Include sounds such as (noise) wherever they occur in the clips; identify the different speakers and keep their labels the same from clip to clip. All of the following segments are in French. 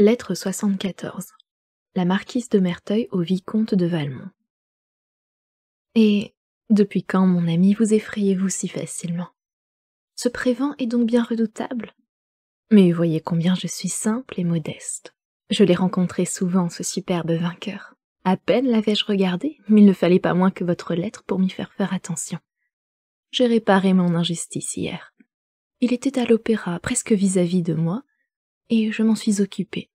Speaker 1: Lettre 74 La marquise de Merteuil au vicomte de Valmont. Et depuis quand, mon ami, vous effrayez-vous si facilement Ce prévent est donc bien redoutable Mais voyez combien je suis simple et modeste. Je l'ai rencontré souvent, ce superbe vainqueur. À peine l'avais-je regardé, mais il ne fallait pas moins que votre lettre pour m'y faire faire attention. J'ai réparé mon injustice hier. Il était à l'opéra, presque vis à -vis de moi, et je m'en suis occupée.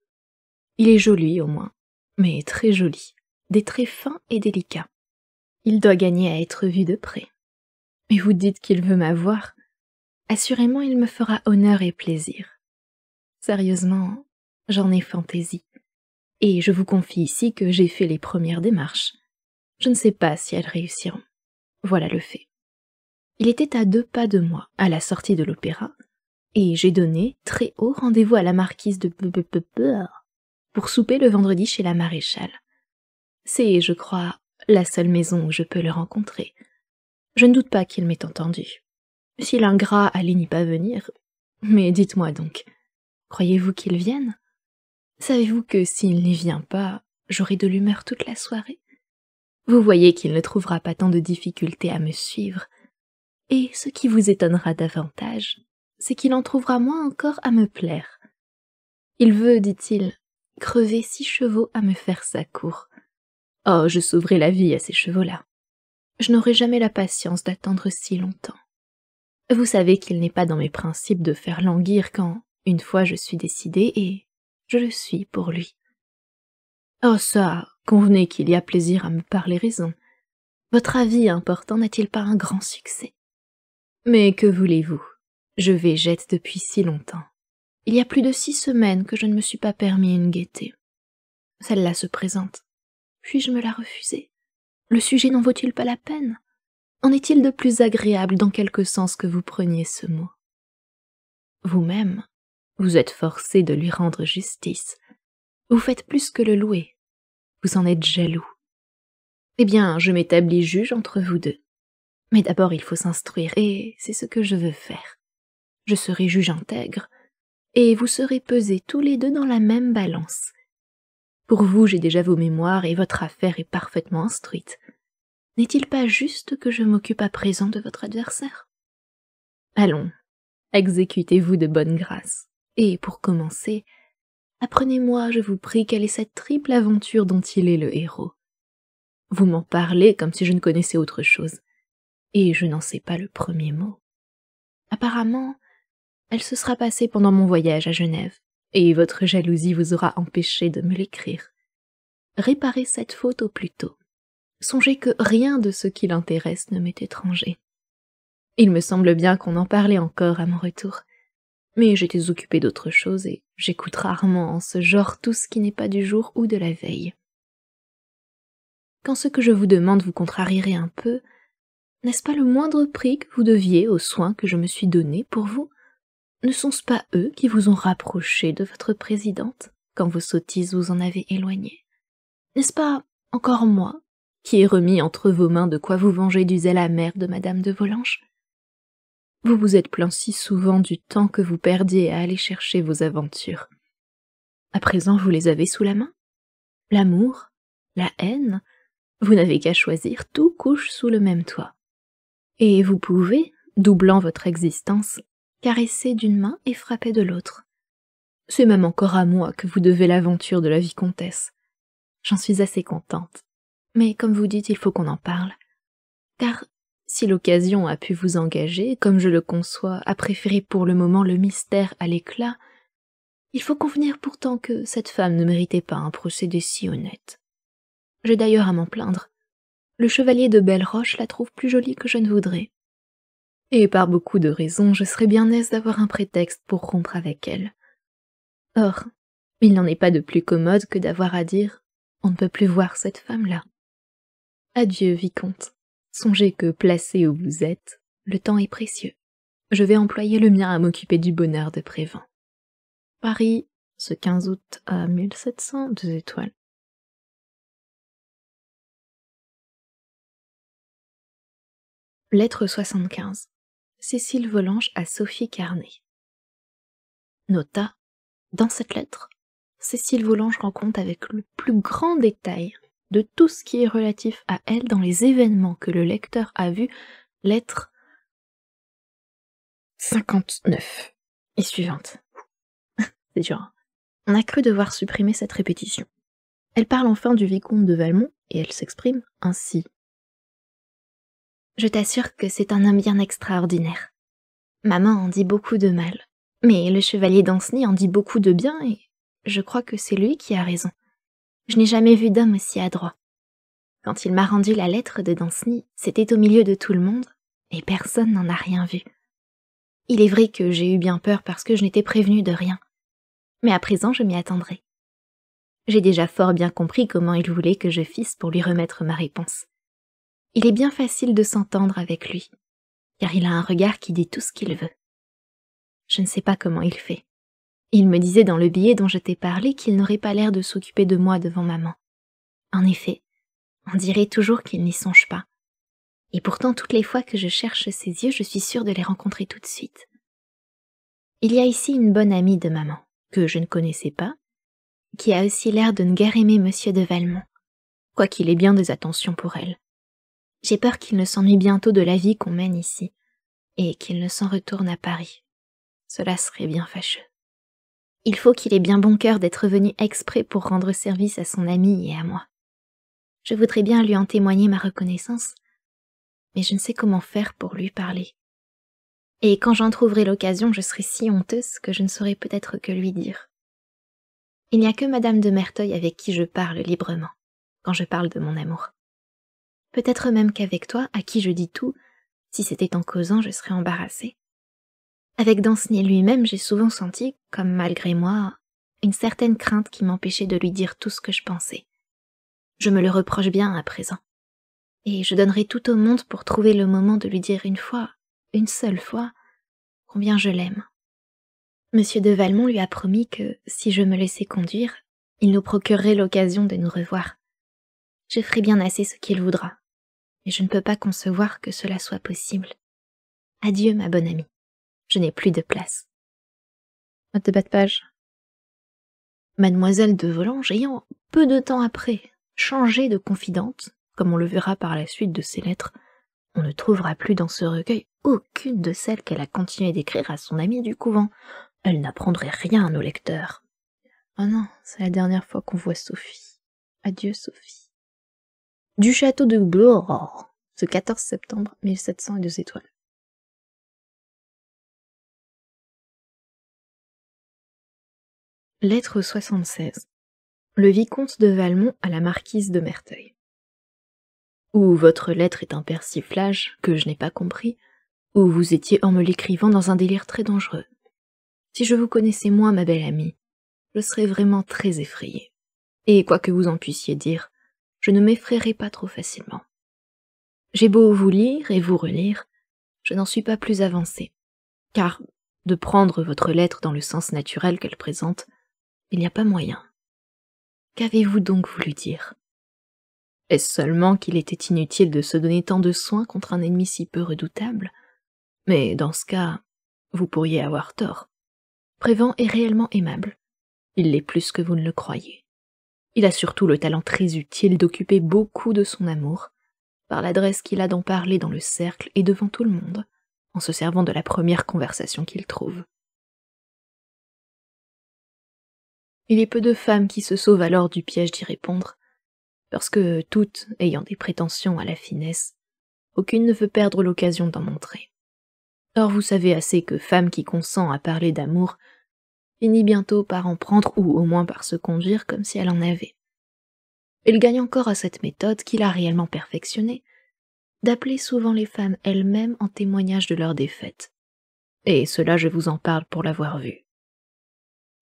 Speaker 1: Il est joli au moins, mais très joli, des traits fins et délicats. Il doit gagner à être vu de près. Mais vous dites qu'il veut m'avoir Assurément, il me fera honneur et plaisir. Sérieusement, j'en ai fantaisie. Et je vous confie ici que j'ai fait les premières démarches. Je ne sais pas si elles réussiront. Voilà le fait. Il était à deux pas de moi, à la sortie de l'opéra, et j'ai donné très haut rendez-vous à la marquise de pour souper le vendredi chez la maréchale. C'est, je crois, la seule maison où je peux le rencontrer. Je ne doute pas qu'il m'ait entendu. Si l'ingrat allait n'y pas venir, mais dites-moi donc, croyez-vous qu'il vienne Savez-vous que s'il n'y vient pas, j'aurai de l'humeur toute la soirée Vous voyez qu'il ne trouvera pas tant de difficultés à me suivre. Et ce qui vous étonnera davantage, c'est qu'il en trouvera moins encore à me plaire. Il veut, dit-il, crever six chevaux à me faire sa cour. Oh, je sauverai la vie à ces chevaux-là. Je n'aurai jamais la patience d'attendre si longtemps. Vous savez qu'il n'est pas dans mes principes de faire languir quand, une fois je suis décidée, et je le suis pour lui. Oh, ça, convenez qu'il y a plaisir à me parler raison. Votre avis important n'a-t-il pas un grand succès Mais que voulez-vous je végète depuis si longtemps. Il y a plus de six semaines que je ne me suis pas permis une gaieté. Celle-là se présente. Puis-je me la refuser Le sujet n'en vaut-il pas la peine En est-il de plus agréable dans quelque sens que vous preniez ce mot Vous-même, vous êtes forcé de lui rendre justice. Vous faites plus que le louer. Vous en êtes jaloux. Eh bien, je m'établis juge entre vous deux. Mais d'abord, il faut s'instruire, et c'est ce que je veux faire je serai juge intègre, et vous serez pesés tous les deux dans la même balance. Pour vous, j'ai déjà vos mémoires et votre affaire est parfaitement instruite. N'est-il pas juste que je m'occupe à présent de votre adversaire Allons, exécutez-vous de bonne grâce. Et pour commencer, apprenez-moi, je vous prie, quelle est cette triple aventure dont il est le héros. Vous m'en parlez comme si je ne connaissais autre chose, et je n'en sais pas le premier mot. Apparemment, elle se sera passée pendant mon voyage à Genève, et votre jalousie vous aura empêché de me l'écrire. Réparez cette faute au plus tôt. Songez que rien de ce qui l'intéresse ne m'est étranger. Il me semble bien qu'on en parlait encore à mon retour, mais j'étais occupée d'autre chose et j'écoute rarement en ce genre tout ce qui n'est pas du jour ou de la veille. Quand ce que je vous demande vous contrarierait un peu, n'est-ce pas le moindre prix que vous deviez aux soins que je me suis donnés pour vous ne sont-ce pas eux qui vous ont rapproché de votre présidente quand vos sottises vous en avaient éloigné N'est-ce pas encore moi qui ai remis entre vos mains de quoi vous venger du zèle amer de Madame de Volanges Vous vous êtes plaint si souvent du temps que vous perdiez à aller chercher vos aventures. À présent, vous les avez sous la main L'amour La haine Vous n'avez qu'à choisir, tout couche sous le même toit. Et vous pouvez, doublant votre existence, caressait d'une main et frappait de l'autre. C'est même encore à moi que vous devez l'aventure de la vicomtesse. J'en suis assez contente. Mais comme vous dites, il faut qu'on en parle. Car si l'occasion a pu vous engager, comme je le conçois, à préférer pour le moment le mystère à l'éclat, il faut convenir pourtant que cette femme ne méritait pas un procédé si honnête. J'ai d'ailleurs à m'en plaindre. Le chevalier de Belle Roche la trouve plus jolie que je ne voudrais, et par beaucoup de raisons, je serais bien aise d'avoir un prétexte pour rompre avec elle. Or, il n'en est pas de plus commode que d'avoir à dire On ne peut plus voir cette femme-là. Adieu, vicomte. Songez que, placé où vous êtes, le temps est précieux. Je vais employer le mien à m'occuper du bonheur de Prévent.
Speaker 2: Paris, ce 15 août à étoiles. Lettre 75 Cécile Volange à Sophie Carnet. Nota,
Speaker 1: dans cette lettre, Cécile Volange rencontre avec le plus grand détail de tout ce qui est relatif à elle dans les événements que le lecteur a vus, lettre 59 et suivante. (laughs) C'est dur. Hein. On a cru devoir supprimer cette répétition. Elle parle enfin du vicomte de Valmont et elle s'exprime ainsi. Je t'assure que c'est un homme bien extraordinaire. Maman en dit beaucoup de mal, mais le chevalier d'Anceny en dit beaucoup de bien et je crois que c'est lui qui a raison. Je n'ai jamais vu d'homme aussi adroit. Quand il m'a rendu la lettre de Danceny, c'était au milieu de tout le monde, et personne n'en a rien vu. Il est vrai que j'ai eu bien peur parce que je n'étais prévenue de rien. Mais à présent, je m'y attendrai. J'ai déjà fort bien compris comment il voulait que je fisse pour lui remettre ma réponse il est bien facile de s'entendre avec lui, car il a un regard qui dit tout ce qu'il veut. Je ne sais pas comment il fait. Il me disait dans le billet dont je t'ai parlé qu'il n'aurait pas l'air de s'occuper de moi devant maman. En effet, on dirait toujours qu'il n'y songe pas. Et pourtant, toutes les fois que je cherche ses yeux, je suis sûre de les rencontrer tout de suite. Il y a ici une bonne amie de maman, que je ne connaissais pas, qui a aussi l'air de ne guère aimer monsieur de Valmont, quoiqu'il ait bien des attentions pour elle. J'ai peur qu'il ne s'ennuie bientôt de la vie qu'on mène ici, et qu'il ne s'en retourne à Paris. Cela serait bien fâcheux. Il faut qu'il ait bien bon cœur d'être venu exprès pour rendre service à son ami et à moi. Je voudrais bien lui en témoigner ma reconnaissance, mais je ne sais comment faire pour lui parler. Et quand j'en trouverai l'occasion, je serai si honteuse que je ne saurais peut-être que lui dire. Il n'y a que madame de Merteuil avec qui je parle librement, quand je parle de mon amour peut-être même qu'avec toi, à qui je dis tout, si c'était en causant, je serais embarrassée. Avec Danceny lui-même, j'ai souvent senti, comme malgré moi, une certaine crainte qui m'empêchait de lui dire tout ce que je pensais. Je me le reproche bien à présent. Et je donnerai tout au monde pour trouver le moment de lui dire une fois, une seule fois, combien je l'aime. Monsieur de Valmont lui a promis que, si je me laissais conduire, il nous procurerait l'occasion de nous revoir. Je ferai bien assez ce qu'il voudra et je ne peux pas concevoir que cela soit possible. Adieu, ma bonne amie. Je n'ai plus de place. Note de bas de page. Mademoiselle de Volanges ayant, peu de temps après, changé de confidente, comme on le verra par la suite de ses lettres, on ne trouvera plus dans ce recueil aucune de celles qu'elle a continué d'écrire à son amie du couvent. Elle n'apprendrait rien à nos lecteurs. Oh non, c'est la dernière fois qu'on voit Sophie. Adieu Sophie
Speaker 2: du château de Blore ce 14 septembre 1702 étoiles. Lettre 76 Le vicomte de Valmont à la marquise de
Speaker 1: Merteuil. Ou votre lettre est un persiflage que je n'ai pas compris, ou vous étiez en me l'écrivant dans un délire très dangereux. Si je vous connaissais moins, ma belle amie, je serais vraiment très effrayée. Et quoi que vous en puissiez dire, je ne m'effraierai pas trop facilement. J'ai beau vous lire et vous relire, je n'en suis pas plus avancée, car de prendre votre lettre dans le sens naturel qu'elle présente, il n'y a pas moyen. Qu'avez-vous donc voulu dire Est-ce seulement qu'il était inutile de se donner tant de soins contre un ennemi si peu redoutable Mais dans ce cas, vous pourriez avoir tort. Prévent est réellement aimable. Il l'est plus que vous ne le croyez. Il a surtout le talent très utile d'occuper beaucoup de son amour, par l'adresse qu'il a d'en parler dans le cercle et devant tout le monde, en se servant de la première conversation qu'il trouve. Il est peu de femmes qui se sauvent alors du piège d'y répondre, parce que toutes, ayant des prétentions à la finesse, aucune ne veut perdre l'occasion d'en montrer. Or vous savez assez que femme qui consent à parler d'amour finit bientôt par en prendre ou au moins par se conduire comme si elle en avait. Il gagne encore à cette méthode qu'il a réellement perfectionnée, d'appeler souvent les femmes elles-mêmes en témoignage de leur défaite. Et cela je vous en parle pour l'avoir vue.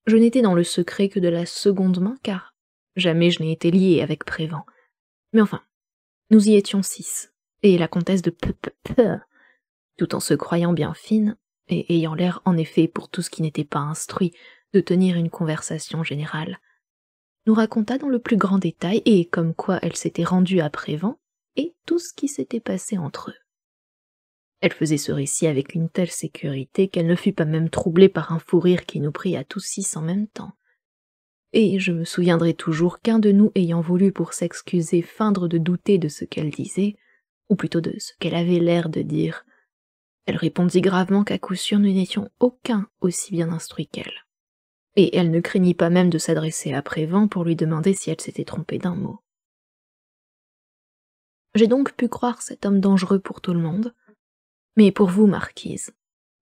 Speaker 1: Je n'étais dans le secret que de la seconde main car jamais je n'ai été liée avec Prévent. Mais enfin, nous y étions six, et la comtesse de Peu tout en se croyant bien fine, et ayant l'air en effet pour tout ce qui n'était pas instruit de tenir une conversation générale, nous raconta dans le plus grand détail et comme quoi elle s'était rendue à Prévent et tout ce qui s'était passé entre eux. Elle faisait ce récit avec une telle sécurité qu'elle ne fut pas même troublée par un fou rire qui nous prit à tous six en même temps. Et je me souviendrai toujours qu'un de nous ayant voulu pour s'excuser feindre de douter de ce qu'elle disait, ou plutôt de ce qu'elle avait l'air de dire, elle répondit gravement qu'à coup sûr nous n'étions aucun aussi bien instruits qu'elle. Et elle ne craignit pas même de s'adresser à Prévent pour lui demander si elle s'était trompée d'un mot. J'ai donc pu croire cet homme dangereux pour tout le monde. Mais pour vous, marquise,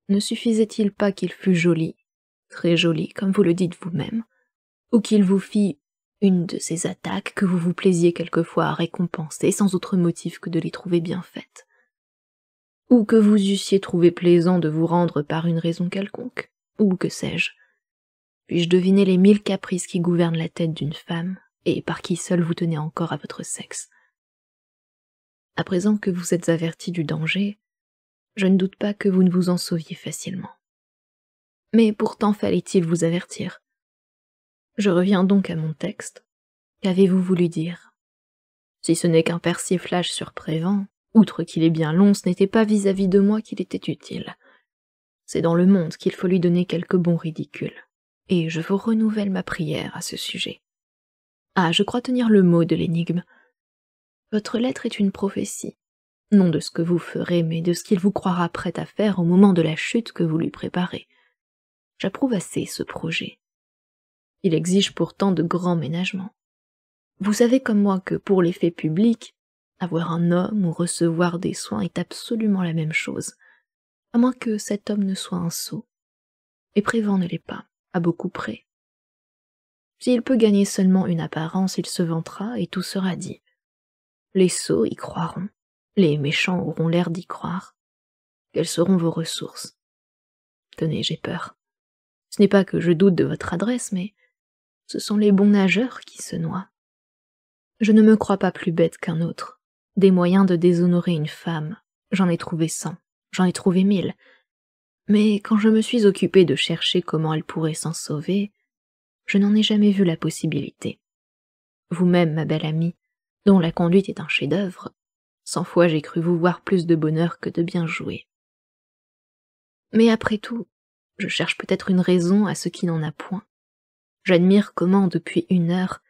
Speaker 1: ne suffisait-il pas qu'il fût joli, très joli, comme vous le dites vous-même, ou qu'il vous fît une de ces attaques que vous vous plaisiez quelquefois à récompenser sans autre motif que de les trouver bien faites ou que vous eussiez trouvé plaisant de vous rendre par une raison quelconque, ou que sais-je. Puis-je deviner les mille caprices qui gouvernent la tête d'une femme, et par qui seule vous tenez encore à votre sexe À présent que vous êtes averti du danger, je ne doute pas que vous ne vous en sauviez facilement. Mais pourtant fallait-il vous avertir. Je reviens donc à mon texte. Qu'avez-vous voulu dire Si ce n'est qu'un persiflage sur Outre qu'il est bien long, ce n'était pas vis-à-vis de moi qu'il était utile. C'est dans le monde qu'il faut lui donner quelques bons ridicules. Et je vous renouvelle ma prière à ce sujet. Ah, je crois tenir le mot de l'énigme. Votre lettre est une prophétie, non de ce que vous ferez, mais de ce qu'il vous croira prêt à faire au moment de la chute que vous lui préparez. J'approuve assez ce projet. Il exige pourtant de grands ménagements. Vous savez comme moi que pour les faits publics, avoir un homme ou recevoir des soins est absolument la même chose, à moins que cet homme ne soit un sot. Et Prévent ne l'est pas, à beaucoup près. S'il peut gagner seulement une apparence, il se vantera et tout sera dit. Les sots y croiront, les méchants auront l'air d'y croire. Quelles seront vos ressources Tenez, j'ai peur. Ce n'est pas que je doute de votre adresse, mais ce sont les bons nageurs qui se noient. Je ne me crois pas plus bête qu'un autre. Des moyens de déshonorer une femme, j'en ai trouvé cent, j'en ai trouvé mille. Mais quand je me suis occupée de chercher comment elle pourrait s'en sauver, je n'en ai jamais vu la possibilité. Vous-même, ma belle amie, dont la conduite est un chef-d'œuvre, cent fois j'ai cru vous voir plus de bonheur que de bien jouer. Mais après tout, je cherche peut-être une raison à ce qui n'en a point. J'admire comment, depuis une heure,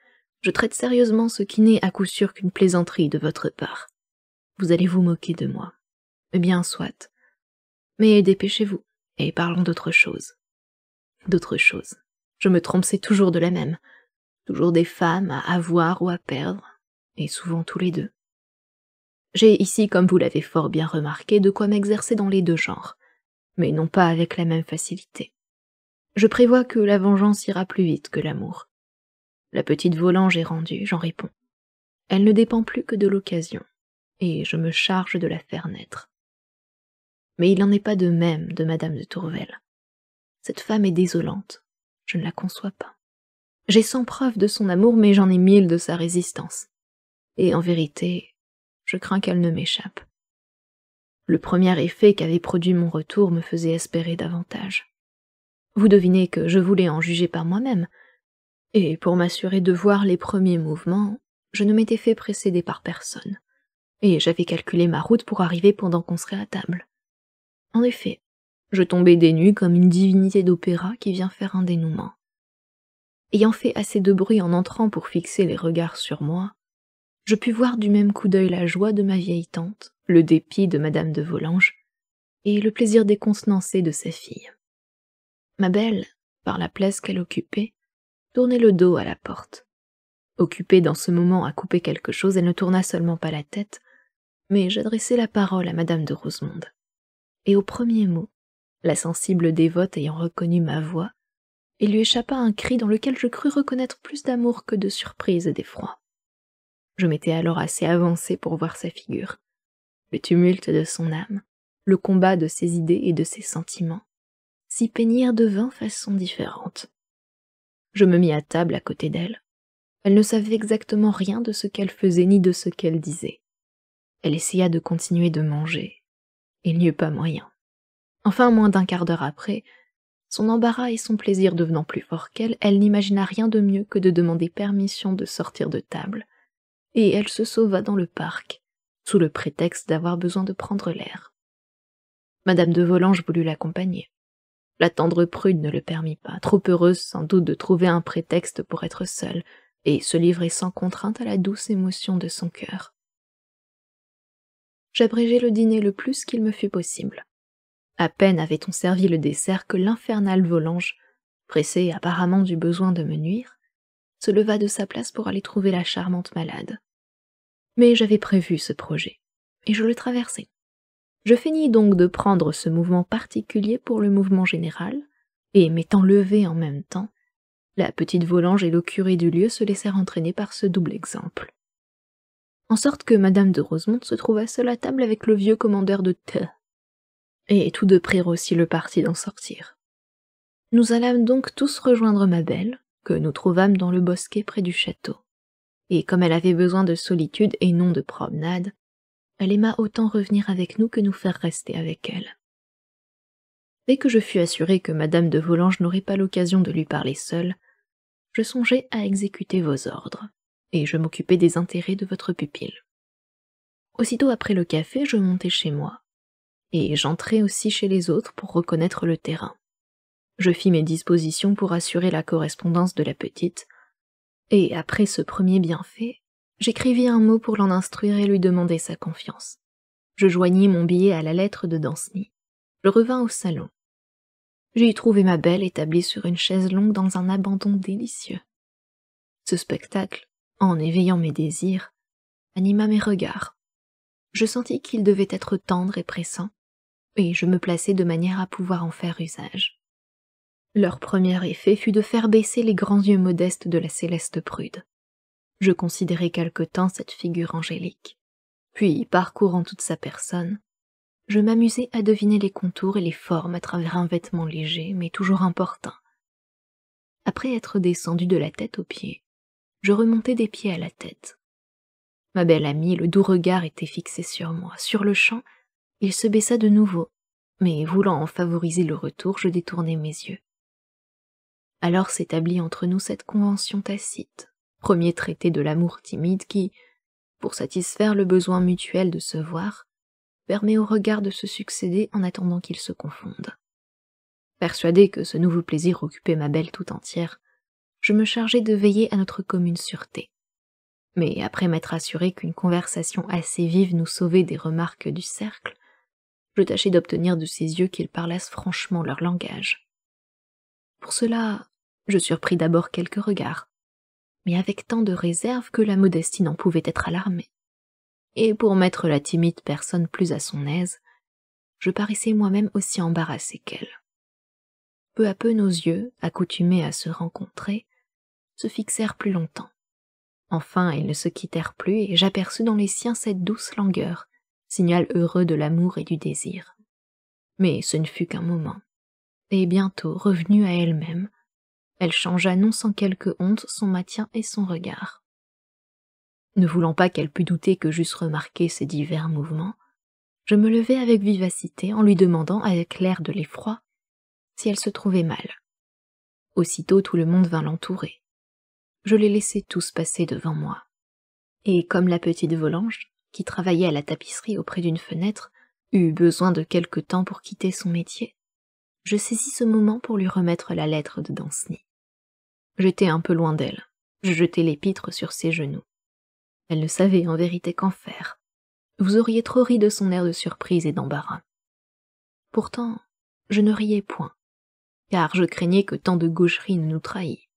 Speaker 1: je traite sérieusement ce qui n'est à coup sûr qu'une plaisanterie de votre part. Vous allez vous moquer de moi. Eh bien, soit. Mais dépêchez-vous, et parlons d'autre chose. D'autre chose. Je me trompe, c'est toujours de la même. Toujours des femmes à avoir ou à perdre, et souvent tous les deux. J'ai ici, comme vous l'avez fort bien remarqué, de quoi m'exercer dans les deux genres, mais non pas avec la même facilité. Je prévois que la vengeance ira plus vite que l'amour, la petite Volange est rendue, j'en réponds. Elle ne dépend plus que de l'occasion, et je me charge de la faire naître. Mais il n'en est pas de même de Madame de Tourvel. Cette femme est désolante, je ne la conçois pas. J'ai cent preuves de son amour, mais j'en ai mille de sa résistance. Et en vérité, je crains qu'elle ne m'échappe. Le premier effet qu'avait produit mon retour me faisait espérer davantage. Vous devinez que je voulais en juger par moi-même, et pour m'assurer de voir les premiers mouvements, je ne m'étais fait précéder par personne, et j'avais calculé ma route pour arriver pendant qu'on serait à table. En effet, je tombais des nues comme une divinité d'opéra qui vient faire un dénouement. Ayant fait assez de bruit en entrant pour fixer les regards sur moi, je pus voir du même coup d'œil la joie de ma vieille tante, le dépit de madame de Volanges, et le plaisir décontenancé de sa fille. Ma belle, par la place qu'elle occupait, tournait le dos à la porte. Occupée dans ce moment à couper quelque chose, elle ne tourna seulement pas la tête, mais j'adressai la parole à madame de Rosemonde. Et au premier mot, la sensible dévote ayant reconnu ma voix, il lui échappa un cri dans lequel je crus reconnaître plus d'amour que de surprise et d'effroi. Je m'étais alors assez avancée pour voir sa figure, le tumulte de son âme, le combat de ses idées et de ses sentiments, s'y peignirent de vingt façons différentes. Je me mis à table à côté d'elle. Elle ne savait exactement rien de ce qu'elle faisait ni de ce qu'elle disait. Elle essaya de continuer de manger. Il n'y eut pas moyen. Enfin, moins d'un quart d'heure après, son embarras et son plaisir devenant plus forts qu'elle, elle, n'imagina rien de mieux que de demander permission de sortir de table, et elle se sauva dans le parc, sous le prétexte d'avoir besoin de prendre l'air. Madame de Volanges voulut l'accompagner. La tendre prude ne le permit pas, trop heureuse sans doute de trouver un prétexte pour être seule, et se livrer sans contrainte à la douce émotion de son cœur. J'abrégeai le dîner le plus qu'il me fut possible. À peine avait-on servi le dessert que l'infernal Volange, pressé apparemment du besoin de me nuire, se leva de sa place pour aller trouver la charmante malade. Mais j'avais prévu ce projet, et je le traversai. Je finis donc de prendre ce mouvement particulier pour le mouvement général, et m'étant levé en même temps, la petite Volange et le curé du lieu se laissèrent entraîner par ce double exemple. En sorte que madame de Rosemonde se trouva seule à table avec le vieux commandeur de T. Et tous deux prirent aussi le parti d'en sortir. Nous allâmes donc tous rejoindre ma belle, que nous trouvâmes dans le bosquet près du château. Et comme elle avait besoin de solitude et non de promenade, elle aima autant revenir avec nous que nous faire rester avec elle. Dès que je fus assurée que madame de Volanges n'aurait pas l'occasion de lui parler seule, je songeai à exécuter vos ordres, et je m'occupai des intérêts de votre pupille. Aussitôt après le café, je montai chez moi, et j'entrai aussi chez les autres pour reconnaître le terrain. Je fis mes dispositions pour assurer la correspondance de la petite, et après ce premier bienfait, J'écrivis un mot pour l'en instruire et lui demander sa confiance. Je joignis mon billet à la lettre de Danceny. Je revins au salon. J'y trouvai ma belle établie sur une chaise longue dans un abandon délicieux. Ce spectacle, en éveillant mes désirs, anima mes regards. Je sentis qu'il devait être tendre et pressant, et je me plaçai de manière à pouvoir en faire usage. Leur premier effet fut de faire baisser les grands yeux modestes de la céleste prude je considérai quelque temps cette figure angélique. Puis, parcourant toute sa personne, je m'amusai à deviner les contours et les formes à travers un vêtement léger mais toujours important. Après être descendu de la tête aux pieds, je remontai des pieds à la tête. Ma belle amie, le doux regard était fixé sur moi. Sur le champ, il se baissa de nouveau, mais voulant en favoriser le retour, je détournai mes yeux. Alors s'établit entre nous cette convention tacite premier traité de l'amour timide qui, pour satisfaire le besoin mutuel de se voir, permet aux regards de se succéder en attendant qu'ils se confondent. Persuadé que ce nouveau plaisir occupait ma belle tout entière, je me chargeai de veiller à notre commune sûreté. Mais après m'être assuré qu'une conversation assez vive nous sauvait des remarques du cercle, je tâchai d'obtenir de ses yeux qu'ils parlassent franchement leur langage. Pour cela, je surpris d'abord quelques regards, mais avec tant de réserve que la modestie n'en pouvait être alarmée. Et pour mettre la timide personne plus à son aise, je paraissais moi-même aussi embarrassée qu'elle. Peu à peu nos yeux, accoutumés à se rencontrer, se fixèrent plus longtemps. Enfin, ils ne se quittèrent plus et j'aperçus dans les siens cette douce langueur, signal heureux de l'amour et du désir. Mais ce ne fut qu'un moment. Et bientôt, revenue à elle-même, elle changea non sans quelque honte son maintien et son regard. Ne voulant pas qu'elle pût douter que j'eusse remarqué ses divers mouvements, je me levai avec vivacité en lui demandant, avec l'air de l'effroi, si elle se trouvait mal. Aussitôt tout le monde vint l'entourer. Je les laissai tous passer devant moi. Et comme la petite Volange, qui travaillait à la tapisserie auprès d'une fenêtre, eut besoin de quelque temps pour quitter son métier, je saisis ce moment pour lui remettre la lettre de Danceny. J'étais un peu loin d'elle. Je jetai l'épître sur ses genoux. Elle ne savait en vérité qu'en faire. Vous auriez trop ri de son air de surprise et d'embarras. Pourtant, je ne riais point, car je craignais que tant de gaucherie ne nous trahît.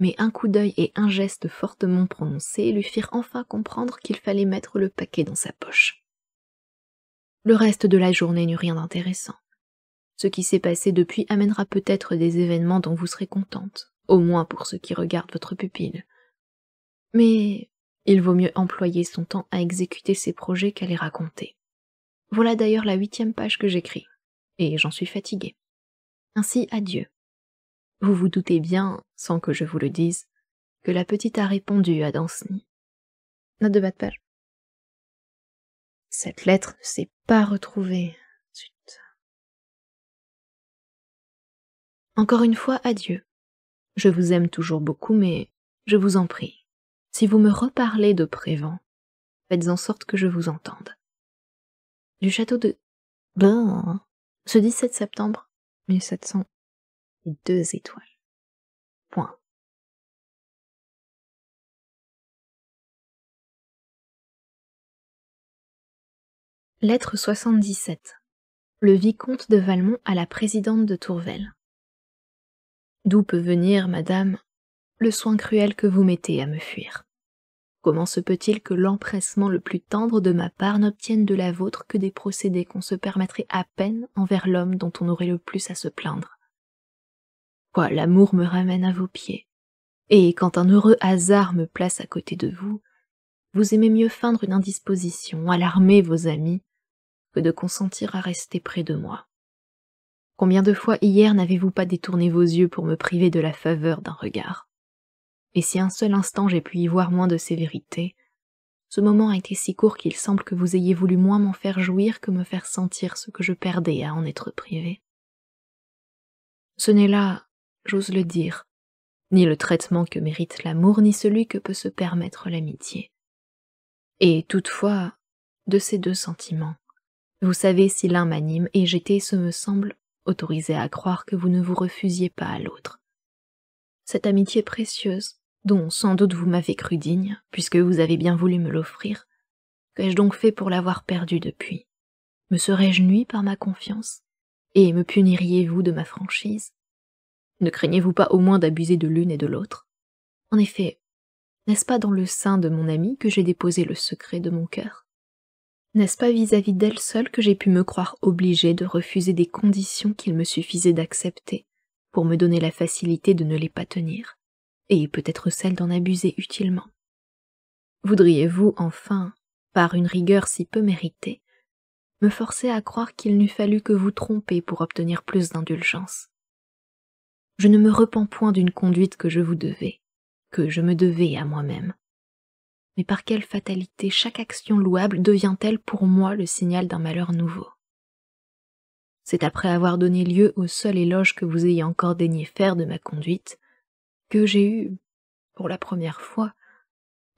Speaker 1: Mais un coup d'œil et un geste fortement prononcé lui firent enfin comprendre qu'il fallait mettre le paquet dans sa poche. Le reste de la journée n'eut rien d'intéressant. Ce qui s'est passé depuis amènera peut-être des événements dont vous serez contente au moins pour ce qui regarde votre pupille. Mais il vaut mieux employer son temps à exécuter ses projets qu'à les raconter. Voilà d'ailleurs la huitième page que j'écris, et j'en suis fatiguée. Ainsi, adieu. Vous vous doutez bien, sans que je vous le dise, que la petite a répondu à Danceny. Note de
Speaker 2: bas de page. Cette lettre ne s'est pas retrouvée. Zut. Encore une fois, adieu. Je vous aime toujours beaucoup, mais je vous en prie, si vous me reparlez de Prévent, faites en sorte que je vous entende. Du château de ben, ce 17 septembre 1702 étoiles. Point. Lettre 77 Le vicomte de Valmont à la présidente de Tourvel D'où peut venir,
Speaker 1: madame, le soin cruel que vous mettez à me fuir Comment se peut-il que l'empressement le plus tendre de ma part n'obtienne de la vôtre que des procédés qu'on se permettrait à peine envers l'homme dont on aurait le plus à se plaindre Quoi, l'amour me ramène à vos pieds. Et quand un heureux hasard me place à côté de vous, vous aimez mieux feindre une indisposition, alarmer vos amis, que de consentir à rester près de moi. Combien de fois hier n'avez-vous pas détourné vos yeux pour me priver de la faveur d'un regard Et si un seul instant j'ai pu y voir moins de sévérité, ce moment a été si court qu'il semble que vous ayez voulu moins m'en faire jouir que me faire sentir ce que je perdais à en être privé. Ce n'est là, j'ose le dire, ni le traitement que mérite l'amour, ni celui que peut se permettre l'amitié. Et toutefois, de ces deux sentiments, vous savez si l'un m'anime, et j'étais, ce me semble, autorisé à croire que vous ne vous refusiez pas à l'autre. Cette amitié précieuse, dont sans doute vous m'avez cru digne, puisque vous avez bien voulu me l'offrir, qu'ai-je donc fait pour l'avoir perdue depuis Me serais-je nui par ma confiance Et me puniriez-vous de ma franchise Ne craignez-vous pas au moins d'abuser de l'une et de l'autre En effet, n'est-ce pas dans le sein de mon ami que j'ai déposé le secret de mon cœur n'est-ce pas vis-à-vis d'elle seule que j'ai pu me croire obligée de refuser des conditions qu'il me suffisait d'accepter pour me donner la facilité de ne les pas tenir, et peut-être celle d'en abuser utilement Voudriez-vous, enfin, par une rigueur si peu méritée, me forcer à croire qu'il n'eût fallu que vous tromper pour obtenir plus d'indulgence Je ne me repens point d'une conduite que je vous devais, que je me devais à moi-même, mais par quelle fatalité chaque action louable devient-elle pour moi le signal d'un malheur nouveau C'est après avoir donné lieu au seul éloge que vous ayez encore daigné faire de ma conduite que j'ai eu, pour la première fois,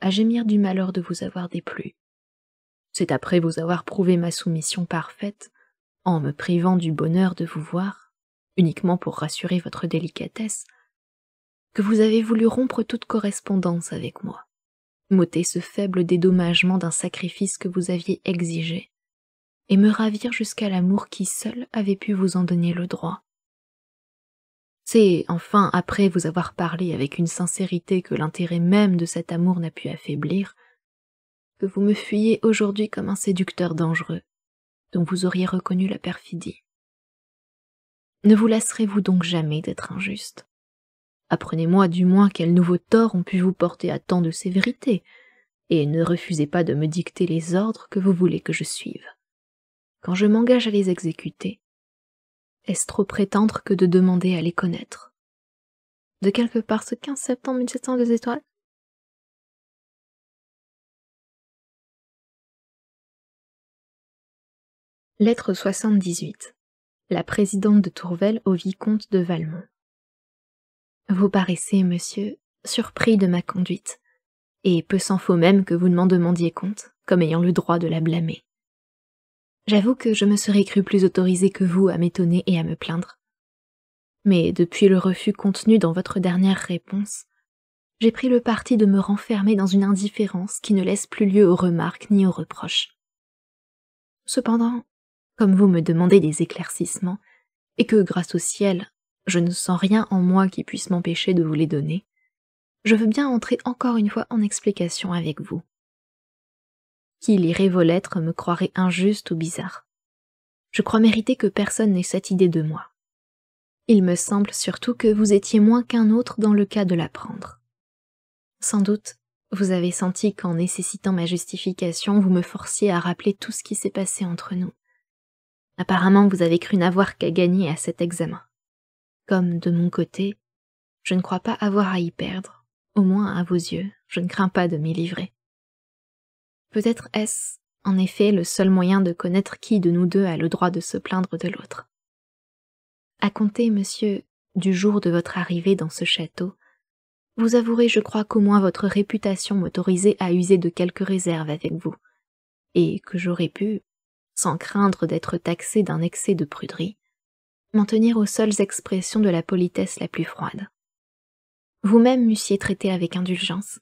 Speaker 1: à gémir du malheur de vous avoir déplu. C'est après vous avoir prouvé ma soumission parfaite, en me privant du bonheur de vous voir, uniquement pour rassurer votre délicatesse, que vous avez voulu rompre toute correspondance avec moi m'ôter ce faible dédommagement d'un sacrifice que vous aviez exigé, et me ravir jusqu'à l'amour qui seul avait pu vous en donner le droit. C'est enfin après vous avoir parlé avec une sincérité que l'intérêt même de cet amour n'a pu affaiblir, que vous me fuyez aujourd'hui comme un séducteur dangereux, dont vous auriez reconnu la perfidie. Ne vous lasserez-vous donc jamais d'être injuste Apprenez-moi du moins quels nouveaux torts ont pu vous porter à tant de sévérité, et ne refusez pas de me dicter les ordres que vous voulez que je suive. Quand je m'engage à les exécuter,
Speaker 2: est-ce trop prétendre que de demander à les connaître De quelque part ce 15 septembre 1702 étoiles Lettre 78 La présidente de Tourvel au vicomte de Valmont vous
Speaker 1: paraissez, monsieur, surpris de ma conduite, et peu s'en faut même que vous ne m'en demandiez compte, comme ayant le droit de la blâmer. J'avoue que je me serais cru plus autorisé que vous à m'étonner et à me plaindre. Mais depuis le refus contenu dans votre dernière réponse, j'ai pris le parti de me renfermer dans une indifférence qui ne laisse plus lieu aux remarques ni aux reproches. Cependant, comme vous me demandez des éclaircissements, et que grâce au ciel, je ne sens rien en moi qui puisse m'empêcher de vous les donner, je veux bien entrer encore une fois en explication avec vous. Qui lirait vos lettres me croirait injuste ou bizarre. Je crois mériter que personne n'ait cette idée de moi. Il me semble surtout que vous étiez moins qu'un autre dans le cas de l'apprendre. Sans doute, vous avez senti qu'en nécessitant ma justification, vous me forciez à rappeler tout ce qui s'est passé entre nous. Apparemment, vous avez cru n'avoir qu'à gagner à cet examen comme de mon côté, je ne crois pas avoir à y perdre, au moins à vos yeux, je ne crains pas de m'y livrer. Peut-être est-ce, en effet, le seul moyen de connaître qui de nous deux a le droit de se plaindre de l'autre. À compter, monsieur, du jour de votre arrivée dans ce château, vous avouerez, je crois qu'au moins votre réputation m'autorisait à user de quelques réserves avec vous, et que j'aurais pu, sans craindre d'être taxé d'un excès de pruderie, m'en tenir aux seules expressions de la politesse la plus froide. Vous-même m'eussiez traité avec indulgence,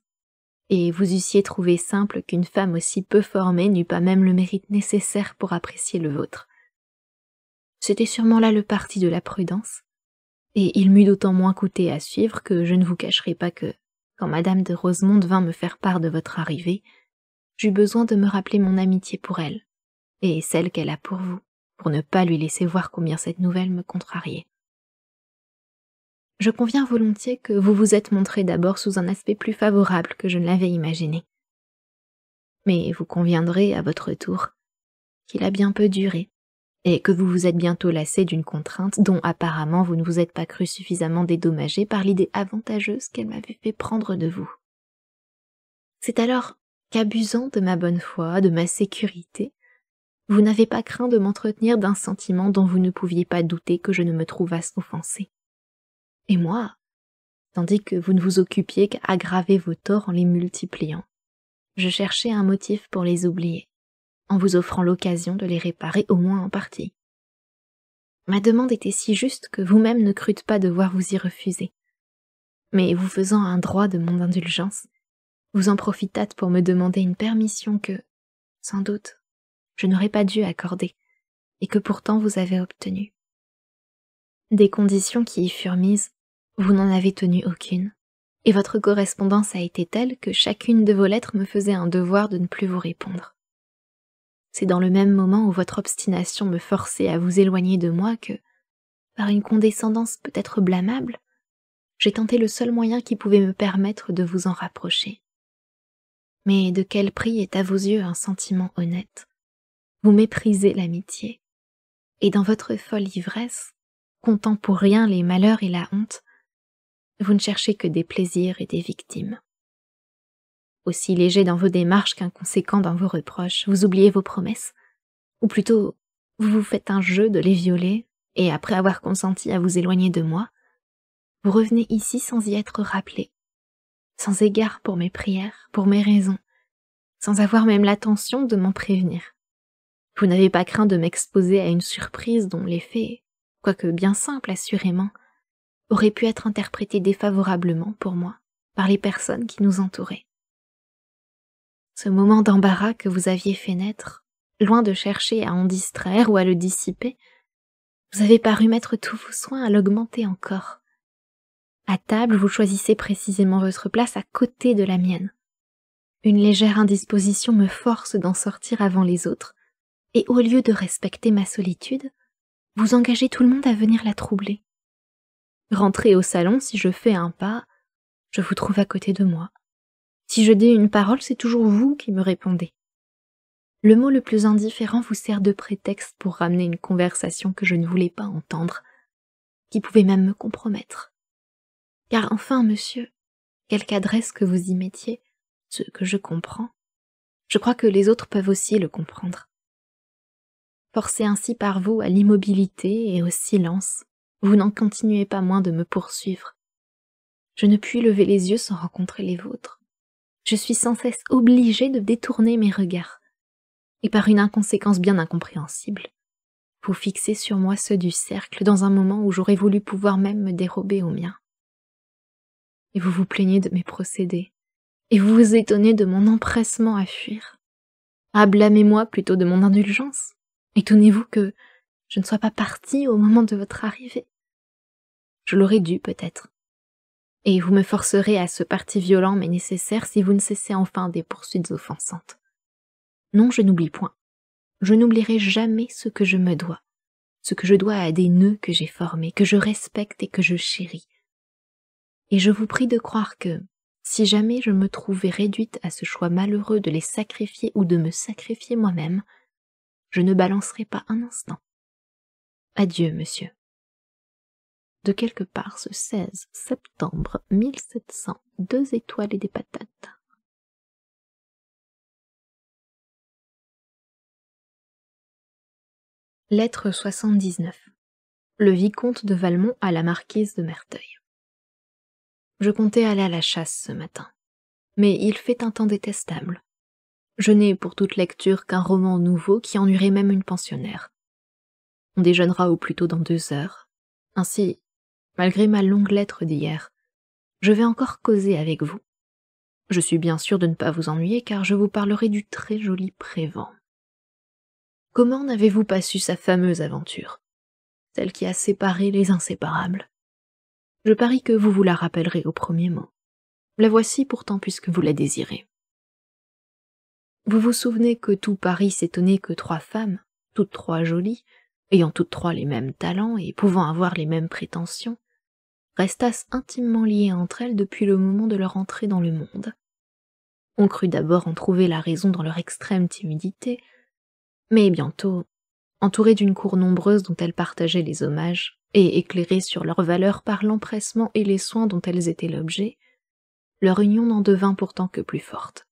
Speaker 1: et vous eussiez trouvé simple qu'une femme aussi peu formée n'eût pas même le mérite nécessaire pour apprécier le vôtre. C'était sûrement là le parti de la prudence, et il m'eût d'autant moins coûté à suivre que je ne vous cacherai pas que, quand madame de Rosemonde vint me faire part de votre arrivée, j'eus besoin de me rappeler mon amitié pour elle, et celle qu'elle a pour vous pour ne pas lui laisser voir combien cette nouvelle me contrariait. Je conviens volontiers que vous vous êtes montré d'abord sous un aspect plus favorable que je ne l'avais imaginé. Mais vous conviendrez, à votre tour, qu'il a bien peu duré, et que vous vous êtes bientôt lassé d'une contrainte dont apparemment vous ne vous êtes pas cru suffisamment dédommagé par l'idée avantageuse qu'elle m'avait fait prendre de vous. C'est alors qu'abusant de ma bonne foi, de ma sécurité, vous n'avez pas craint de m'entretenir d'un sentiment dont vous ne pouviez pas douter que je ne me trouvasse offensée. Et moi, tandis que vous ne vous occupiez qu'à aggraver vos torts en les multipliant, je cherchais un motif pour les oublier, en vous offrant l'occasion de les réparer au moins en partie. Ma demande était si juste que vous-même ne crûtes pas devoir vous y refuser. Mais vous faisant un droit de mon indulgence, vous en profitâtes pour me demander une permission que, sans doute, je n'aurais pas dû accorder, et que pourtant vous avez obtenu. Des conditions qui y furent mises, vous n'en avez tenu aucune, et votre correspondance a été telle que chacune de vos lettres me faisait un devoir de ne plus vous répondre. C'est dans le même moment où votre obstination me forçait à vous éloigner de moi que, par une condescendance peut-être blâmable, j'ai tenté le seul moyen qui pouvait me permettre de vous en rapprocher. Mais de quel prix est à vos yeux un sentiment honnête vous méprisez l'amitié. Et dans votre folle ivresse, comptant pour rien les malheurs et la honte, vous ne cherchez que des plaisirs et des victimes. Aussi léger dans vos démarches qu'inconséquent dans vos reproches, vous oubliez vos promesses, ou plutôt vous vous faites un jeu de les violer, et après avoir consenti à vous éloigner de moi, vous revenez ici sans y être rappelé, sans égard pour mes prières, pour mes raisons, sans avoir même l'attention de m'en prévenir. Vous n'avez pas craint de m'exposer à une surprise dont l'effet, quoique bien simple assurément, aurait pu être interprété défavorablement pour moi par les personnes qui nous entouraient. Ce moment d'embarras que vous aviez fait naître, loin de chercher à en distraire ou à le dissiper, vous avez paru mettre tous vos soins à l'augmenter encore. À table, vous choisissez précisément votre place à côté de la mienne. Une légère indisposition me force d'en sortir avant les autres, et au lieu de respecter ma solitude, vous engagez tout le monde à venir la troubler. Rentrez au salon, si je fais un pas, je vous trouve à côté de moi. Si je dis une parole, c'est toujours vous qui me répondez. Le mot le plus indifférent vous sert de prétexte pour ramener une conversation que je ne voulais pas entendre, qui pouvait même me compromettre. Car enfin, monsieur, quelque adresse que vous y mettiez, ce que je comprends, je crois que les autres peuvent aussi le comprendre forcé ainsi par vous à l'immobilité et au silence, vous n'en continuez pas moins de me poursuivre. Je ne puis lever les yeux sans rencontrer les vôtres. Je suis sans cesse obligée de détourner mes regards. Et par une inconséquence bien incompréhensible, vous fixez sur moi ceux du cercle dans un moment où j'aurais voulu pouvoir même me dérober aux miens. Et vous vous plaignez de mes procédés, et vous vous étonnez de mon empressement à fuir. Ah, blâmez-moi plutôt de mon indulgence. Étonnez-vous que je ne sois pas partie au moment de votre arrivée. Je l'aurais dû peut-être. Et vous me forcerez à ce parti violent mais nécessaire si vous ne cessez enfin des poursuites offensantes. Non, je n'oublie point. Je n'oublierai jamais ce que je me dois, ce que je dois à des nœuds que j'ai formés, que je respecte et que je chéris. Et je vous prie de croire que, si jamais je me trouvais réduite à ce choix malheureux de les sacrifier ou de me sacrifier moi-même, je ne balancerai pas un instant.
Speaker 2: Adieu, monsieur. De quelque part ce 16 septembre 1702 deux étoiles et des patates. Lettre 79 Le vicomte de Valmont à la marquise de Merteuil.
Speaker 1: Je comptais aller à la chasse ce matin, mais il fait un temps détestable. Je n'ai pour toute lecture qu'un roman nouveau qui ennuierait même une pensionnaire. On déjeunera au plus tôt dans deux heures. Ainsi, malgré ma longue lettre d'hier, je vais encore causer avec vous. Je suis bien sûr de ne pas vous ennuyer car je vous parlerai du très joli Prévent. Comment n'avez-vous pas su sa fameuse aventure, celle qui a séparé les inséparables Je parie que vous vous la rappellerez au premier mot. La voici pourtant puisque vous la désirez. Vous vous souvenez que tout Paris s'étonnait que trois femmes, toutes trois jolies, ayant toutes trois les mêmes talents et pouvant avoir les mêmes prétentions, restassent intimement liées entre elles depuis le moment de leur entrée dans le monde. On crut d'abord en trouver la raison dans leur extrême timidité, mais bientôt, entourées d'une cour nombreuse dont elles partageaient les hommages, et éclairées sur leur valeur par l'empressement et les soins dont elles étaient l'objet, leur union n'en devint pourtant que plus forte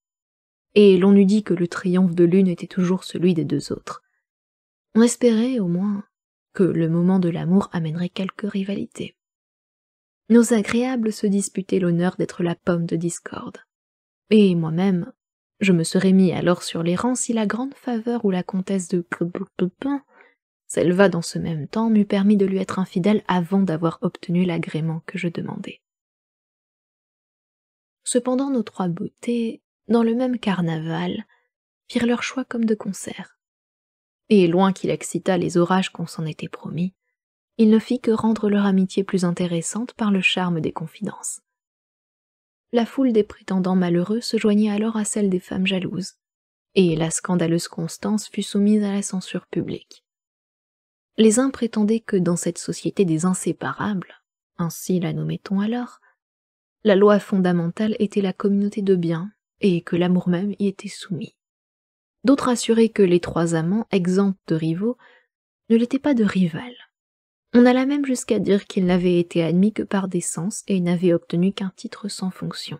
Speaker 1: et l'on eût dit que le triomphe de l'une était toujours celui des deux autres. On espérait, au moins, que le moment de l'amour amènerait quelques rivalités. Nos agréables se disputaient l'honneur d'être la pomme de discorde. Et moi-même, je me serais mis alors sur les rangs si la grande faveur ou la comtesse de s'éleva dans ce même temps m'eût permis de lui être infidèle avant d'avoir obtenu l'agrément que je demandais. Cependant nos trois beautés dans le même carnaval, firent leur choix comme de concert. Et loin qu'il excitât les orages qu'on s'en était promis, il ne fit que rendre leur amitié plus intéressante par le charme des confidences. La foule des prétendants malheureux se joignit alors à celle des femmes jalouses, et la scandaleuse Constance fut soumise à la censure publique. Les uns prétendaient que dans cette société des inséparables, ainsi la nommait-on alors, la loi fondamentale était la communauté de biens et que l'amour même y était soumis. D'autres assuraient que les trois amants, exempts de rivaux, ne l'étaient pas de rivales. On alla même jusqu'à dire qu'ils n'avaient été admis que par décence et n'avaient obtenu qu'un titre sans fonction.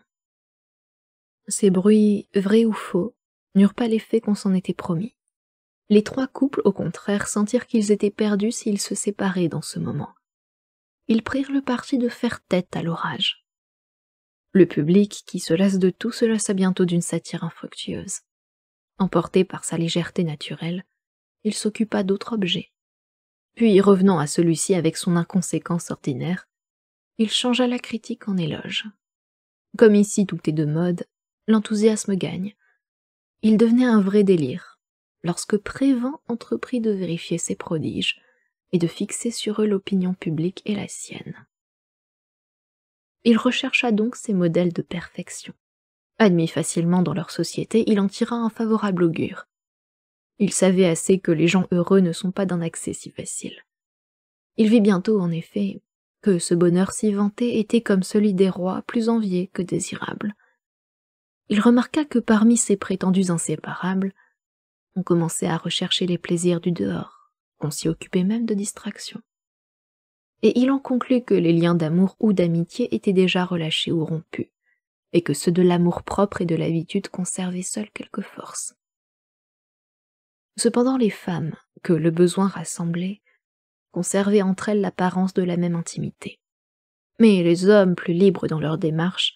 Speaker 1: Ces bruits, vrais ou faux, n'eurent pas l'effet qu'on s'en était promis. Les trois couples, au contraire, sentirent qu'ils étaient perdus s'ils se séparaient dans ce moment. Ils prirent le parti de faire tête à l'orage. Le public, qui se lasse de tout, se lassa bientôt d'une satire infructueuse. Emporté par sa légèreté naturelle, il s'occupa d'autres objets. Puis, revenant à celui-ci avec son inconséquence ordinaire, il changea la critique en éloge. Comme ici tout est de mode, l'enthousiasme gagne. Il devenait un vrai délire lorsque Prévent entreprit de vérifier ses prodiges et de fixer sur eux l'opinion publique et la sienne. Il rechercha donc ses modèles de perfection. Admis facilement dans leur société, il en tira un favorable augure. Il savait assez que les gens heureux ne sont pas d'un accès si facile. Il vit bientôt, en effet, que ce bonheur si vanté était comme celui des rois plus envié que désirable. Il remarqua que parmi ces prétendus inséparables, on commençait à rechercher les plaisirs du dehors, on s'y occupait même de distractions et il en conclut que les liens d'amour ou d'amitié étaient déjà relâchés ou rompus, et que ceux de l'amour-propre et de l'habitude conservaient seuls quelque force. Cependant les femmes, que le besoin rassemblait, conservaient entre elles l'apparence de la même intimité. Mais les hommes, plus libres dans leur démarche,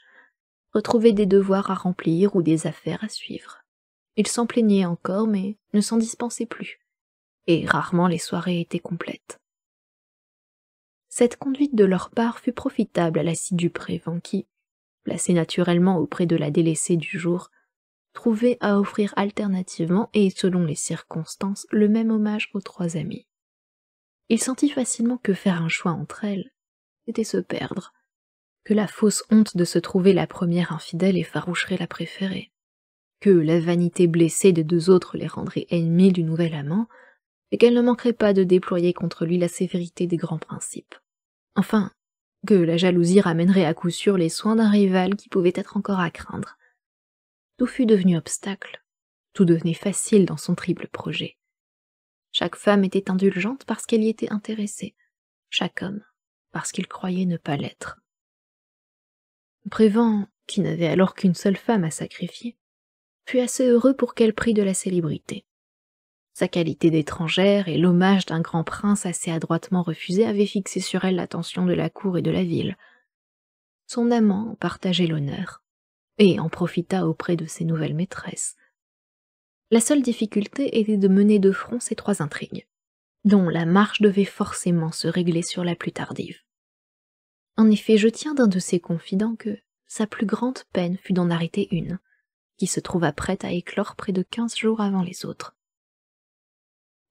Speaker 1: retrouvaient des devoirs à remplir ou des affaires à suivre. Ils s'en plaignaient encore, mais ne s'en dispensaient plus, et rarement les soirées étaient complètes cette conduite de leur part fut profitable à l'assidu Prévent qui, placé naturellement auprès de la délaissée du jour, trouvait à offrir alternativement et selon les circonstances le même hommage aux trois amis. Il sentit facilement que faire un choix entre elles, c'était se perdre, que la fausse honte de se trouver la première infidèle effaroucherait la préférée, que la vanité blessée des deux autres les rendrait ennemies du nouvel amant, et qu'elle ne manquerait pas de déployer contre lui la sévérité des grands principes. Enfin, que la jalousie ramènerait à coup sûr les soins d'un rival qui pouvait être encore à craindre. Tout fut devenu obstacle, tout devenait facile dans son triple projet. Chaque femme était indulgente parce qu'elle y était intéressée, chaque homme parce qu'il croyait ne pas l'être. Prévent, qui n'avait alors qu'une seule femme à sacrifier, fut assez heureux pour qu'elle prît de la célébrité. Sa qualité d'étrangère et l'hommage d'un grand prince assez adroitement refusé avaient fixé sur elle l'attention de la cour et de la ville. Son amant en partageait l'honneur, et en profita auprès de ses nouvelles maîtresses. La seule difficulté était de mener de front ces trois intrigues, dont la marche devait forcément se régler sur la plus tardive. En effet, je tiens d'un de ses confidents que sa plus grande peine fut d'en arrêter une, qui se trouva prête à éclore près de quinze jours avant les autres.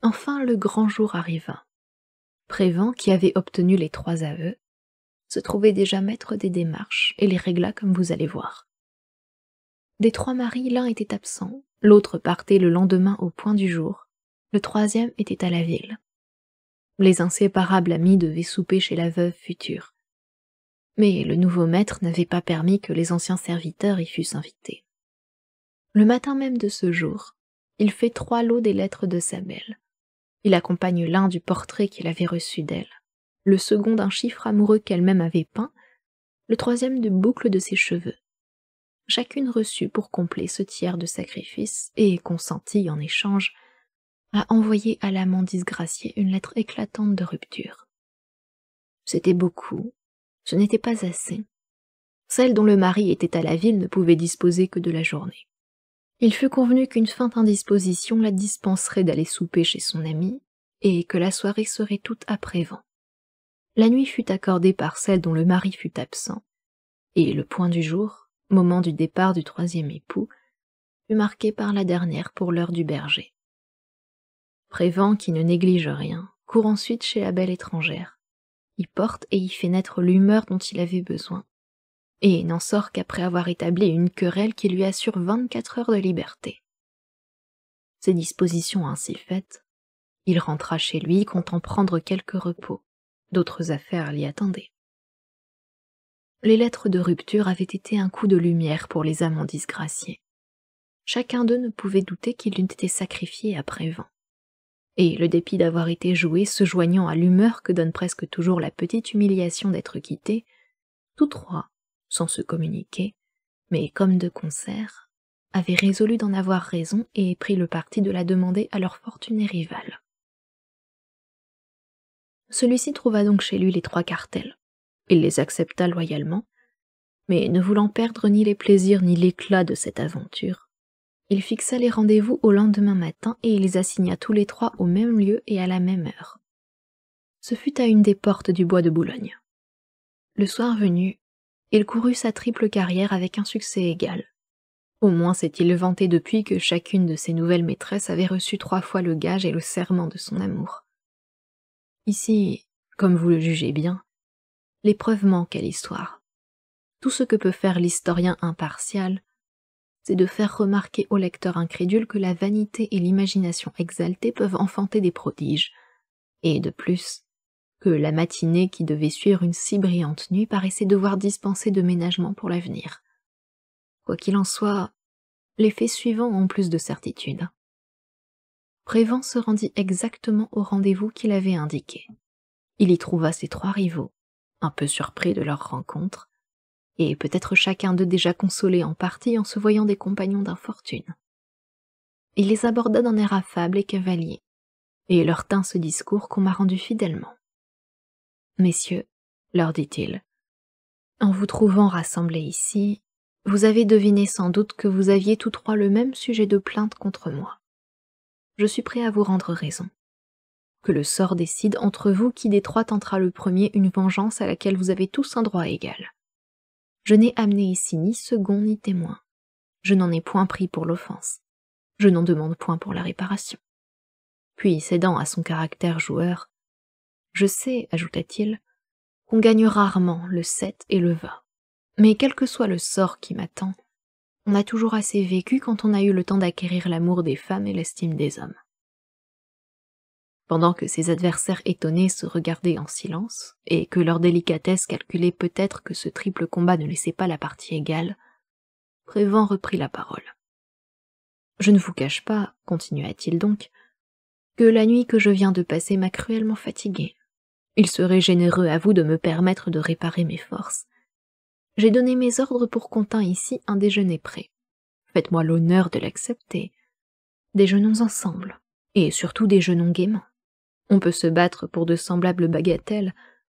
Speaker 1: Enfin le grand jour arriva. Prévent, qui avait obtenu les trois aveux, se trouvait déjà maître des démarches et les régla comme vous allez voir. Des trois maris, l'un était absent, l'autre partait le lendemain au point du jour, le troisième était à la ville. Les inséparables amis devaient souper chez la veuve future. Mais le nouveau maître n'avait pas permis que les anciens serviteurs y fussent invités. Le matin même de ce jour, il fait trois lots des lettres de sa belle, il accompagne l'un du portrait qu'il avait reçu d'elle, le second d'un chiffre amoureux qu'elle-même avait peint, le troisième de boucles de ses cheveux. Chacune reçut pour complet ce tiers de sacrifice et consentit en échange à envoyer à l'amant disgracié une lettre éclatante de rupture. C'était beaucoup, ce n'était pas assez. Celle dont le mari était à la ville ne pouvait disposer que de la journée. Il fut convenu qu'une feinte indisposition la dispenserait d'aller souper chez son ami, et que la soirée serait toute à Prévent. La nuit fut accordée par celle dont le mari fut absent, et le point du jour, moment du départ du troisième époux, fut marqué par la dernière pour l'heure du berger. Prévent, qui ne néglige rien, court ensuite chez la belle étrangère, y porte et y fait naître l'humeur dont il avait besoin, et n'en sort qu'après avoir établi une querelle qui lui assure vingt-quatre heures de liberté. Ses dispositions ainsi faites, il rentra chez lui comptant prendre quelques repos. D'autres affaires l'y attendaient. Les lettres de rupture avaient été un coup de lumière pour les amants disgraciés. Chacun d'eux ne pouvait douter qu'il eût été sacrifié après vent. Et le dépit d'avoir été joué se joignant à l'humeur que donne presque toujours la petite humiliation d'être quitté, tous trois sans se communiquer, mais comme de concert, avaient résolu d'en avoir raison et pris le parti de la demander à leur fortuné rivale. Celui-ci trouva donc chez lui les trois cartels. Il les accepta loyalement, mais ne voulant perdre ni les plaisirs ni l'éclat de cette aventure, il fixa les rendez-vous au lendemain matin et les assigna tous les trois au même lieu et à la même heure. Ce fut à une des portes du bois de Boulogne. Le soir venu, il courut sa triple carrière avec un succès égal. Au moins s'est-il vanté depuis que chacune de ses nouvelles maîtresses avait reçu trois fois le gage et le serment de son amour. Ici, comme vous le jugez bien, l'épreuve manque à l'histoire. Tout ce que peut faire l'historien impartial, c'est de faire remarquer au lecteur incrédule que la vanité et l'imagination exaltées peuvent enfanter des prodiges, et de plus, que la matinée qui devait suivre une si brillante nuit paraissait devoir dispenser de ménagement pour l'avenir. Quoi qu'il en soit, les faits suivants ont plus de certitude. Prévent se rendit exactement au rendez-vous qu'il avait indiqué. Il y trouva ses trois rivaux, un peu surpris de leur rencontre, et peut-être chacun d'eux déjà consolé en partie en se voyant des compagnons d'infortune. Il les aborda d'un air affable et cavalier, et leur tint ce discours qu'on m'a rendu fidèlement. Messieurs, leur dit-il, en vous trouvant rassemblés ici, vous avez deviné sans doute que vous aviez tous trois le même sujet de plainte contre moi. Je suis prêt à vous rendre raison. Que le sort décide entre vous qui des trois tentera le premier une vengeance à laquelle vous avez tous un droit égal. Je n'ai amené ici ni second ni témoin. Je n'en ai point pris pour l'offense. Je n'en demande point pour la réparation. Puis, cédant à son caractère joueur, je sais, ajouta-t-il, qu'on gagne rarement le sept et le vingt, Mais quel que soit le sort qui m'attend, on a toujours assez vécu quand on a eu le temps d'acquérir l'amour des femmes et l'estime des hommes. Pendant que ses adversaires étonnés se regardaient en silence, et que leur délicatesse calculait peut-être que ce triple combat ne laissait pas la partie égale, Prévent reprit la parole. Je ne vous cache pas, continua-t-il donc, que la nuit que je viens de passer m'a cruellement fatigué. Il serait généreux à vous de me permettre de réparer mes forces. J'ai donné mes ordres pour qu'on qu'Ontin ici un déjeuner prêt. Faites-moi l'honneur de l'accepter. Déjeunons ensemble, et surtout déjeunons gaiement. On peut se battre pour de semblables bagatelles,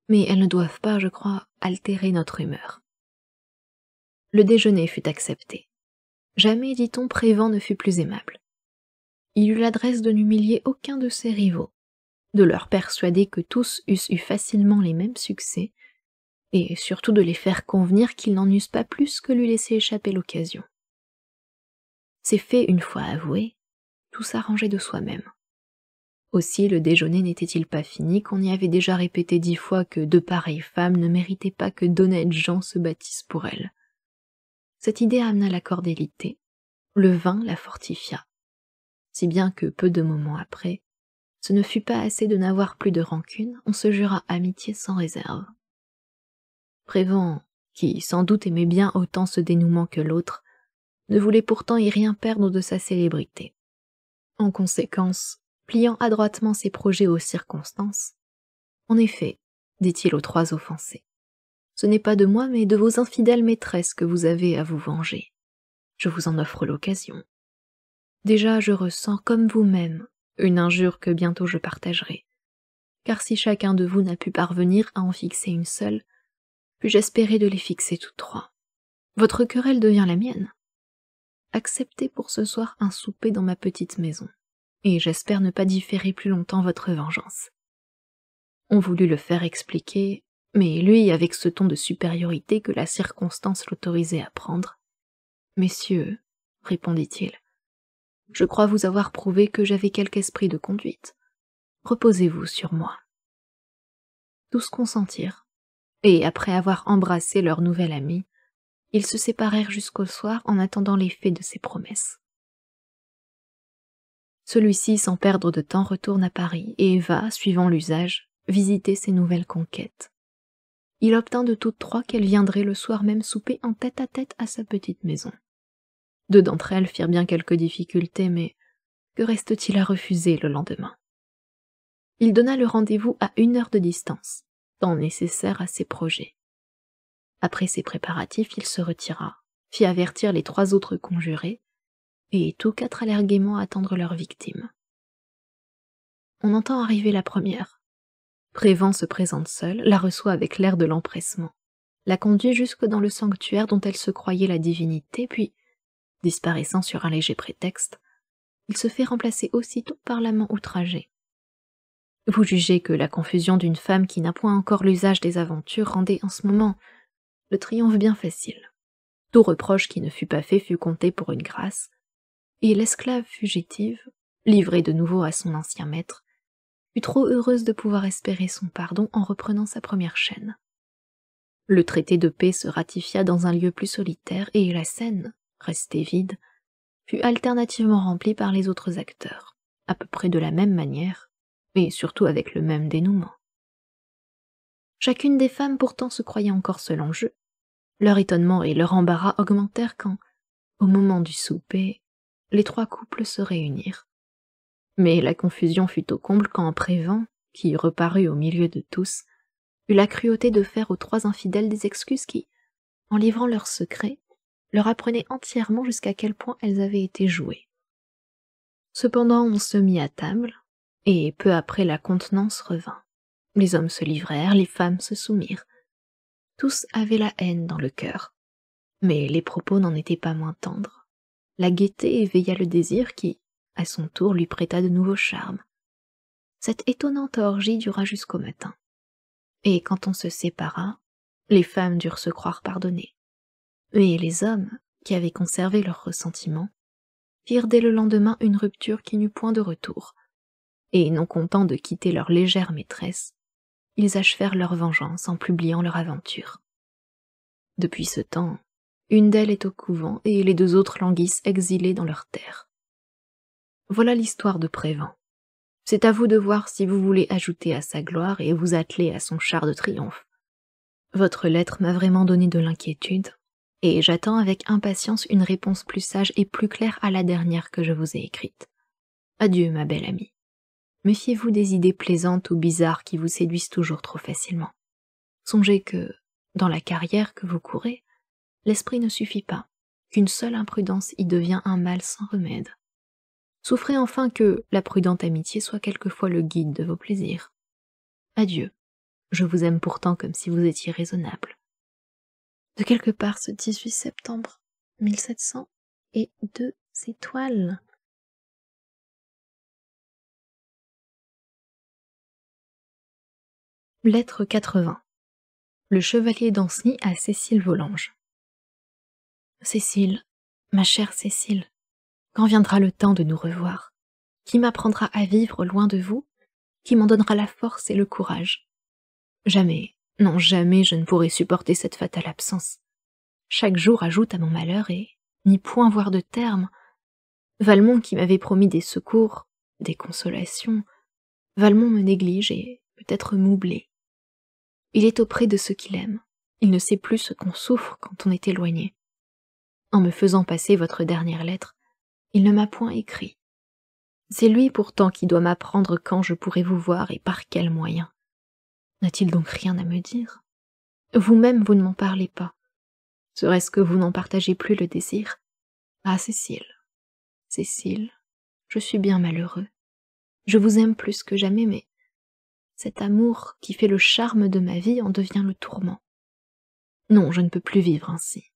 Speaker 1: mais elles ne doivent pas, je crois, altérer notre humeur. Le déjeuner fut accepté. Jamais, dit-on, Prévent ne fut plus aimable. Il eut l'adresse de n'humilier aucun de ses rivaux, de leur persuader que tous eussent eu facilement les mêmes succès, et surtout de les faire convenir qu'ils n'en eussent pas plus que lui laisser échapper l'occasion. Ces faits une fois avoués, tout s'arrangeait de soi-même. Aussi le déjeuner n'était-il pas fini qu'on y avait déjà répété dix fois que de pareilles femmes ne méritaient pas que d'honnêtes gens se bâtissent pour elles. Cette idée amena la cordialité, le vin la fortifia, si bien que peu de moments après, ce ne fut pas assez de n'avoir plus de rancune, on se jura amitié sans réserve. Prévent, qui sans doute aimait bien autant ce dénouement que l'autre, ne voulait pourtant y rien perdre de sa célébrité. En conséquence, pliant adroitement ses projets aux circonstances, En effet, dit-il aux trois offensés, ce n'est pas de moi mais de vos infidèles maîtresses que vous avez à vous venger. Je vous en offre l'occasion. Déjà je ressens comme vous-même une injure que bientôt je partagerai. Car si chacun de vous n'a pu parvenir à en fixer une seule, puis-je espérer de les fixer toutes trois Votre querelle devient la mienne. Acceptez pour ce soir un souper dans ma petite maison, et j'espère ne pas différer plus longtemps votre vengeance. On voulut le faire expliquer, mais lui, avec ce ton de supériorité que la circonstance l'autorisait à prendre. Messieurs, répondit-il, je crois vous avoir prouvé que j'avais quelque esprit de conduite. Reposez-vous sur moi. Tous consentirent, et après avoir embrassé leur nouvel ami, ils se séparèrent jusqu'au soir en attendant l'effet de ses promesses. Celui-ci, sans perdre de temps, retourne à Paris et va, suivant l'usage, visiter ses nouvelles conquêtes. Il obtint de toutes trois qu'elles viendraient le soir même souper en tête -à, -tête à sa petite maison. Deux d'entre elles firent bien quelques difficultés, mais que reste-t-il à refuser le lendemain Il donna le rendez-vous à une heure de distance, temps nécessaire à ses projets. Après ses préparatifs, il se retira, fit avertir les trois autres conjurés, et tous quatre allèrent gaiement attendre leur victime. On entend arriver la première. Prévent se présente seule, la reçoit avec l'air de l'empressement, la conduit jusque dans le sanctuaire dont elle se croyait la divinité, puis disparaissant sur un léger prétexte, il se fait remplacer aussitôt par l'amant outragé. Vous jugez que la confusion d'une femme qui n'a point encore l'usage des aventures rendait en ce moment le triomphe bien facile. Tout reproche qui ne fut pas fait fut compté pour une grâce, et l'esclave fugitive, livrée de nouveau à son ancien maître, fut trop heureuse de pouvoir espérer son pardon en reprenant sa première chaîne. Le traité de paix se ratifia dans un lieu plus solitaire, et la scène, resté vide, fut alternativement rempli par les autres acteurs, à peu près de la même manière, et surtout avec le même dénouement. Chacune des femmes pourtant se croyait encore seule en jeu. Leur étonnement et leur embarras augmentèrent quand, au moment du souper, les trois couples se réunirent. Mais la confusion fut au comble quand Prévent, qui reparut au milieu de tous, eut la cruauté de faire aux trois infidèles des excuses qui, en livrant leurs secrets, leur apprenait entièrement jusqu'à quel point elles avaient été jouées. Cependant on se mit à table, et peu après la contenance revint. Les hommes se livrèrent, les femmes se soumirent. Tous avaient la haine dans le cœur, mais les propos n'en étaient pas moins tendres. La gaieté éveilla le désir qui, à son tour, lui prêta de nouveaux charmes. Cette étonnante orgie dura jusqu'au matin. Et quand on se sépara, les femmes durent se croire pardonnées et les hommes, qui avaient conservé leur ressentiment, firent dès le lendemain une rupture qui n'eut point de retour, et non contents de quitter leur légère maîtresse, ils achevèrent leur vengeance en publiant leur aventure. Depuis ce temps, une d'elles est au couvent et les deux autres languissent exilées dans leur terre. Voilà l'histoire de Prévent. C'est à vous de voir si vous voulez ajouter à sa gloire et vous atteler à son char de triomphe. Votre lettre m'a vraiment donné de l'inquiétude, et j'attends avec impatience une réponse plus sage et plus claire à la dernière que je vous ai écrite. Adieu, ma belle amie. Méfiez-vous des idées plaisantes ou bizarres qui vous séduisent toujours trop facilement. Songez que, dans la carrière que vous courez, l'esprit ne suffit pas, qu'une seule imprudence y devient un mal sans remède. Souffrez enfin que la prudente amitié soit quelquefois le guide de vos plaisirs. Adieu. Je vous aime pourtant comme si vous étiez raisonnable de quelque part ce 18
Speaker 2: septembre 1700 et deux étoiles. Lettre 80 Le chevalier d'Anceny à Cécile Volange
Speaker 1: Cécile, ma chère Cécile, quand viendra le temps de nous revoir Qui m'apprendra à vivre loin de vous Qui m'en donnera la force et le courage Jamais, non, jamais je ne pourrai supporter cette fatale absence. Chaque jour ajoute à mon malheur et, n'y point voir de terme, Valmont qui m'avait promis des secours, des consolations, Valmont me néglige et peut-être m'oublie. Il est auprès de ceux qu'il aime. Il ne sait plus ce qu'on souffre quand on est éloigné. En me faisant passer votre dernière lettre, il ne m'a point écrit. C'est lui pourtant qui doit m'apprendre quand je pourrai vous voir et par quels moyens. N'a-t-il donc rien à me dire Vous-même, vous ne m'en parlez pas. Serait-ce que vous n'en partagez plus le désir Ah, Cécile, Cécile, je suis bien malheureux. Je vous aime plus que jamais, mais cet amour qui fait le charme de ma vie en devient le tourment. Non, je ne peux plus vivre ainsi.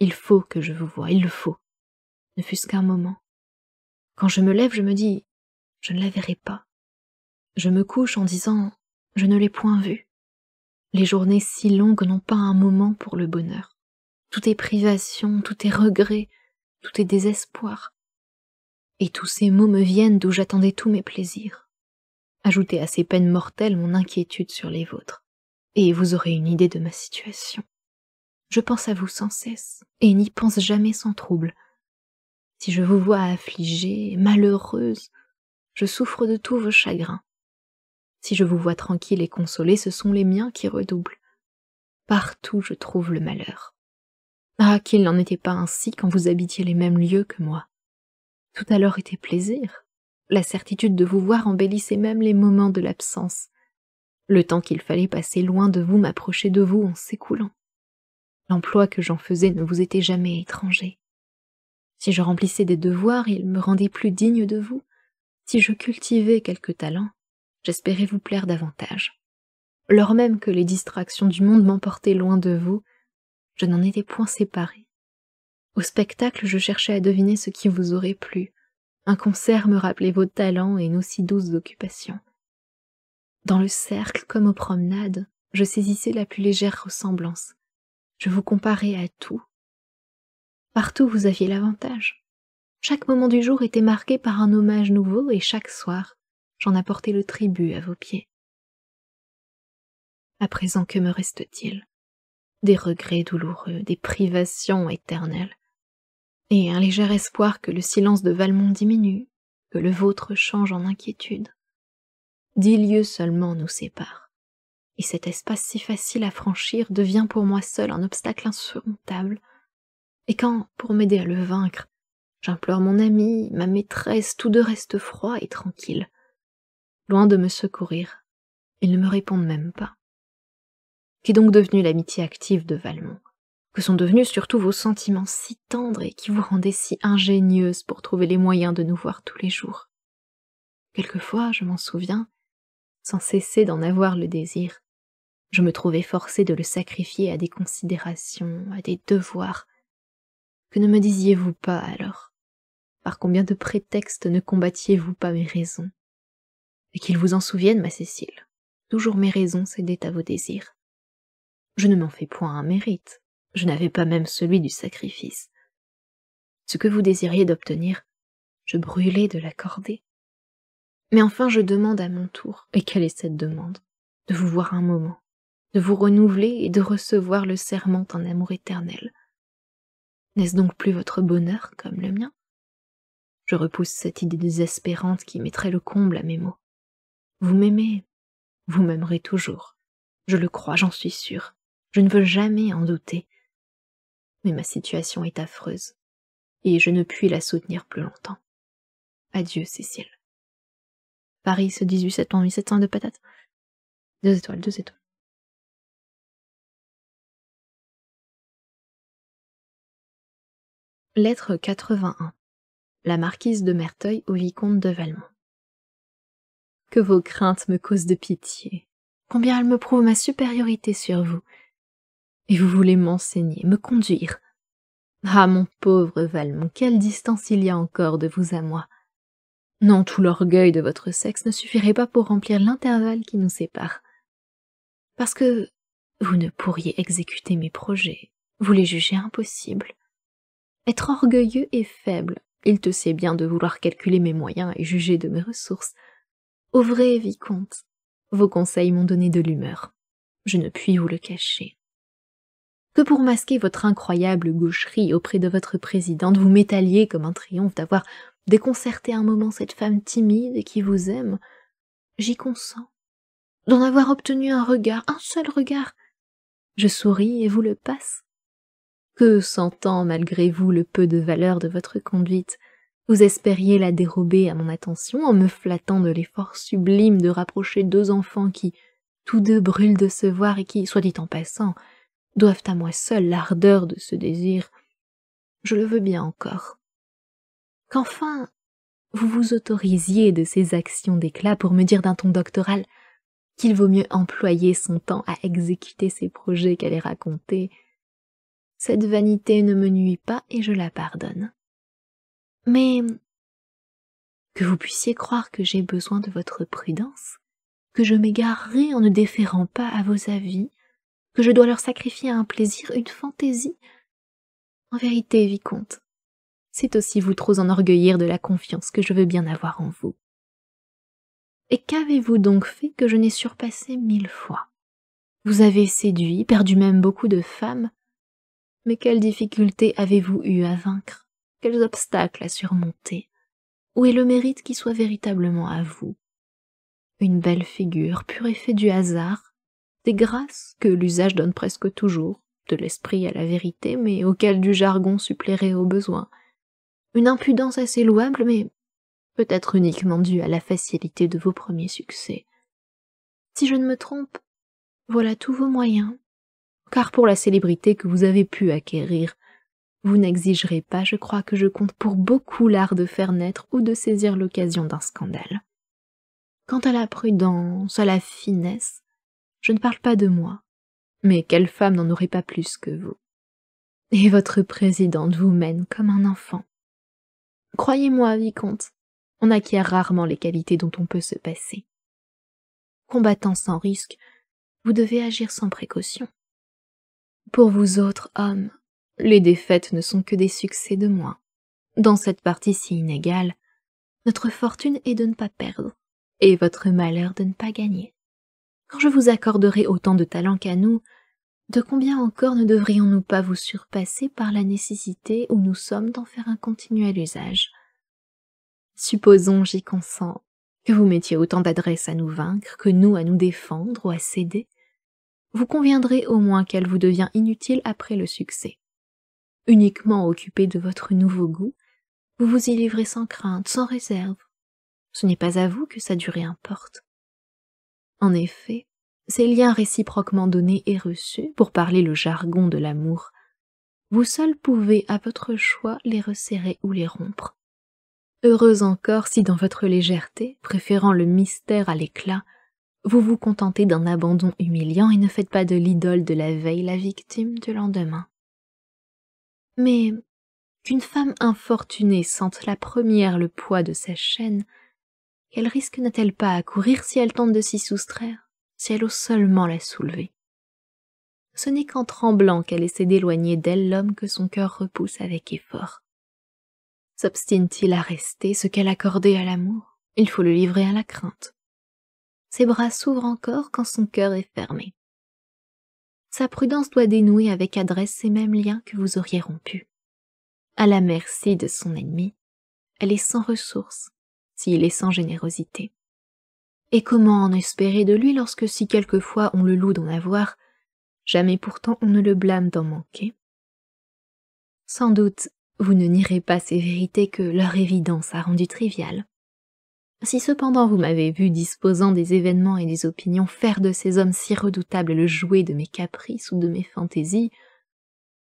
Speaker 1: Il faut que je vous voie, il le faut, ne fût-ce qu'un moment. Quand je me lève, je me dis, je ne la verrai pas. Je me couche en disant, je ne l'ai point vu. Les journées si longues n'ont pas un moment pour le bonheur. Tout est privation, tout est regret, tout est désespoir. Et tous ces mots me viennent d'où j'attendais tous mes plaisirs. Ajoutez à ces peines mortelles mon inquiétude sur les vôtres, et vous aurez une idée de ma situation. Je pense à vous sans cesse, et n'y pense jamais sans trouble. Si je vous vois affligée, malheureuse, je souffre de tous vos chagrins. Si je vous vois tranquille et consolée, ce sont les miens qui redoublent. Partout je trouve le malheur. Ah, qu'il n'en était pas ainsi quand vous habitiez les mêmes lieux que moi. Tout à l'heure était plaisir. La certitude de vous voir embellissait même les moments de l'absence. Le temps qu'il fallait passer loin de vous m'approchait de vous en s'écoulant. L'emploi que j'en faisais ne vous était jamais étranger. Si je remplissais des devoirs, il me rendait plus digne de vous. Si je cultivais quelque talent, j'espérais vous plaire davantage. Lors même que les distractions du monde m'emportaient loin de vous, je n'en étais point séparée. Au spectacle, je cherchais à deviner ce qui vous aurait plu. Un concert me rappelait vos talents et nos si douces occupations. Dans le cercle comme aux promenades, je saisissais la plus légère ressemblance. Je vous comparais à tout. Partout vous aviez l'avantage. Chaque moment du jour était marqué par un hommage nouveau et chaque soir j'en apportais le tribut à vos pieds. À présent, que me reste-t-il Des regrets douloureux, des privations éternelles, et un léger espoir que le silence de Valmont diminue, que le vôtre change en inquiétude. Dix lieues seulement nous séparent, et cet espace si facile à franchir devient pour moi seul un obstacle insurmontable. Et quand, pour m'aider à le vaincre, j'implore mon ami, ma maîtresse, tous deux restent froids et tranquilles, loin de me secourir. Ils ne me répondent même pas. Qu'est donc devenue l'amitié active de Valmont Que sont devenus surtout vos sentiments si tendres et qui vous rendaient si ingénieuse pour trouver les moyens de nous voir tous les jours Quelquefois, je m'en souviens, sans cesser d'en avoir le désir, je me trouvais forcée de le sacrifier à des considérations, à des devoirs. Que ne me disiez-vous pas alors Par combien de prétextes ne combattiez-vous pas mes raisons et qu'il vous en souvienne, ma Cécile. Toujours mes raisons cédaient à vos désirs. Je ne m'en fais point un mérite, je n'avais pas même celui du sacrifice. Ce que vous désiriez d'obtenir, je brûlais de l'accorder. Mais enfin je demande à mon tour, et quelle est cette demande De vous voir un moment, de vous renouveler et de recevoir le serment d'un amour éternel. N'est-ce donc plus votre bonheur comme le mien Je repousse cette idée désespérante qui mettrait le comble à mes mots. Vous m'aimez, vous m'aimerez toujours. Je le crois, j'en suis sûre. Je ne veux jamais en douter. Mais ma situation est affreuse, et je ne puis la soutenir plus longtemps. Adieu,
Speaker 2: Cécile. Paris, ce 18 septembre de patates. Deux étoiles, deux étoiles. Lettre 81 La marquise de Merteuil au vicomte
Speaker 1: de Valmont que vos craintes me causent de pitié, combien elles me prouvent ma supériorité sur vous. Et vous voulez m'enseigner, me conduire. Ah, mon pauvre Valmont, quelle distance il y a encore de vous à moi. Non, tout l'orgueil de votre sexe ne suffirait pas pour remplir l'intervalle qui nous sépare. Parce que vous ne pourriez exécuter mes projets, vous les jugez impossibles. Être orgueilleux et faible, il te sait bien de vouloir calculer mes moyens et juger de mes ressources. Au vrai vicomte, vos conseils m'ont donné de l'humeur. Je ne puis vous le cacher. Que pour masquer votre incroyable gaucherie auprès de votre présidente, vous m'étaliez comme un triomphe d'avoir déconcerté un moment cette femme timide qui vous aime. J'y consens. D'en avoir obtenu un regard, un seul regard. Je souris et vous le passe. Que, sentant malgré vous le peu de valeur de votre conduite, vous espériez la dérober à mon attention en me flattant de l'effort sublime de rapprocher deux enfants qui, tous deux, brûlent de se voir et qui, soit dit en passant, doivent à moi seul l'ardeur de ce désir. Je le veux bien encore. Qu'enfin, vous vous autorisiez de ces actions d'éclat pour me dire d'un ton doctoral qu'il vaut mieux employer son temps à exécuter ses projets qu'à les raconter. Cette vanité ne me nuit pas et je la pardonne. Mais que vous puissiez croire que j'ai besoin de votre prudence, que je m'égarerai en ne déférant pas à vos avis, que je dois leur sacrifier à un plaisir, une fantaisie. En vérité, vicomte, c'est aussi vous trop enorgueillir de la confiance que je veux bien avoir en vous. Et qu'avez-vous donc fait que je n'ai surpassé mille fois Vous avez séduit, perdu même beaucoup de femmes, mais quelle difficulté avez-vous eu à vaincre quels obstacles à surmonter Où est le mérite qui soit véritablement à vous Une belle figure, pur effet du hasard, des grâces que l'usage donne presque toujours, de l'esprit à la vérité, mais auquel du jargon suppléerait au besoin. Une impudence assez louable, mais peut-être uniquement due à la facilité de vos premiers succès. Si je ne me trompe, voilà tous vos moyens. Car pour la célébrité que vous avez pu acquérir, vous n'exigerez pas, je crois, que je compte pour beaucoup l'art de faire naître ou de saisir l'occasion d'un scandale. Quant à la prudence, à la finesse, je ne parle pas de moi, mais quelle femme n'en aurait pas plus que vous Et votre présidente vous mène comme un enfant. Croyez-moi, vicomte, on acquiert rarement les qualités dont on peut se passer. Combattant sans risque, vous devez agir sans précaution. Pour vous autres hommes, les défaites ne sont que des succès de moins. Dans cette partie si inégale, notre fortune est de ne pas perdre, et votre malheur de ne pas gagner. Quand je vous accorderai autant de talent qu'à nous, de combien encore ne devrions-nous pas vous surpasser par la nécessité où nous sommes d'en faire un continuel usage Supposons, j'y consens, que vous mettiez autant d'adresse à nous vaincre que nous à nous défendre ou à céder. Vous conviendrez au moins qu'elle vous devient inutile après le succès uniquement occupé de votre nouveau goût, vous vous y livrez sans crainte, sans réserve. Ce n'est pas à vous que sa durée importe. En effet, ces liens réciproquement donnés et reçus, pour parler le jargon de l'amour, vous seul pouvez à votre choix les resserrer ou les rompre. Heureux encore si dans votre légèreté, préférant le mystère à l'éclat, vous vous contentez d'un abandon humiliant et ne faites pas de l'idole de la veille la victime du lendemain. Mais qu'une femme infortunée sente la première le poids de sa chaîne, quel risque n'a-t-elle pas à courir si elle tente de s'y soustraire, si elle ose seulement la soulever Ce n'est qu'en tremblant qu'elle essaie d'éloigner d'elle l'homme que son cœur repousse avec effort. S'obstine-t-il à rester ce qu'elle accordait à l'amour Il faut le livrer à la crainte. Ses bras s'ouvrent encore quand son cœur est fermé sa prudence doit dénouer avec adresse ces mêmes liens que vous auriez rompus. À la merci de son ennemi, elle est sans ressources, s'il est sans générosité. Et comment en espérer de lui lorsque si quelquefois on le loue d'en avoir, jamais pourtant on ne le blâme d'en manquer Sans doute, vous ne nierez pas ces vérités que leur évidence a rendues triviales. Si cependant vous m'avez vu disposant des événements et des opinions faire de ces hommes si redoutables le jouet de mes caprices ou de mes fantaisies,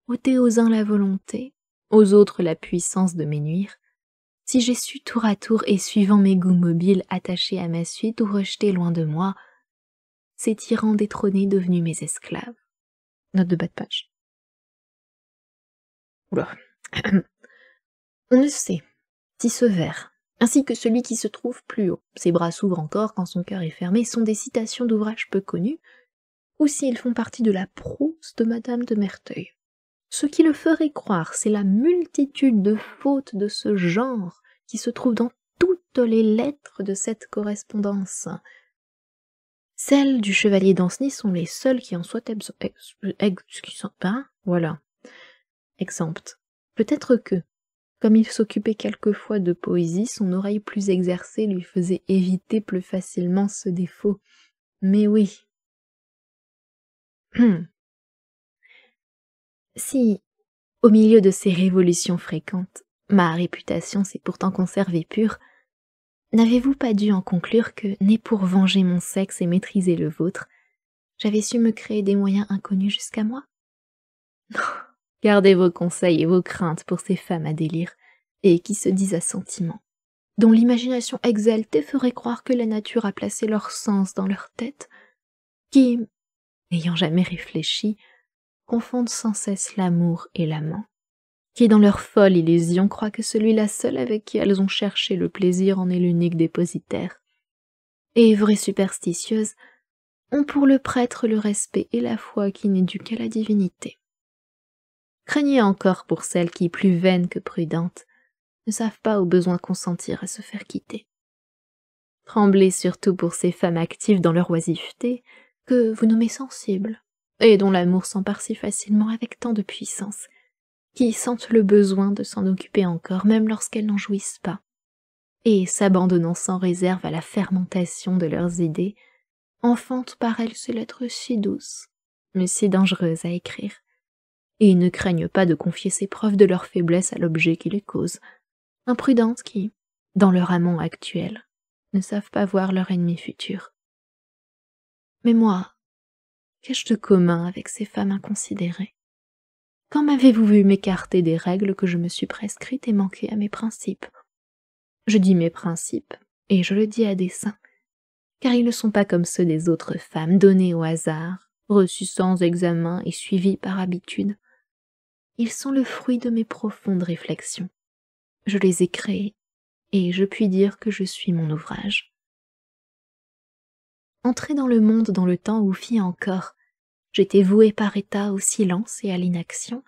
Speaker 1: ôtez aux uns la volonté, aux autres la puissance de mes nuire, si j'ai su tour à tour et suivant mes goûts mobiles attachés à ma suite ou rejeter loin de moi, ces tyrans détrônés
Speaker 2: devenus mes esclaves. Note de bas de page. (clears throat) On ne sait si ce vers ainsi que celui qui se
Speaker 1: trouve plus haut. Ses bras s'ouvrent encore quand son cœur est fermé sont des citations d'ouvrages peu connus, ou s'ils font partie de la prose de Madame de Merteuil. Ce qui le ferait croire, c'est la multitude de fautes de ce genre qui se trouvent dans toutes les lettres de cette correspondance. Celles du chevalier Danceny sont les seules qui en soient voilà, exemptes. Peut-être que, comme il s'occupait quelquefois de poésie, son oreille plus exercée lui faisait éviter plus facilement ce défaut. Mais oui. Hmm. si, au milieu de ces révolutions fréquentes, ma réputation s'est pourtant conservée pure, n'avez-vous pas dû en conclure que, né pour venger mon sexe et maîtriser le vôtre, j'avais su me créer des moyens inconnus jusqu'à moi Non Gardez vos conseils et vos craintes pour ces femmes à délire et qui se disent à sentiment, dont l'imagination exaltée ferait croire que la nature a placé leur sens dans leur tête, qui, n'ayant jamais réfléchi, confondent sans cesse l'amour et l'amant, qui dans leur folle illusion croient que celui-là seul avec qui elles ont cherché le plaisir en est l'unique dépositaire. Et vraies superstitieuses ont pour le prêtre le respect et la foi qui n'est dû qu'à la divinité craignez encore pour celles qui, plus vaines que prudentes, ne savent pas au besoin consentir à se faire quitter. Tremblez surtout pour ces femmes actives dans leur oisiveté, que vous nommez sensibles, et dont l'amour s'empare si facilement avec tant de puissance, qui sentent le besoin de s'en occuper encore, même lorsqu'elles n'en jouissent pas, et s'abandonnant sans réserve à la fermentation de leurs idées, enfantent par elles ces lettres si douces, mais si dangereuses à écrire et ne craignent pas de confier ces preuves de leur faiblesse à l'objet qui les cause. Imprudentes qui, dans leur amant actuel, ne savent pas voir leur ennemi futur. Mais moi, qu'ai-je de commun avec ces femmes inconsidérées Quand m'avez-vous vu m'écarter des règles que je me suis prescrites et manquer à mes principes Je dis mes principes, et je le dis à dessein, car ils ne sont pas comme ceux des autres femmes, données au hasard, reçus sans examen et suivis par habitude ils sont le fruit de mes profondes réflexions. Je les ai créés, et je puis dire que je suis mon ouvrage. Entrée dans le monde dans le temps où fit encore, j'étais vouée par état au silence et à l'inaction,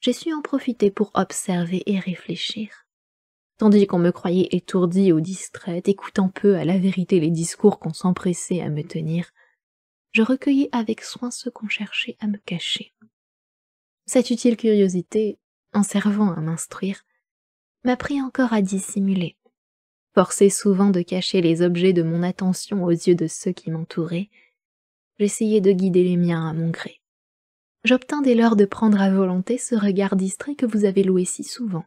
Speaker 1: j'ai su en profiter pour observer et réfléchir. Tandis qu'on me croyait étourdie ou distraite, écoutant peu à la vérité les discours qu'on s'empressait à me tenir, je recueillais avec soin ce qu'on cherchait à me cacher cette utile curiosité, en servant à m'instruire, m'apprit encore à dissimuler, forcé souvent de cacher les objets de mon attention aux yeux de ceux qui m'entouraient, j'essayais de guider les miens à mon gré. J'obtins dès lors de prendre à volonté ce regard distrait que vous avez loué si souvent.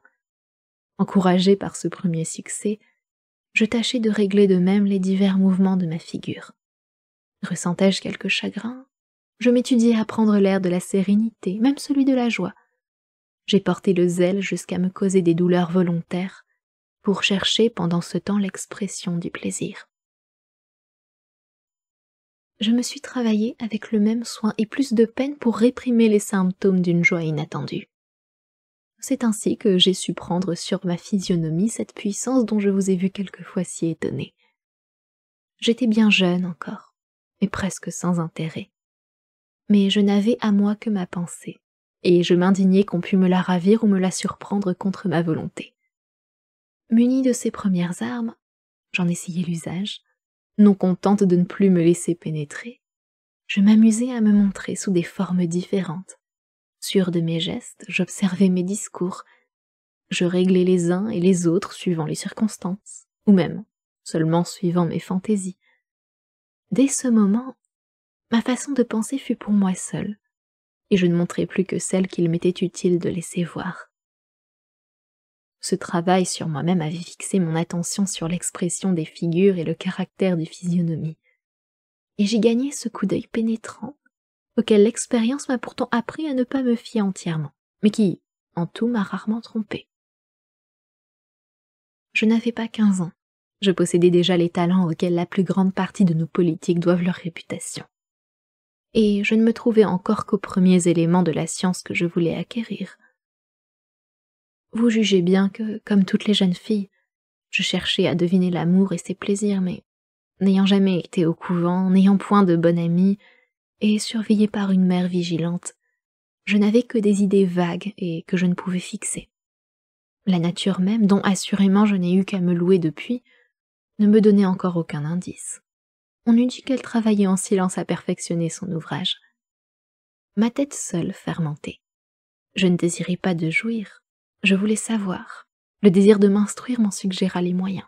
Speaker 1: Encouragé par ce premier succès, je tâchai de régler de même les divers mouvements de ma figure. Ressentais-je quelque chagrin je m'étudiais à prendre l'air de la sérénité, même celui de la joie. J'ai porté le zèle jusqu'à me causer des douleurs volontaires pour chercher pendant ce temps l'expression du plaisir. Je me suis travaillée avec le même soin et plus de peine pour réprimer les symptômes d'une joie inattendue. C'est ainsi que j'ai su prendre sur ma physionomie cette puissance dont je vous ai vu quelquefois si étonnée. J'étais bien jeune encore, et presque sans intérêt mais je n'avais à moi que ma pensée, et je m'indignais qu'on pût me la ravir ou me la surprendre contre ma volonté. Munie de ces premières armes, j'en essayais l'usage, non contente de ne plus me laisser pénétrer, je m'amusais à me montrer sous des formes différentes. Sûre de mes gestes, j'observais mes discours, je réglais les uns et les autres suivant les circonstances, ou même seulement suivant mes fantaisies. Dès ce moment, ma façon de penser fut pour moi seule, et je ne montrai plus que celle qu'il m'était utile de laisser voir. Ce travail sur moi-même avait fixé mon attention sur l'expression des figures et le caractère des physionomies, et j'y gagnai ce coup d'œil pénétrant, auquel l'expérience m'a pourtant appris à ne pas me fier entièrement, mais qui, en tout, m'a rarement trompé. Je n'avais pas quinze ans, je possédais déjà les talents auxquels la plus grande partie de nos politiques doivent leur réputation et je ne me trouvais encore qu'aux premiers éléments de la science que je voulais acquérir. Vous jugez bien que, comme toutes les jeunes filles, je cherchais à deviner l'amour et ses plaisirs, mais n'ayant jamais été au couvent, n'ayant point de bonne amie, et surveillée par une mère vigilante, je n'avais que des idées vagues et que je ne pouvais fixer. La nature même, dont assurément je n'ai eu qu'à me louer depuis, ne me donnait encore aucun indice on eût dit qu'elle travaillait en silence à perfectionner son ouvrage. Ma tête seule fermentait. Je ne désirais pas de jouir, je voulais savoir. Le désir de m'instruire m'en suggéra les moyens.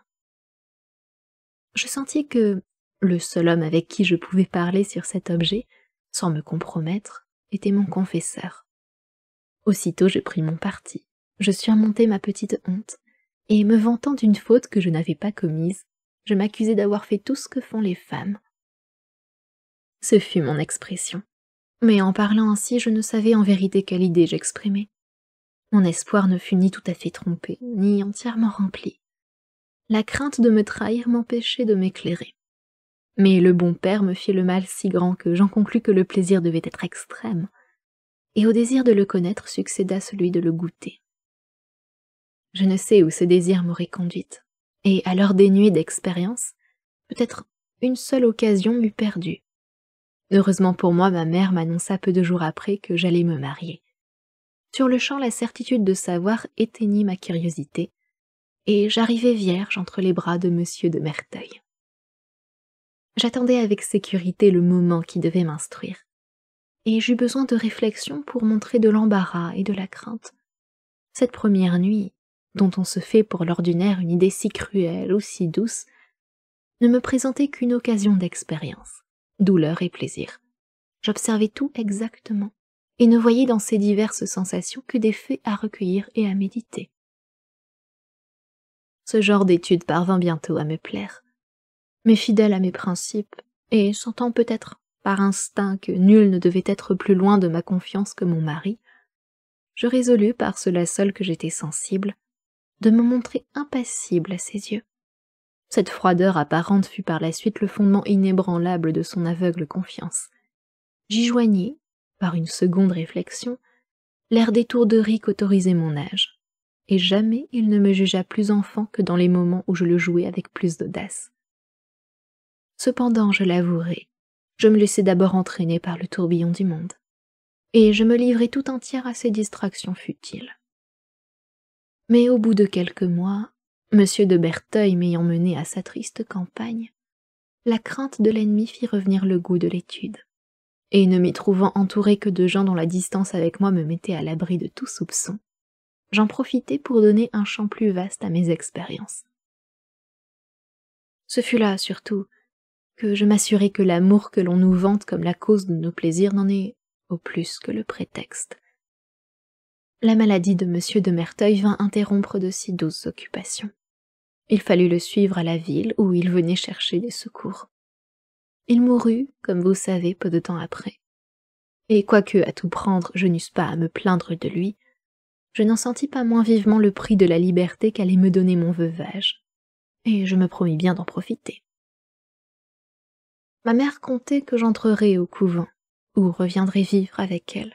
Speaker 1: Je sentis que le seul homme avec qui je pouvais parler sur cet objet, sans me compromettre, était mon confesseur. Aussitôt je pris mon parti, je surmontai ma petite honte, et me vantant d'une faute que je n'avais pas commise, je m'accusais d'avoir fait tout ce que font les femmes. Ce fut mon expression. Mais en parlant ainsi, je ne savais en vérité quelle idée j'exprimais. Mon espoir ne fut ni tout à fait trompé, ni entièrement rempli. La crainte de me trahir m'empêchait de m'éclairer. Mais le bon père me fit le mal si grand que j'en conclus que le plaisir devait être extrême, et au désir de le connaître succéda celui de le goûter. Je ne sais où ce désir m'aurait conduite, et à l'heure dénuée d'expérience, peut-être une seule occasion m'eût perdue. Heureusement pour moi, ma mère m'annonça peu de jours après que j'allais me marier. Sur le champ, la certitude de savoir éteignit ma curiosité, et j'arrivai vierge entre les bras de Monsieur de Merteuil. J'attendais avec sécurité le moment qui devait m'instruire, et j'eus besoin de réflexion pour montrer de l'embarras et de la crainte. Cette première nuit, dont on se fait pour l'ordinaire une idée si cruelle ou si douce, ne me présentait qu'une occasion d'expérience, douleur et plaisir. J'observais tout exactement, et ne voyais dans ces diverses sensations que des faits à recueillir et à méditer. Ce genre d'étude parvint bientôt à me plaire, mais fidèle à mes principes, et sentant peut-être par instinct que nul ne devait être plus loin de ma confiance que mon mari, je résolus par cela seul que j'étais sensible de me montrer impassible à ses yeux. Cette froideur apparente fut par la suite le fondement inébranlable de son aveugle confiance. J'y joignis, par une seconde réflexion, l'air d'étourderie qu'autorisait mon âge, et jamais il ne me jugea plus enfant que dans les moments où je le jouais avec plus d'audace. Cependant, je l'avouerai, je me laissai d'abord entraîner par le tourbillon du monde, et je me livrai tout entière à ces distractions futiles. Mais au bout de quelques mois, M. de Berteuil m'ayant mené à sa triste campagne, la crainte de l'ennemi fit revenir le goût de l'étude. Et ne m'y trouvant entouré que de gens dont la distance avec moi me mettait à l'abri de tout soupçon, j'en profitai pour donner un champ plus vaste à mes expériences. Ce fut là, surtout, que je m'assurai que l'amour que l'on nous vante comme la cause de nos plaisirs n'en est, au plus, que le prétexte, la maladie de M. de Merteuil vint interrompre de si douces occupations. Il fallut le suivre à la ville où il venait chercher des secours. Il mourut, comme vous savez, peu de temps après. Et quoique à tout prendre je n'eusse pas à me plaindre de lui, je n'en sentis pas moins vivement le prix de la liberté qu'allait me donner mon veuvage, et je me promis bien d'en profiter. Ma mère comptait que j'entrerais au couvent, ou reviendrais vivre avec elle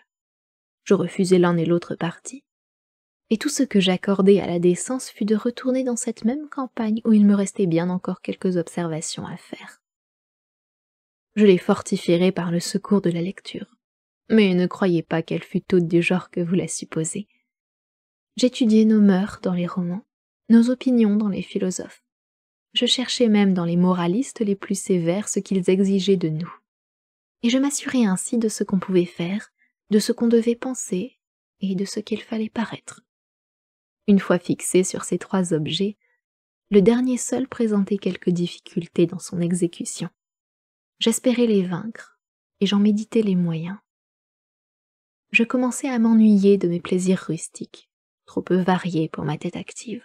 Speaker 1: je refusai l'un et l'autre parti, et tout ce que j'accordais à la décence fut de retourner dans cette même campagne où il me restait bien encore quelques observations à faire. Je les fortifierai par le secours de la lecture, mais ne croyez pas qu'elle fût toute du genre que vous la supposez. J'étudiais nos mœurs dans les romans, nos opinions dans les philosophes. Je cherchais même dans les moralistes les plus sévères ce qu'ils exigeaient de nous. Et je m'assurais ainsi de ce qu'on pouvait faire de ce qu'on devait penser et de ce qu'il fallait paraître. Une fois fixé sur ces trois objets, le dernier seul présentait quelques difficultés dans son exécution. J'espérais les vaincre, et j'en méditais les moyens. Je commençais à m'ennuyer de mes plaisirs rustiques, trop peu variés pour ma tête active.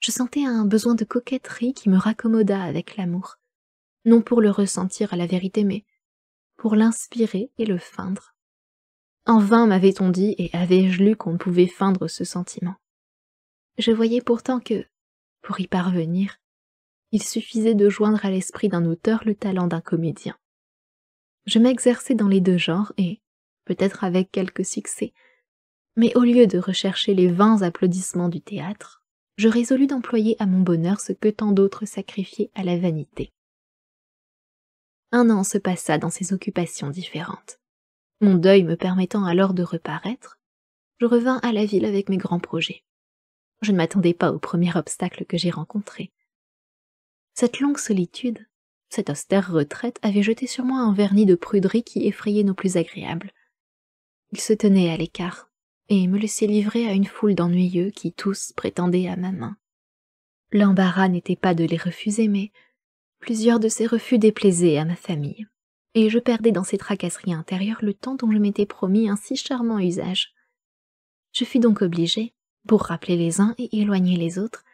Speaker 1: Je sentais un besoin de coquetterie qui me raccommoda avec l'amour, non pour le ressentir à la vérité, mais pour l'inspirer et le feindre. En vain m'avait-on dit et avais-je lu qu'on pouvait feindre ce sentiment. Je voyais pourtant que, pour y parvenir, il suffisait de joindre à l'esprit d'un auteur le talent d'un comédien. Je m'exerçais dans les deux genres et, peut-être avec quelque succès, mais au lieu de rechercher les vains applaudissements du théâtre, je résolus d'employer à mon bonheur ce que tant d'autres sacrifiaient à la vanité. Un an se passa dans ces occupations différentes mon deuil me permettant alors de reparaître, je revins à la ville avec mes grands projets. Je ne m'attendais pas au premier obstacle que j'ai rencontré. Cette longue solitude, cette austère retraite avait jeté sur moi un vernis de pruderie qui effrayait nos plus agréables. Il se tenait à l'écart et me laissait livrer à une foule d'ennuyeux qui tous prétendaient à ma main. L'embarras n'était pas de les refuser, mais plusieurs de ces refus déplaisaient à ma famille et je perdais dans ces tracasseries intérieures le temps dont je m'étais promis un si charmant usage. Je fus donc obligé, pour rappeler les uns et éloigner les autres,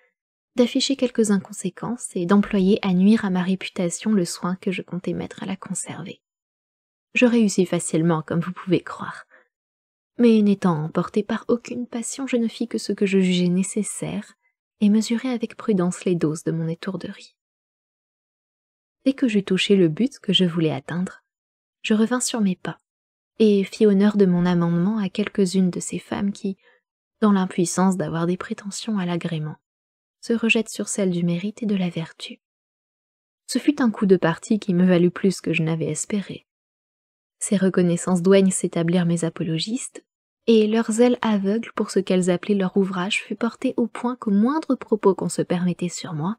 Speaker 1: d'afficher quelques inconséquences et d'employer à nuire à ma réputation le soin que je comptais mettre à la conserver. Je réussis facilement, comme vous pouvez croire. Mais n'étant emporté par aucune passion, je ne fis que ce que je jugeais nécessaire et mesurai avec prudence les doses de mon étourderie dès que j'eus touché le but que je voulais atteindre, je revins sur mes pas et fis honneur de mon amendement à quelques-unes de ces femmes qui, dans l'impuissance d'avoir des prétentions à l'agrément, se rejettent sur celles du mérite et de la vertu. Ce fut un coup de parti qui me valut plus que je n'avais espéré. Ces reconnaissances douaines s'établirent mes apologistes, et leur zèle aveugle pour ce qu'elles appelaient leur ouvrage fut porté au point qu'au moindre propos qu'on se permettait sur moi,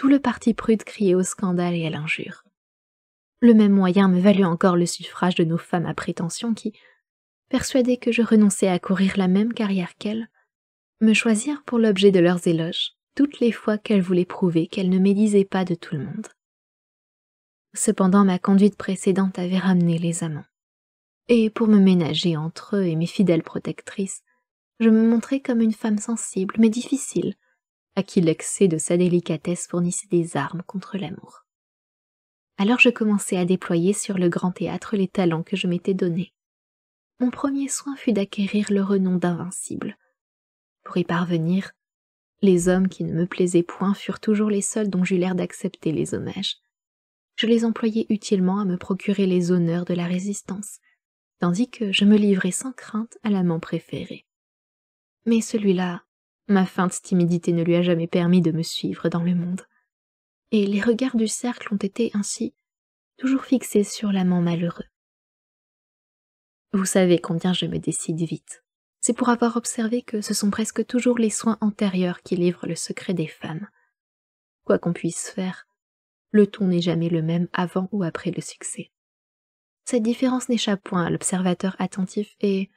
Speaker 1: tout le parti prude criait au scandale et à l'injure. Le même moyen me valut encore le suffrage de nos femmes à prétention qui, persuadées que je renonçais à courir la même carrière qu'elles, me choisirent pour l'objet de leurs éloges toutes les fois qu'elles voulaient prouver qu'elles ne médisaient pas de tout le monde. Cependant, ma conduite précédente avait ramené les amants. Et pour me ménager entre eux et mes fidèles protectrices, je me montrais comme une femme sensible mais difficile, à qui l'excès de sa délicatesse fournissait des armes contre l'amour. Alors je commençai à déployer sur le grand théâtre les talents que je m'étais donnés. Mon premier soin fut d'acquérir le renom d'invincible. Pour y parvenir, les hommes qui ne me plaisaient point furent toujours les seuls dont j'eus l'air d'accepter les hommages. Je les employais utilement à me procurer les honneurs de la résistance, tandis que je me livrais sans crainte à l'amant préféré. Mais celui-là Ma feinte timidité ne lui a jamais permis de me suivre dans le monde. Et les regards du cercle ont été ainsi toujours fixés sur l'amant malheureux. Vous savez combien je me décide vite. C'est pour avoir observé que ce sont presque toujours les soins antérieurs qui livrent le secret des femmes. Quoi qu'on puisse faire, le ton n'est jamais le même avant ou après le succès. Cette différence n'échappe point à l'observateur attentif et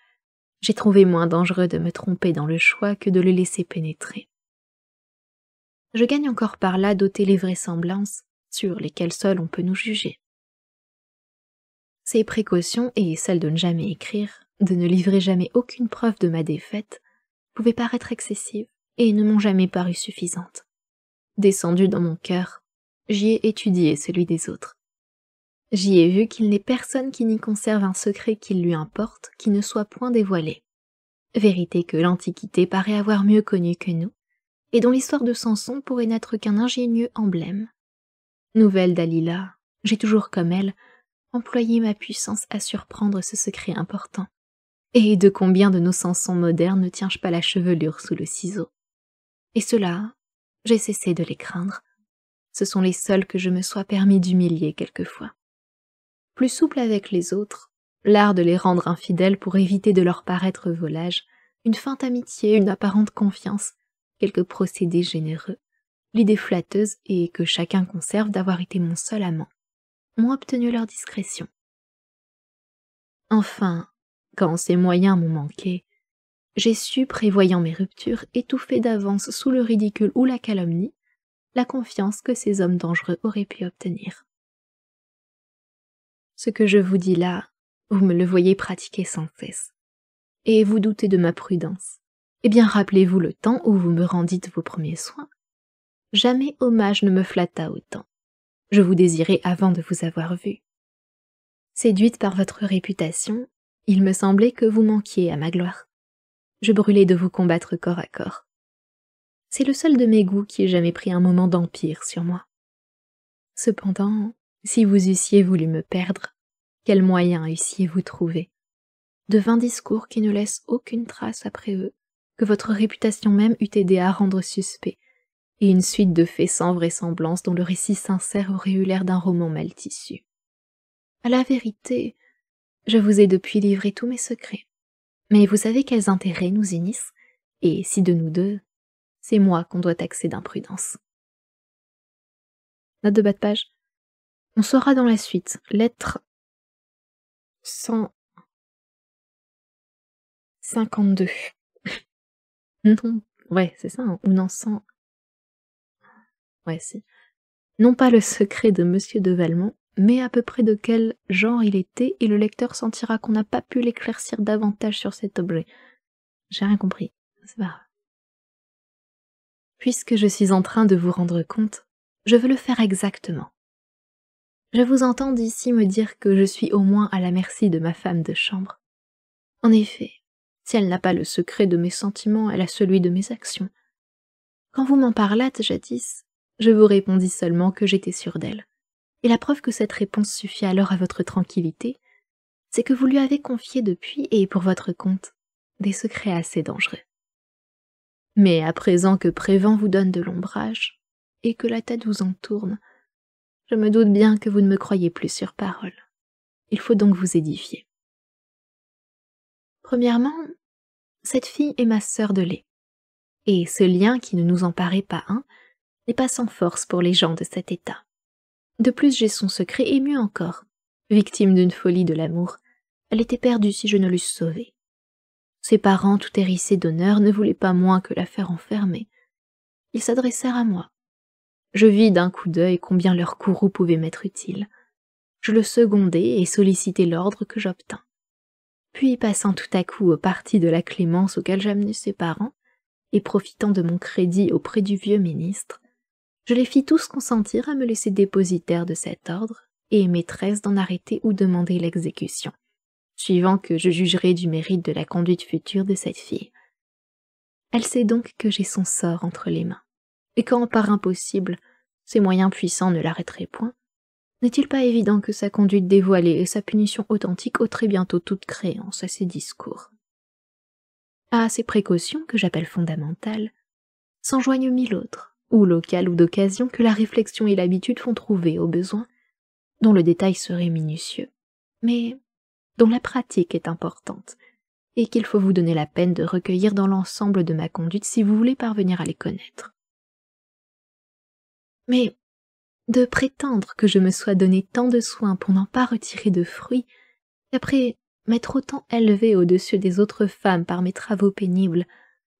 Speaker 1: j'ai trouvé moins dangereux de me tromper dans le choix que de le laisser pénétrer. Je gagne encore par là d'ôter les vraisemblances sur lesquelles seul on peut nous juger. Ces précautions et celles de ne jamais écrire, de ne livrer jamais aucune preuve de ma défaite, pouvaient paraître excessives et ne m'ont jamais paru suffisantes. Descendu dans mon cœur, j'y ai étudié celui des autres J'y ai vu qu'il n'est personne qui n'y conserve un secret qu'il lui importe qui ne soit point dévoilé. Vérité que l'Antiquité paraît avoir mieux connue que nous, et dont l'histoire de Samson pourrait n'être qu'un ingénieux emblème. Nouvelle Dalila, j'ai toujours comme elle employé ma puissance à surprendre ce secret important. Et de combien de nos Samsons modernes ne tiens-je pas la chevelure sous le ciseau Et cela, j'ai cessé de les craindre. Ce sont les seuls que je me sois permis d'humilier quelquefois plus souple avec les autres, l'art de les rendre infidèles pour éviter de leur paraître volage, une feinte amitié, une apparente confiance, quelques procédés généreux, l'idée flatteuse et que chacun conserve d'avoir été mon seul amant, m'ont obtenu leur discrétion. Enfin, quand ces moyens m'ont manqué, j'ai su, prévoyant mes ruptures, étouffer d'avance sous le ridicule ou la calomnie, la confiance que ces hommes dangereux auraient pu obtenir ce que je vous dis là, vous me le voyez pratiquer sans cesse. Et vous doutez de ma prudence. Eh bien, rappelez-vous le temps où vous me rendîtes vos premiers soins. Jamais hommage ne me flatta autant. Je vous désirais avant de vous avoir vu. Séduite par votre réputation, il me semblait que vous manquiez à ma gloire. Je brûlais de vous combattre corps à corps. C'est le seul de mes goûts qui ait jamais pris un moment d'empire sur moi. Cependant, si vous eussiez voulu me perdre, quels moyens eussiez-vous trouvé De vains discours qui ne laissent aucune trace après eux, que votre réputation même eût aidé à rendre suspect, et une suite de faits sans vraisemblance dont le récit sincère aurait eu l'air d'un roman mal tissu. À la vérité, je vous ai depuis livré tous mes secrets. Mais vous savez quels intérêts nous unissent,
Speaker 2: et si de nous deux, c'est moi qu'on doit taxer d'imprudence. Note de bas de page. On saura dans la suite, lettre 152. (laughs) non, ouais, c'est ça, hein. ou non, 100. Ouais, si.
Speaker 1: Non pas le secret de Monsieur de Valmont, mais à peu près de quel genre il était, et le lecteur sentira qu'on n'a pas pu l'éclaircir davantage sur cet objet. J'ai rien compris, c'est pas grave. Puisque je suis en train de vous rendre compte, je veux le faire exactement. Je vous entends d'ici me dire que je suis au moins à la merci de ma femme de chambre. En effet, si elle n'a pas le secret de mes sentiments, elle a celui de mes actions. Quand vous m'en parlâtes jadis, je vous répondis seulement que j'étais sûre d'elle. Et la preuve que cette réponse suffit alors à votre tranquillité, c'est que vous lui avez confié depuis et pour votre compte des secrets assez dangereux. Mais à présent que Prévent vous donne de l'ombrage, et que la tête vous en tourne, je me doute bien que vous ne me croyez plus sur parole. Il faut donc vous édifier. Premièrement, cette fille est ma sœur de lait, et ce lien qui ne nous en paraît pas un n'est pas sans force pour les gens de cet état. De plus, j'ai son secret et mieux encore. Victime d'une folie de l'amour, elle était perdue si je ne l'eusse sauvée. Ses parents, tout hérissés d'honneur, ne voulaient pas moins que la faire enfermer. Ils s'adressèrent à moi, je vis d'un coup d'œil combien leur courroux pouvait m'être utile. Je le secondai et sollicitai l'ordre que j'obtins. Puis, passant tout à coup au parti de la clémence auquel j'amenais ses parents, et profitant de mon crédit auprès du vieux ministre, je les fis tous consentir à me laisser dépositaire de cet ordre et maîtresse d'en arrêter ou demander l'exécution, suivant que je jugerai du mérite de la conduite future de cette fille. Elle sait donc que j'ai son sort entre les mains et quand par impossible ses moyens puissants ne l'arrêteraient point, n'est-il pas évident que sa conduite dévoilée et sa punition authentique ôteraient bientôt toute créance à ses discours À ces précautions, que j'appelle fondamentales, s'en joignent mille autres, ou locales ou d'occasion, que la réflexion et l'habitude font trouver au besoin, dont le détail serait minutieux, mais dont la pratique est importante, et qu'il faut vous donner la peine de recueillir dans l'ensemble de ma conduite si vous voulez parvenir à les connaître. Mais de prétendre que je me sois donné tant de soins pour n'en pas retirer de fruits, qu'après m'être autant élevée au-dessus des autres femmes par mes travaux pénibles,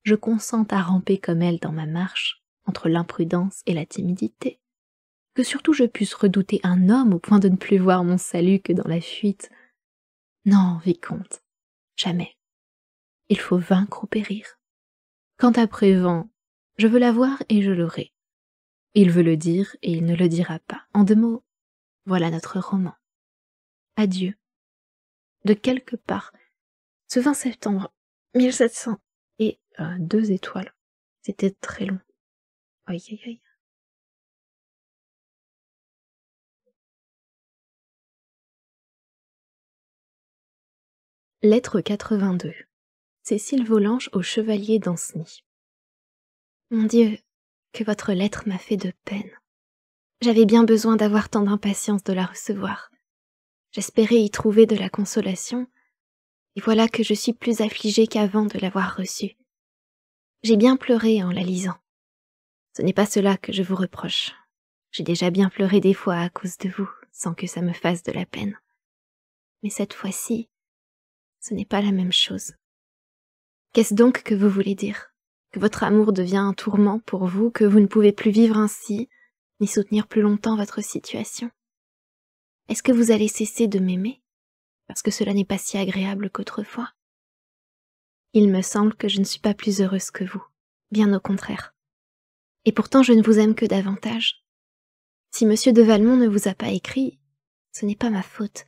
Speaker 1: je consente à ramper comme elle dans ma marche, entre l'imprudence et la timidité. Que surtout je puisse redouter un homme au point de ne plus voir mon salut que dans la fuite. Non, vicomte, jamais. Il faut vaincre ou périr. Quant à Prévent, je veux l'avoir et je l'aurai. Il veut le dire et il ne le dira pas. En deux mots, voilà notre roman. Adieu.
Speaker 2: De quelque part, ce 20 septembre 1700 et euh, deux étoiles. C'était très long. Aïe aïe aïe. Lettre 82. Cécile Volange au chevalier d'Anceny.
Speaker 1: Mon Dieu, que votre lettre m'a fait de peine. J'avais bien besoin d'avoir tant d'impatience de la recevoir. J'espérais y trouver de la consolation, et voilà que je suis plus affligée qu'avant de l'avoir reçue. J'ai bien pleuré en la lisant. Ce n'est pas cela que je vous reproche. J'ai déjà bien pleuré des fois à cause de vous, sans que ça me fasse de la peine. Mais cette fois-ci, ce n'est pas la même chose. Qu'est-ce donc que vous voulez dire que votre amour devient un tourment pour vous, que vous ne pouvez plus vivre ainsi, ni soutenir plus longtemps votre situation. Est-ce que vous allez cesser de m'aimer parce que cela n'est pas si agréable qu'autrefois Il me semble que je ne suis pas plus heureuse que vous, bien au contraire. Et pourtant je ne vous aime que davantage. Si monsieur de Valmont ne vous a pas écrit, ce n'est pas ma faute.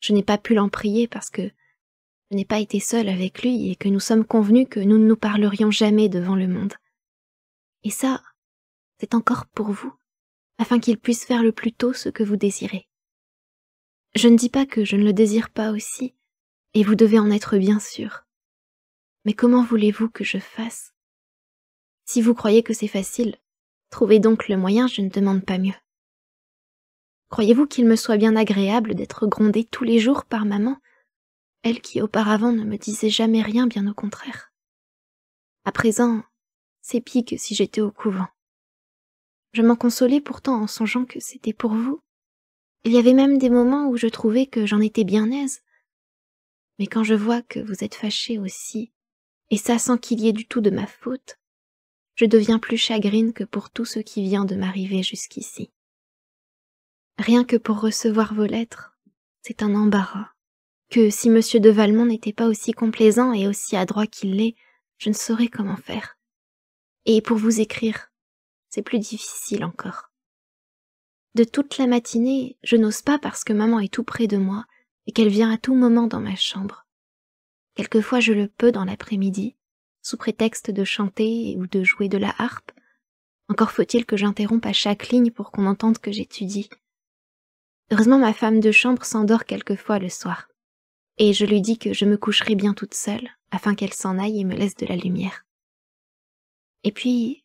Speaker 1: Je n'ai pas pu l'en prier parce que n'ai pas été seule avec lui et que nous sommes convenus que nous ne nous parlerions jamais devant le monde. Et ça, c'est encore pour vous, afin qu'il puisse faire le plus tôt ce que vous désirez. Je ne dis pas que je ne le désire pas aussi, et vous devez en être bien sûr. Mais comment voulez-vous que je fasse Si vous croyez que c'est facile, trouvez donc le moyen, je ne demande pas mieux. Croyez-vous qu'il me soit bien agréable d'être grondée tous les jours par maman elle qui auparavant ne me disait jamais rien, bien au contraire. À présent, c'est pique que si j'étais au couvent. Je m'en consolais pourtant en songeant que c'était pour vous. Il y avait même des moments où je trouvais que j'en étais bien aise. Mais quand je vois que vous êtes fâché aussi, et ça sans qu'il y ait du tout de ma faute, je deviens plus chagrine que pour tout ce qui vient de m'arriver jusqu'ici. Rien que pour recevoir vos lettres, c'est un embarras que si M. de Valmont n'était pas aussi complaisant et aussi adroit qu'il l'est, je ne saurais comment faire. Et pour vous écrire, c'est plus difficile encore. De toute la matinée, je n'ose pas parce que maman est tout près de moi et qu'elle vient à tout moment dans ma chambre. Quelquefois je le peux dans l'après-midi, sous prétexte de chanter ou de jouer de la harpe. Encore faut-il que j'interrompe à chaque ligne pour qu'on entende que j'étudie. Heureusement ma femme de chambre s'endort quelquefois le soir et je lui dis que je me coucherai bien toute seule, afin qu'elle s'en aille et me laisse de la lumière. Et puis,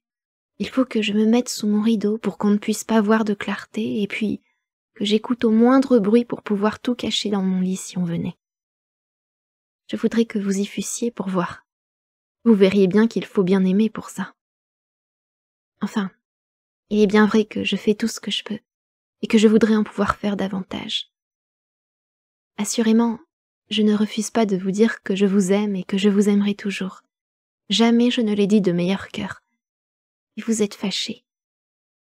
Speaker 1: il faut que je me mette sous mon rideau pour qu'on ne puisse pas voir de clarté, et puis que j'écoute au moindre bruit pour pouvoir tout cacher dans mon lit si on venait. Je voudrais que vous y fussiez pour voir. Vous verriez bien qu'il faut bien aimer pour ça. Enfin, il est bien vrai que je fais tout ce que je peux, et que je voudrais en pouvoir faire davantage. Assurément, je ne refuse pas de vous dire que je vous aime et que je vous aimerai toujours. Jamais je ne l'ai dit de meilleur cœur. vous êtes fâché.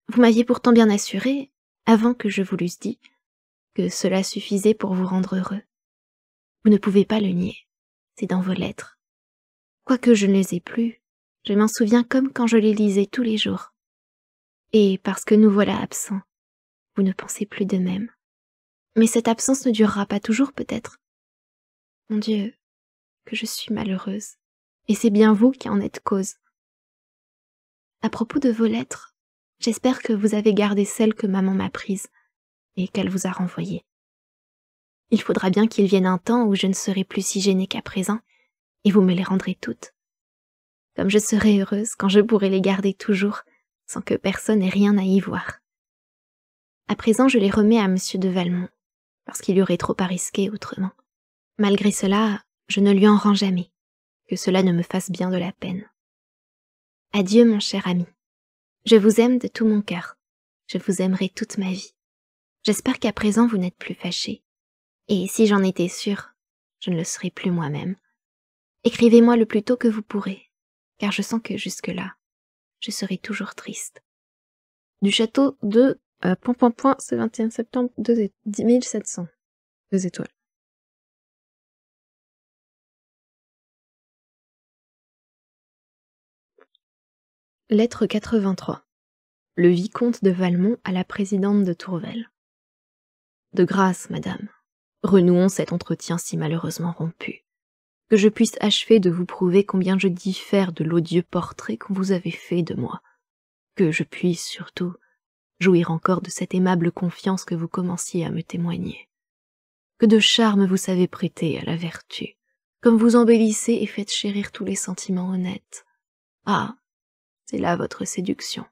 Speaker 1: Vous m'aviez pourtant bien assuré, avant que je vous l'eusse dit, que cela suffisait pour vous rendre heureux. Vous ne pouvez pas le nier, c'est dans vos lettres. Quoique je ne les ai plus, je m'en souviens comme quand je les lisais tous les jours. Et parce que nous voilà absents, vous ne pensez plus de même. Mais cette absence ne durera pas toujours peut-être. Mon Dieu, que je suis malheureuse, et c'est bien vous qui en êtes cause. À propos de vos lettres, j'espère que vous avez gardé celles que maman m'a prises, et qu'elle vous a renvoyées. Il faudra bien qu'il vienne un temps où je ne serai plus si gênée qu'à présent, et vous me les rendrez toutes. Comme je serai heureuse quand je pourrai les garder toujours, sans que personne ait rien à y voir. À présent, je les remets à M. de Valmont, parce qu'il y aurait trop à risquer autrement. Malgré cela, je ne lui en rends jamais. Que cela ne me fasse bien de la peine. Adieu, mon cher ami. Je vous aime de tout mon cœur. Je vous aimerai toute ma vie. J'espère qu'à présent vous n'êtes plus fâché. Et si j'en étais sûre, je ne le serais plus moi-même. Écrivez-moi le plus tôt que vous pourrez, car je sens que jusque-là, je serai toujours triste. Du château de
Speaker 2: euh, point, ce 21 septembre cents Deux étoiles. Lettre 83. Le vicomte de Valmont à la
Speaker 1: présidente de Tourvel. De grâce, madame, renouons cet entretien si malheureusement rompu. Que je puisse achever de vous prouver combien je diffère de l'odieux portrait qu'on vous avez fait de moi. Que je puisse surtout jouir encore de cette aimable confiance que vous commenciez à me témoigner. Que de charme vous savez prêter à la vertu, comme vous embellissez et faites chérir tous les sentiments honnêtes. Ah, c'est là votre séduction.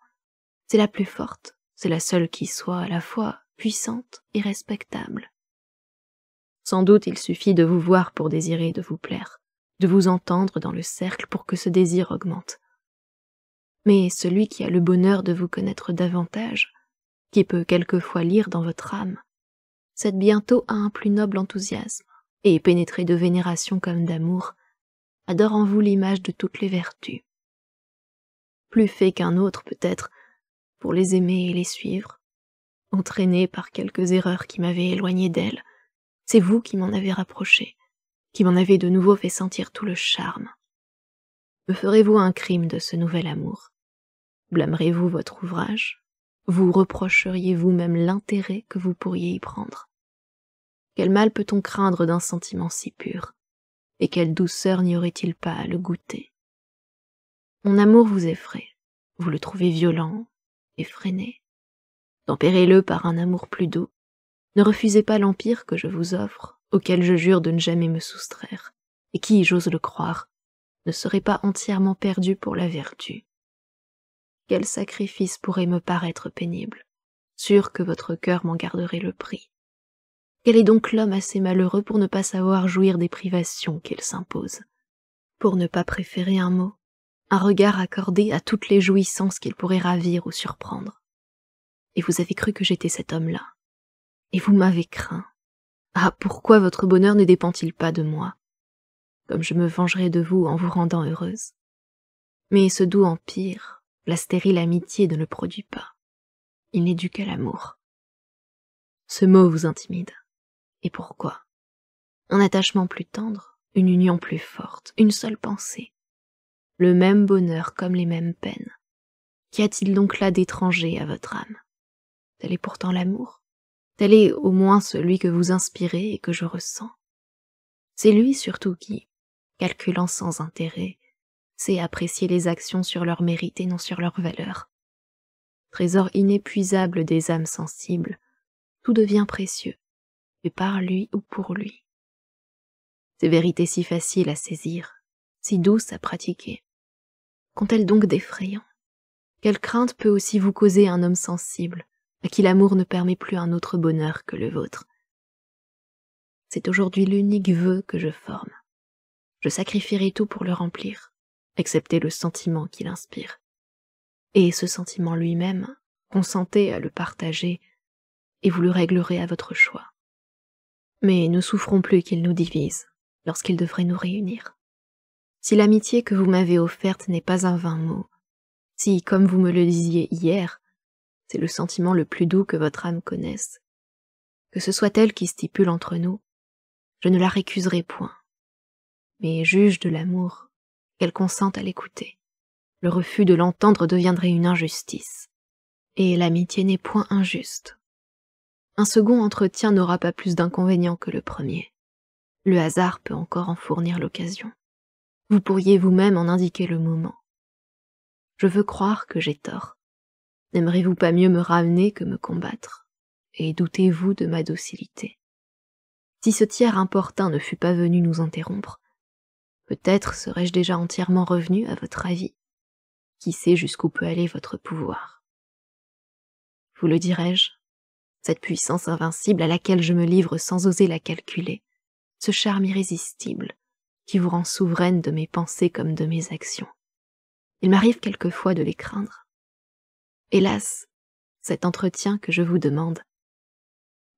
Speaker 1: C'est la plus forte, c'est la seule qui soit à la fois puissante et respectable. Sans doute il suffit de vous voir pour désirer de vous plaire, de vous entendre dans le cercle pour que ce désir augmente. Mais celui qui a le bonheur de vous connaître davantage, qui peut quelquefois lire dans votre âme, cède bientôt à un plus noble enthousiasme, et pénétré de vénération comme d'amour, adore en vous l'image de toutes les vertus plus fait qu'un autre peut-être, pour les aimer et les suivre, entraîné par quelques erreurs qui m'avaient éloigné d'elle. C'est vous qui m'en avez
Speaker 2: rapproché,
Speaker 1: qui m'en avez de nouveau fait sentir tout le charme. Me ferez-vous un crime de ce nouvel amour Blâmerez-vous votre ouvrage Vous reprocheriez vous-même l'intérêt que vous pourriez y prendre Quel mal peut-on craindre d'un sentiment si pur Et quelle douceur n'y aurait-il pas à le goûter mon amour vous effraie, vous le trouvez violent, effréné. Tempérez-le par un amour plus doux. Ne refusez pas l'empire que je vous offre, auquel je jure de ne jamais me soustraire, et qui, j'ose le croire, ne serait pas entièrement perdu pour la vertu. Quel sacrifice pourrait me paraître pénible, sûr que votre cœur m'en garderait le prix. Quel est donc l'homme assez malheureux pour ne pas savoir jouir des privations qu'il s'impose, pour ne pas préférer un mot, un regard accordé à toutes les jouissances qu'il pourrait ravir ou surprendre. Et vous avez cru que j'étais cet homme-là. Et vous m'avez craint. Ah, pourquoi votre bonheur ne dépend-il pas de moi Comme je me vengerai de vous en vous rendant heureuse. Mais ce doux empire, la stérile amitié ne le produit pas. Il n'est dû qu'à l'amour. Ce mot vous intimide. Et pourquoi Un attachement plus tendre, une union plus forte, une seule pensée, le même bonheur comme les mêmes peines. Qu'y a-t-il donc là d'étranger à votre âme Tel est pourtant l'amour. Tel est au moins celui que vous inspirez et que je ressens. C'est lui surtout qui, calculant sans intérêt, sait apprécier les actions sur leur mérite et non sur leur valeur. Trésor inépuisable des âmes sensibles, tout devient précieux, et par lui ou pour lui. Ces vérités si faciles à saisir, si douces à pratiquer, Qu'ont-elles donc d'effrayant Quelle crainte peut aussi vous causer un homme sensible, à qui l'amour ne permet plus un autre bonheur que le vôtre C'est aujourd'hui l'unique vœu que je forme. Je sacrifierai tout pour le remplir, excepté le sentiment qu'il inspire. Et ce sentiment lui-même, consentez à le partager, et vous le réglerez à votre choix. Mais ne souffrons plus qu'il nous divise, lorsqu'il devrait nous réunir si l'amitié que vous m'avez offerte n'est pas un vain mot, si, comme vous me le disiez hier, c'est le sentiment le plus doux que votre âme connaisse, que ce soit elle qui stipule entre nous, je ne la récuserai point, mais juge de l'amour, qu'elle consente à l'écouter. Le refus de l'entendre deviendrait une injustice, et l'amitié n'est point injuste. Un second entretien n'aura pas plus d'inconvénients que le premier. Le hasard peut encore en fournir l'occasion. Vous pourriez vous-même en indiquer le moment. Je veux croire que j'ai tort. N'aimerez-vous pas mieux me ramener que me combattre Et doutez-vous de ma docilité Si ce tiers importun ne fût pas venu nous interrompre, peut-être serais-je déjà entièrement revenu à votre avis. Qui sait jusqu'où peut aller votre pouvoir Vous le dirai-je Cette puissance invincible à laquelle je me livre sans oser la calculer, ce charme irrésistible, qui vous rend souveraine de mes pensées comme de mes actions. Il m'arrive quelquefois de les craindre. Hélas, cet entretien que je vous demande,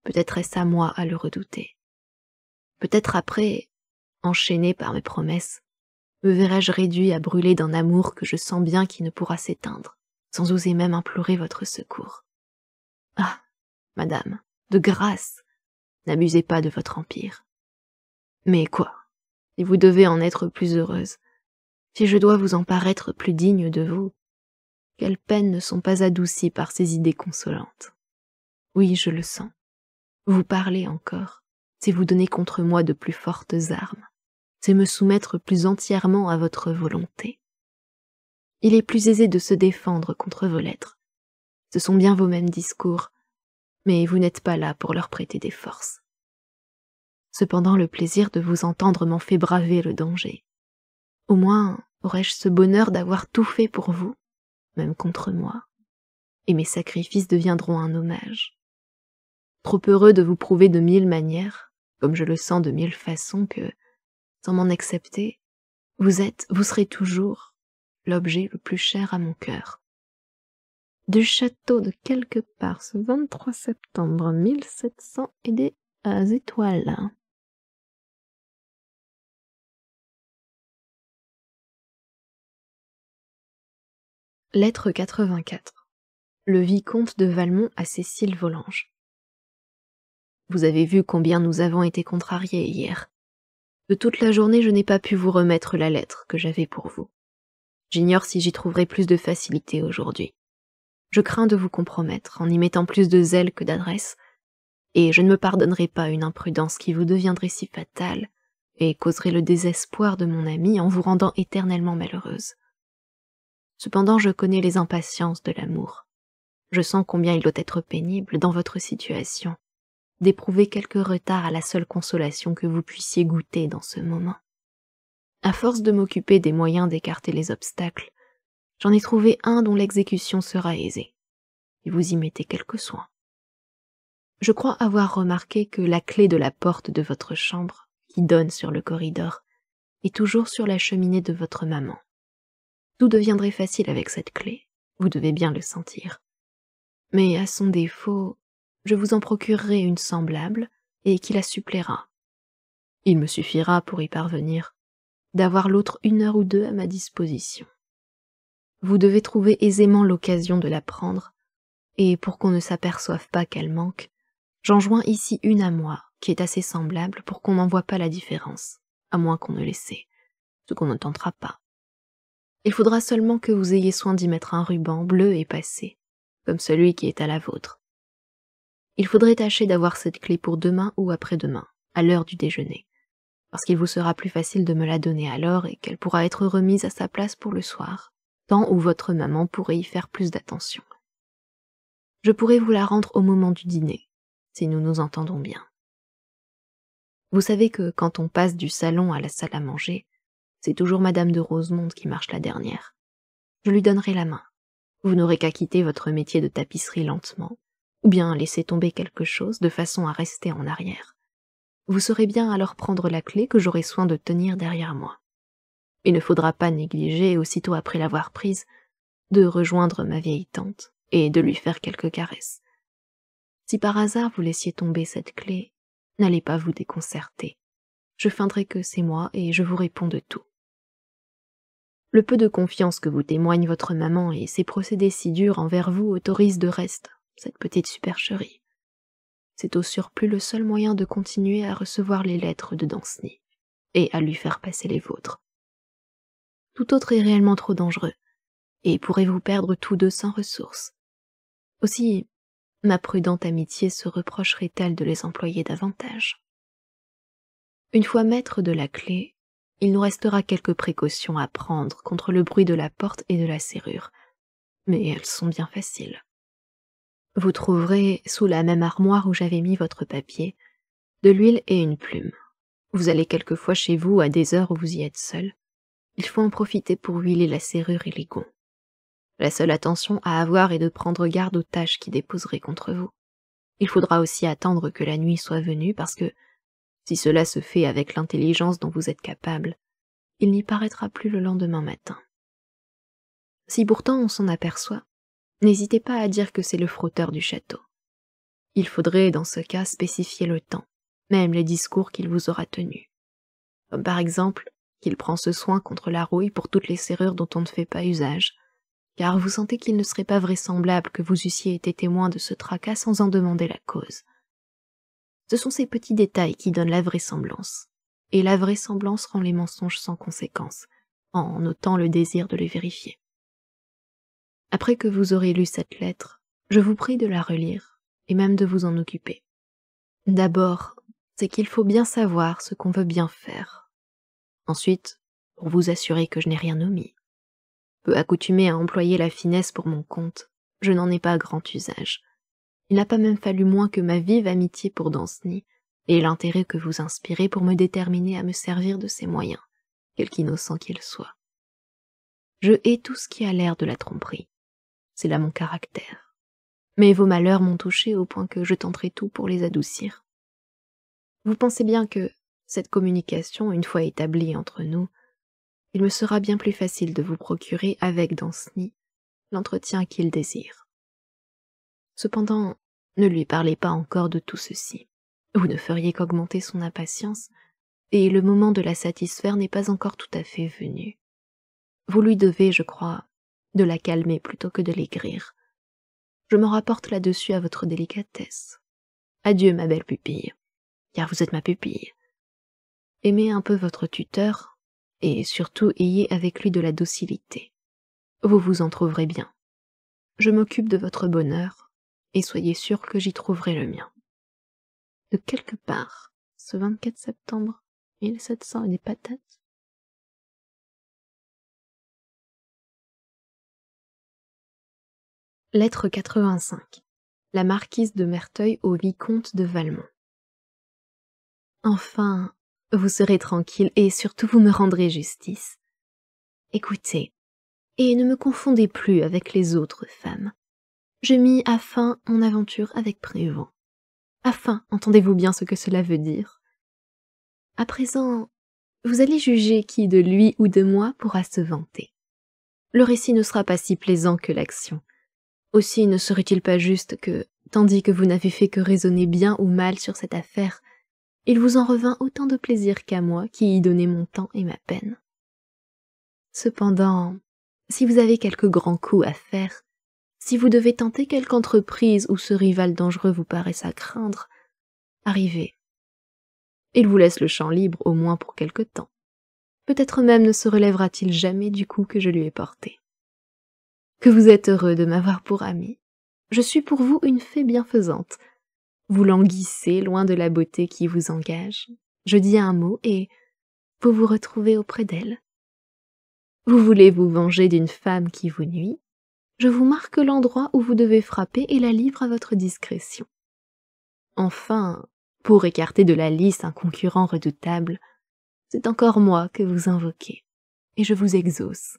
Speaker 1: peut-être est-ce à moi à le redouter. Peut-être après, enchaîné par mes promesses, me verrai-je réduit à brûler d'un amour que je sens bien qui ne pourra s'éteindre, sans oser même implorer votre secours. Ah, madame, de grâce, n'abusez pas de votre empire. Mais quoi si vous devez en être plus heureuse. Si je dois vous en paraître plus digne de vous, quelles peines ne sont pas adoucies par ces idées consolantes. Oui, je le sens. Vous parlez encore, c'est vous donner contre moi de plus fortes armes, c'est me soumettre plus entièrement à votre volonté. Il est plus aisé de se défendre contre vos lettres. Ce sont bien vos mêmes discours, mais vous n'êtes pas là pour leur prêter des forces. Cependant, le plaisir de vous entendre m'en fait braver le danger. Au moins, aurais-je ce bonheur d'avoir tout fait pour vous, même contre moi, et mes sacrifices deviendront un hommage. Trop heureux de vous prouver de mille manières, comme je le sens de mille façons, que, sans m'en accepter, vous êtes, vous serez toujours l'objet le plus cher à mon cœur. Du château de quelque part ce
Speaker 2: 23 septembre 1700 et des euh, étoiles. Lettre 84. Le vicomte de Valmont à Cécile
Speaker 1: Volanges. Vous avez vu combien nous avons été contrariés hier. De toute la journée, je n'ai pas pu vous remettre la lettre que j'avais pour vous. J'ignore si j'y trouverai plus de facilité aujourd'hui. Je crains de vous compromettre en y mettant plus de zèle que d'adresse, et je ne me pardonnerai pas une imprudence qui vous deviendrait si fatale et causerait le désespoir de mon ami en vous rendant éternellement malheureuse. Cependant, je connais les impatiences de l'amour. Je sens combien il doit être pénible dans votre situation d'éprouver quelque retard à la seule consolation que vous puissiez goûter dans ce moment. À force de m'occuper des moyens d'écarter les obstacles, j'en ai trouvé un dont l'exécution sera aisée, et vous y mettez quelques soin. Je crois avoir remarqué que la clé de la porte de votre chambre, qui donne sur le corridor, est toujours sur la cheminée de votre maman. Tout deviendrait facile avec cette clé, vous devez bien le sentir. Mais à son défaut, je vous en procurerai une semblable et qui la suppléera. Il me suffira, pour y parvenir, d'avoir l'autre une heure ou deux à ma disposition. Vous devez trouver aisément l'occasion de la prendre, et pour qu'on ne s'aperçoive pas qu'elle manque, j'en joins ici une à moi, qui est assez semblable pour qu'on n'en voie pas la différence, à moins qu'on ne l'essaie, ce qu'on ne tentera pas. Il faudra seulement que vous ayez soin d'y mettre un ruban bleu et passé, comme celui qui est à la vôtre. Il faudrait tâcher d'avoir cette clé pour demain ou après-demain, à l'heure du déjeuner, parce qu'il vous sera plus facile de me la donner alors et qu'elle pourra être remise à sa place pour le soir, tant où votre maman pourrait y faire plus d'attention. Je pourrais vous la rendre au moment du dîner, si nous nous entendons bien. Vous savez que quand on passe du salon à la salle à manger, c'est toujours Madame de Rosemonde qui marche la dernière. Je lui donnerai la main. Vous n'aurez qu'à quitter votre métier de tapisserie lentement, ou bien laisser tomber quelque chose de façon à rester en arrière. Vous saurez bien alors prendre la clé que j'aurai soin de tenir derrière moi. Il ne faudra pas négliger, aussitôt après l'avoir prise, de rejoindre ma vieille tante et de lui faire quelques caresses. Si par hasard vous laissiez tomber cette clé, n'allez pas vous déconcerter. Je feindrai que c'est moi et je vous réponds de tout. Le peu de confiance que vous témoigne votre maman et ses procédés si durs envers vous autorisent de reste cette petite supercherie. C'est au surplus le seul moyen de continuer à recevoir les lettres de Danceny et à lui faire passer les vôtres. Tout autre est réellement trop dangereux et pourrait vous perdre tous deux sans ressources. Aussi, ma prudente amitié se reprocherait-elle de les employer davantage. Une fois maître de la clé, il nous restera quelques précautions à prendre contre le bruit de la porte et de la serrure, mais elles sont bien faciles. Vous trouverez, sous la même armoire où j'avais mis votre papier, de l'huile et une plume. Vous allez quelquefois chez vous à des heures où vous y êtes seul. Il faut en profiter pour huiler la serrure et les gonds. La seule attention à avoir est de prendre garde aux tâches qui déposeraient contre vous. Il faudra aussi attendre que la nuit soit venue parce que si cela se fait avec l'intelligence dont vous êtes capable, il n'y paraîtra plus le lendemain matin. Si pourtant on s'en aperçoit, n'hésitez pas à dire que c'est le frotteur du château. Il faudrait dans ce cas spécifier le temps, même les discours qu'il vous aura tenus. Comme par exemple qu'il prend ce soin contre la rouille pour toutes les serrures dont on ne fait pas usage, car vous sentez qu'il ne serait pas vraisemblable que vous eussiez été témoin de ce tracas sans en demander la cause. Ce sont ces petits détails qui donnent la vraisemblance. Et la vraisemblance rend les mensonges sans conséquence, en notant le désir de les vérifier. Après que vous aurez lu cette lettre, je vous prie de la relire, et même de vous en occuper. D'abord, c'est qu'il faut bien savoir ce qu'on veut bien faire. Ensuite, pour vous assurer que je n'ai rien omis. Peu accoutumé à employer la finesse pour mon compte, je n'en ai pas grand usage. Il n'a pas même fallu moins que ma vive amitié pour Danceny et l'intérêt que vous inspirez pour me déterminer à me servir de ses moyens, quelque qu'innocent qu'il soit. Je hais tout ce qui a l'air de la tromperie. C'est là mon caractère. Mais vos malheurs m'ont touché au point que je tenterai tout pour les adoucir. Vous pensez bien que, cette communication, une fois établie entre nous, il me sera bien plus facile de vous procurer avec Danceny l'entretien qu'il désire. Cependant, ne lui parlez pas encore de tout ceci. Vous ne feriez qu'augmenter son impatience, et le moment de la satisfaire n'est pas encore tout à fait venu. Vous lui devez, je crois, de la calmer plutôt que de l'aigrir. Je me rapporte là-dessus à votre délicatesse. Adieu, ma belle pupille, car vous êtes ma pupille. Aimez un peu votre tuteur, et surtout ayez avec lui de la docilité. Vous vous en trouverez bien. Je m'occupe de votre bonheur, et soyez sûr que
Speaker 2: j'y trouverai le mien. De quelque part, ce 24 septembre 1700 et des patates. Lettre 85 La marquise de Merteuil au vicomte de Valmont. Enfin, vous
Speaker 1: serez tranquille et surtout vous me rendrez justice. Écoutez, et ne me confondez plus avec les autres femmes je mis à fin mon aventure avec Prévent. À fin, entendez-vous bien ce que cela veut dire À présent, vous allez juger qui de lui ou de moi pourra se vanter. Le récit ne sera pas si plaisant que l'action. Aussi ne serait-il pas juste que, tandis que vous n'avez fait que raisonner bien ou mal sur cette affaire, il vous en revint autant de plaisir qu'à moi qui y donnais mon temps et ma peine. Cependant, si vous avez quelque grand coup à faire, si vous devez tenter quelque entreprise où ce rival dangereux vous paraisse à craindre, arrivez. Il vous laisse le champ libre au moins pour quelque temps. Peut-être même ne se relèvera-t-il jamais du coup que je lui ai porté. Que vous êtes heureux de m'avoir pour ami. Je suis pour vous une fée bienfaisante. Vous languissez loin de la beauté qui vous engage. Je dis un mot et vous vous retrouvez auprès d'elle. Vous voulez vous venger d'une femme qui vous nuit je vous marque l'endroit où vous devez frapper et la livre à votre discrétion. Enfin, pour écarter de la lice un concurrent redoutable, c'est encore moi que vous invoquez, et je vous exauce.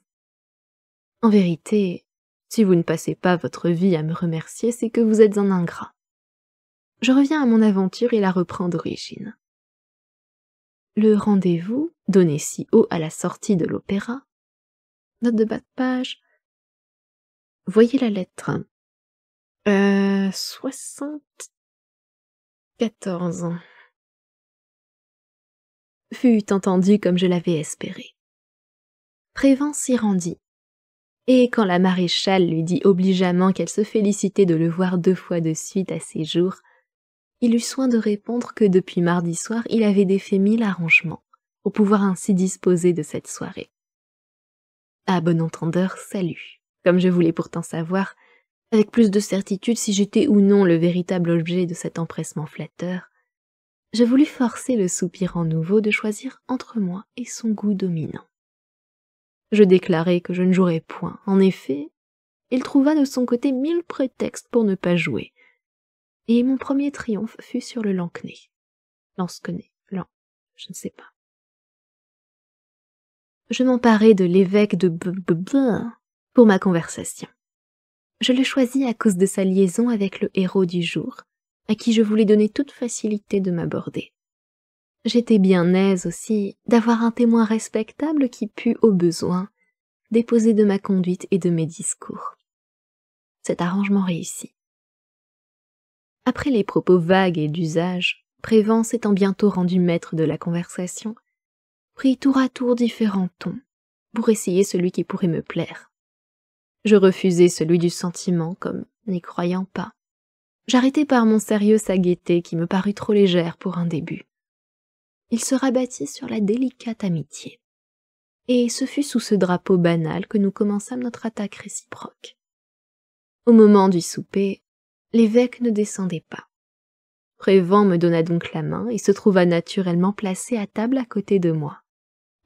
Speaker 1: En vérité, si vous ne passez pas votre vie à me remercier, c'est que vous êtes un ingrat. Je reviens à mon aventure et la reprends d'origine. Le rendez-vous, donné si haut à la sortie de l'opéra, note de bas de page,
Speaker 2: Voyez la lettre. Euh, quatorze Fut entendu comme je l'avais espéré. Prévent s'y rendit.
Speaker 1: Et quand la maréchale lui dit obligeamment qu'elle se félicitait de le voir deux fois de suite à ses jours, il eut soin de répondre que depuis mardi soir il avait défait mille arrangements pour pouvoir ainsi disposer de cette soirée. À bon entendeur, salut comme je voulais pourtant savoir, avec plus de certitude si j'étais ou non le véritable objet de cet empressement flatteur, je voulus forcer le soupirant nouveau de choisir entre moi et son goût dominant. Je déclarai que je ne jouerais point. En effet, il trouva de son côté mille prétextes pour ne pas jouer. Et mon premier triomphe fut sur le Lancné. Lansquenet, Lan, je ne sais pas. Je m'emparai de l'évêque de pour ma conversation. Je le choisis à cause de sa liaison avec le héros du jour, à qui je voulais donner toute facilité de m'aborder. J'étais bien aise aussi d'avoir un témoin respectable qui pût, au besoin, déposer de ma conduite et de mes discours. Cet arrangement réussit. Après les propos vagues et d'usage, Prévent s'étant bientôt rendu maître de la conversation, prit tour à tour différents tons pour essayer celui qui pourrait me plaire. Je refusai celui du sentiment comme n'y croyant pas. J'arrêtai par mon sérieux sa gaieté qui me parut trop légère pour un début. Il se rabattit sur la délicate amitié. Et ce fut sous ce drapeau banal que nous commençâmes notre attaque réciproque. Au moment du souper, l'évêque ne descendait pas. Prévent me donna donc la main et se trouva naturellement placé à table à côté de moi.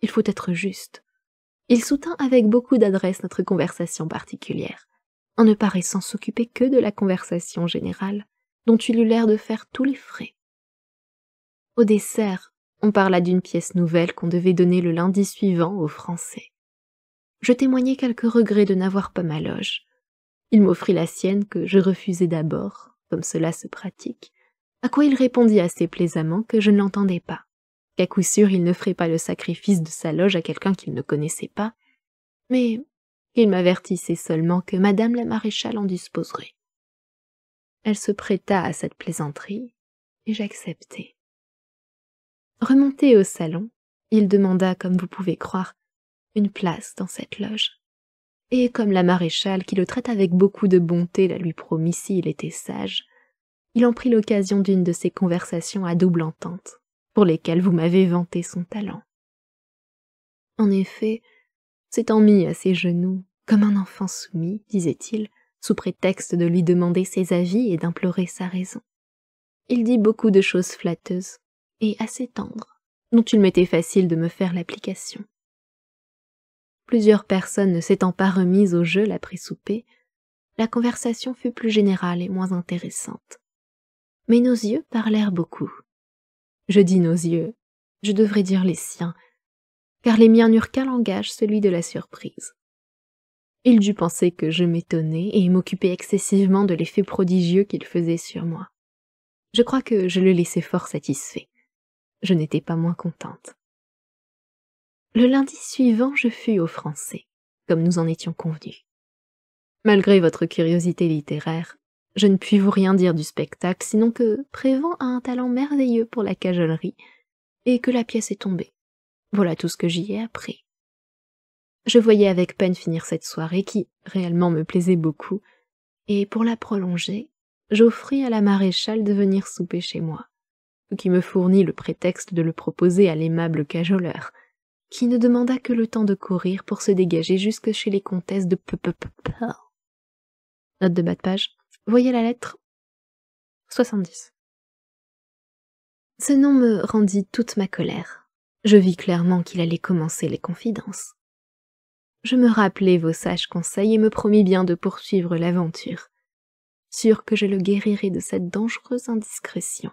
Speaker 1: Il faut être juste. Il soutint avec beaucoup d'adresse notre conversation particulière, en ne paraissant s'occuper que de la conversation générale, dont il eut l'air de faire tous les frais. Au dessert, on parla d'une pièce nouvelle qu'on devait donner le lundi suivant aux Français. Je témoignai quelques regrets de n'avoir pas ma loge. Il m'offrit la sienne que je refusai d'abord, comme cela se pratique, à quoi il répondit assez plaisamment que je ne l'entendais pas qu'à coup sûr il ne ferait pas le sacrifice de sa loge à quelqu'un qu'il ne connaissait pas, mais il m'avertissait seulement que madame la maréchale en disposerait. Elle se prêta à cette plaisanterie, et j'acceptai. Remonté au salon, il demanda, comme vous pouvez croire, une place dans cette loge. Et comme la maréchale, qui le traite avec beaucoup de bonté, la lui promit s'il était sage, il en prit l'occasion d'une de ces conversations à double entente, pour lesquels vous m'avez vanté son talent. En effet, s'étant mis à ses genoux, comme un enfant soumis, disait-il, sous prétexte de lui demander ses avis et d'implorer sa raison. Il dit beaucoup de choses flatteuses et assez tendres, dont il m'était facile de me faire l'application. Plusieurs personnes ne s'étant pas remises au jeu l'après-souper, la conversation fut plus générale et moins intéressante. Mais nos yeux parlèrent beaucoup. Je dis nos yeux, je devrais dire les siens, car les miens n'eurent qu'un langage, celui de la surprise. Il dut penser que je m'étonnais et m'occupais excessivement de l'effet prodigieux qu'il faisait sur moi. Je crois que je le laissais fort satisfait. Je n'étais pas moins contente. Le lundi suivant, je fus au Français, comme nous en étions convenus. Malgré votre curiosité littéraire, je ne puis vous rien dire du spectacle, sinon que Prévent a un talent merveilleux pour la cajolerie, et que la pièce est tombée. Voilà tout ce que j'y ai appris. Je voyais avec peine finir cette soirée qui, réellement, me plaisait beaucoup, et pour la prolonger, j'offris à la maréchale de venir souper chez moi, qui me fournit le prétexte de le proposer à l'aimable cajoleur, qui ne demanda que le temps de courir pour se dégager jusque chez les comtesses de
Speaker 2: Note de bas de page. Voyez la lettre 70. Ce nom me rendit toute ma colère. Je
Speaker 1: vis clairement qu'il allait commencer les confidences. Je me rappelai vos sages conseils et me promis bien de poursuivre l'aventure, sûr que je le guérirais de cette dangereuse indiscrétion.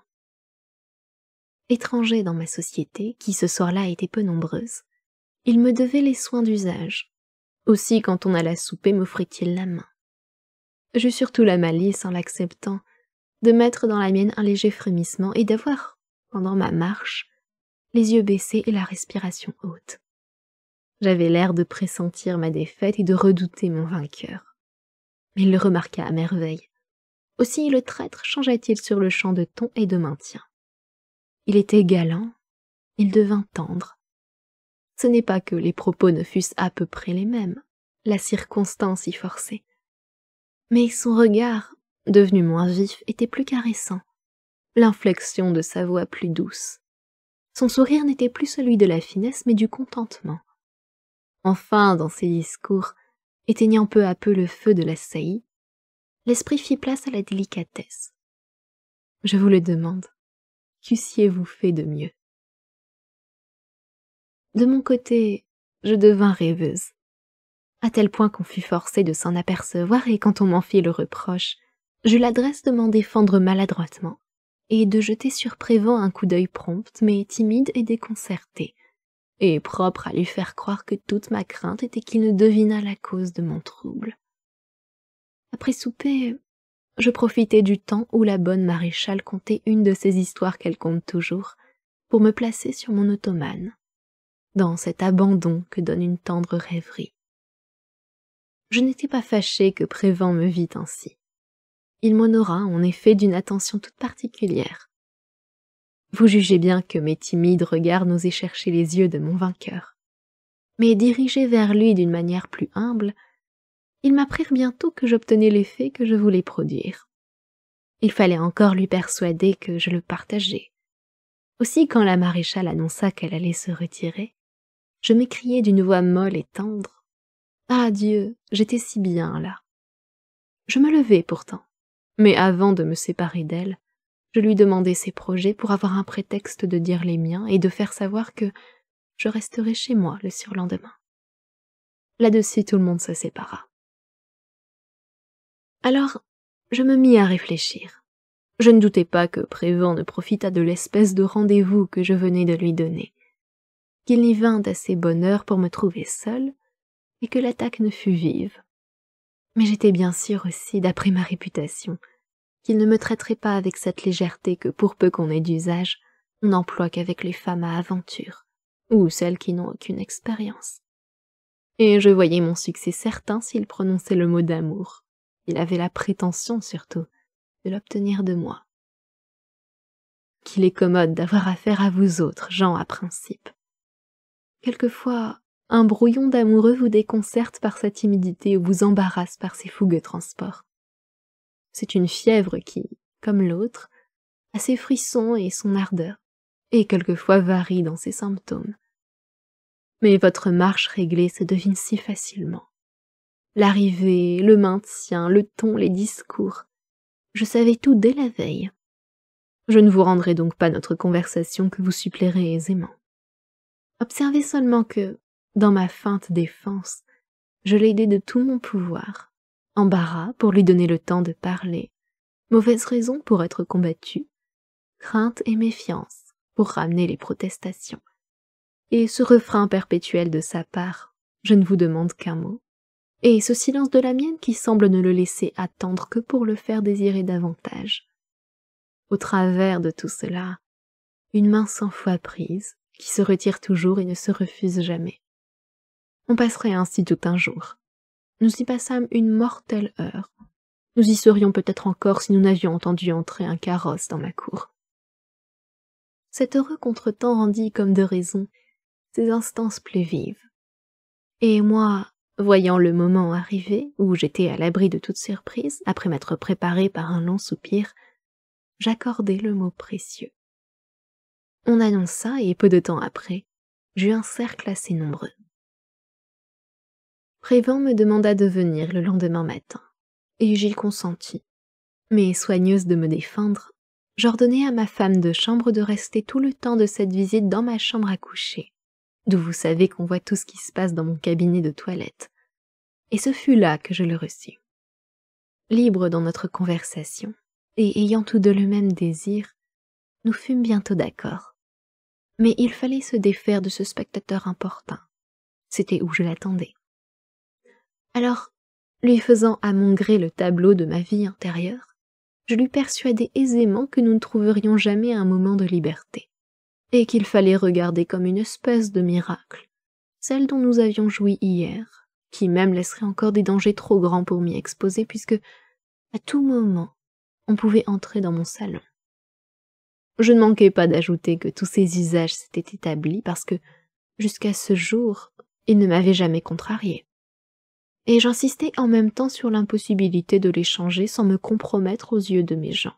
Speaker 1: Étranger dans ma société, qui ce soir-là était peu nombreuse, il me devait les soins d'usage. Aussi, quand on alla souper, m'offrit-il la main j'eus surtout la malice, en l'acceptant, de mettre dans la mienne un léger frémissement et d'avoir, pendant ma marche, les yeux baissés et la respiration haute. J'avais l'air de pressentir ma défaite et de redouter mon vainqueur. Mais il le remarqua à merveille. Aussi le traître changea-t-il sur le champ de ton et de maintien. Il était galant, il devint tendre. Ce n'est pas que les propos ne fussent à peu près les mêmes, la circonstance y forçait, mais son regard, devenu moins vif, était plus caressant, l'inflexion de sa voix plus douce. Son sourire n'était plus celui de la finesse, mais du contentement. Enfin, dans ses discours, éteignant peu à peu le feu de la saillie, l'esprit fit place à la délicatesse.
Speaker 2: Je vous le demande, qu'eussiez-vous fait de mieux De mon côté, je devins rêveuse à tel point qu'on fut
Speaker 1: forcé de s'en apercevoir et quand on m'en fit le reproche, je l'adresse de m'en défendre maladroitement et de jeter sur Prévent un coup d'œil prompt mais timide et déconcerté, et propre à lui faire croire que toute ma crainte était qu'il ne devinât la cause de mon trouble. Après souper, je profitai du temps où la bonne maréchale contait une de ces histoires qu'elle compte toujours, pour me placer sur mon ottomane, dans cet abandon que donne une tendre rêverie je n'étais pas fâchée que Prévent me vît ainsi. Il m'honora en effet d'une attention toute particulière. Vous jugez bien que mes timides regards n'osaient chercher les yeux de mon vainqueur. Mais dirigés vers lui d'une manière plus humble, ils m'apprirent bientôt que j'obtenais l'effet que je voulais produire. Il fallait encore lui persuader que je le partageais. Aussi, quand la maréchale annonça qu'elle allait se retirer, je m'écriai d'une voix molle et tendre ah Dieu, j'étais si bien là. Je me levai pourtant, mais avant de me séparer d'elle, je lui demandai ses projets pour avoir un prétexte de dire les miens et de faire savoir que
Speaker 2: je resterai chez moi le surlendemain. Là-dessus, tout le monde se sépara. Alors, je me mis à réfléchir. Je ne
Speaker 1: doutais pas que Prévent ne profitât de l'espèce de rendez-vous que je venais de lui donner, qu'il n'y vint à ses heure pour me trouver seule, et que l'attaque ne fût vive. Mais j'étais bien sûre aussi, d'après ma réputation, qu'il ne me traiterait pas avec cette légèreté que, pour peu qu'on ait d'usage, on n'emploie qu'avec les femmes à aventure, ou celles qui n'ont aucune expérience. Et je voyais mon succès certain s'il prononçait le mot d'amour. Il avait la prétention, surtout, de l'obtenir de moi. Qu'il est commode d'avoir affaire à vous autres, gens à principe. Quelquefois, un brouillon d'amoureux vous déconcerte par sa timidité ou vous embarrasse par ses fougueux transports. C'est une fièvre qui, comme l'autre, a ses frissons et son ardeur, et quelquefois varie dans ses symptômes. Mais votre marche réglée se devine si facilement. L'arrivée, le maintien, le ton, les discours. Je savais tout dès la veille. Je ne vous rendrai donc pas notre conversation que vous supplierez aisément. Observez seulement que, dans ma feinte défense, je l'aidais de tout mon pouvoir. Embarras pour lui donner le temps de parler, mauvaise raison pour être combattue, crainte et méfiance pour ramener les protestations. Et ce refrain perpétuel de sa part, je ne vous demande qu'un mot. Et ce silence de la mienne qui semble ne le laisser attendre que pour le faire désirer davantage. Au travers de tout cela, une main cent fois prise, qui se retire toujours et ne se refuse jamais. On passerait ainsi tout un jour. Nous y passâmes une mortelle heure. Nous y serions peut-être encore si nous n'avions entendu entrer un carrosse
Speaker 2: dans ma cour.
Speaker 1: Cet heureux contretemps rendit comme de raison ces instances plus vives. Et moi, voyant le moment arriver où j'étais à l'abri de toute surprise, après m'être préparé par un long soupir, j'accordai le mot précieux. On annonça, et peu de temps après, j'eus un cercle assez nombreux. Prévent me demanda de venir le lendemain matin, et j'y consentis. Mais soigneuse de me défendre, j'ordonnai à ma femme de chambre de rester tout le temps de cette visite dans ma chambre à coucher, d'où vous savez qu'on voit tout ce qui se passe dans mon cabinet de toilette. Et ce fut là que je le reçus. Libre dans notre conversation, et ayant tous deux le même désir, nous fûmes bientôt d'accord. Mais il fallait se défaire de ce spectateur importun. C'était où je l'attendais. Alors, lui faisant à mon gré le tableau de ma vie intérieure, je lui persuadai aisément que nous ne trouverions jamais un moment de liberté, et qu'il fallait regarder comme une espèce de miracle, celle dont nous avions joui hier, qui même laisserait encore des dangers trop grands pour m'y exposer, puisque à tout moment on pouvait entrer dans mon salon. Je ne manquais pas d'ajouter que tous ces usages s'étaient établis parce que, jusqu'à ce jour, ils ne m'avaient jamais contrarié et j'insistais en même temps sur l'impossibilité de l'échanger sans me compromettre aux yeux de mes gens.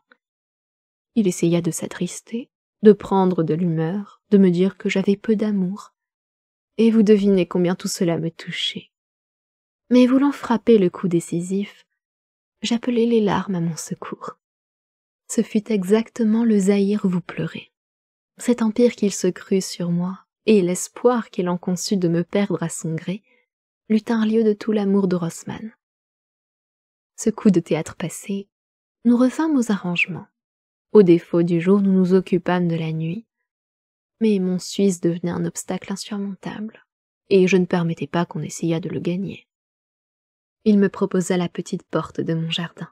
Speaker 1: Il essaya de s'attrister, de prendre de l'humeur, de me dire que j'avais peu d'amour. Et vous devinez combien tout cela me touchait. Mais voulant frapper le coup décisif, j'appelai les larmes à mon secours. Ce fut exactement le Zahir vous pleurer. Cet empire qu'il se crut sur moi, et l'espoir qu'il en conçut de me perdre à son gré, lui lieu de tout l'amour de Rossmann. Ce coup de théâtre passé, nous refâmes aux arrangements. Au défaut du jour, nous nous occupâmes de la nuit. Mais mon Suisse devenait un obstacle insurmontable, et je ne permettais pas qu'on essayât de le gagner. Il me proposa la petite porte de mon jardin,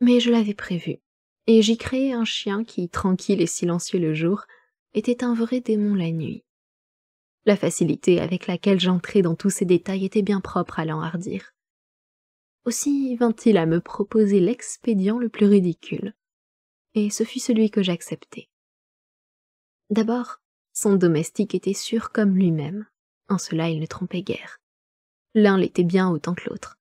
Speaker 1: mais je l'avais prévu, et j'y créai un chien qui, tranquille et silencieux le jour, était un vrai démon la nuit. La facilité avec laquelle j'entrais dans tous ces détails était bien propre à l'enhardir. Aussi vint-il à me proposer l'expédient le plus ridicule, et ce fut celui que j'acceptai. D'abord, son domestique était sûr comme lui-même, en cela il ne trompait guère. L'un l'était bien autant que l'autre.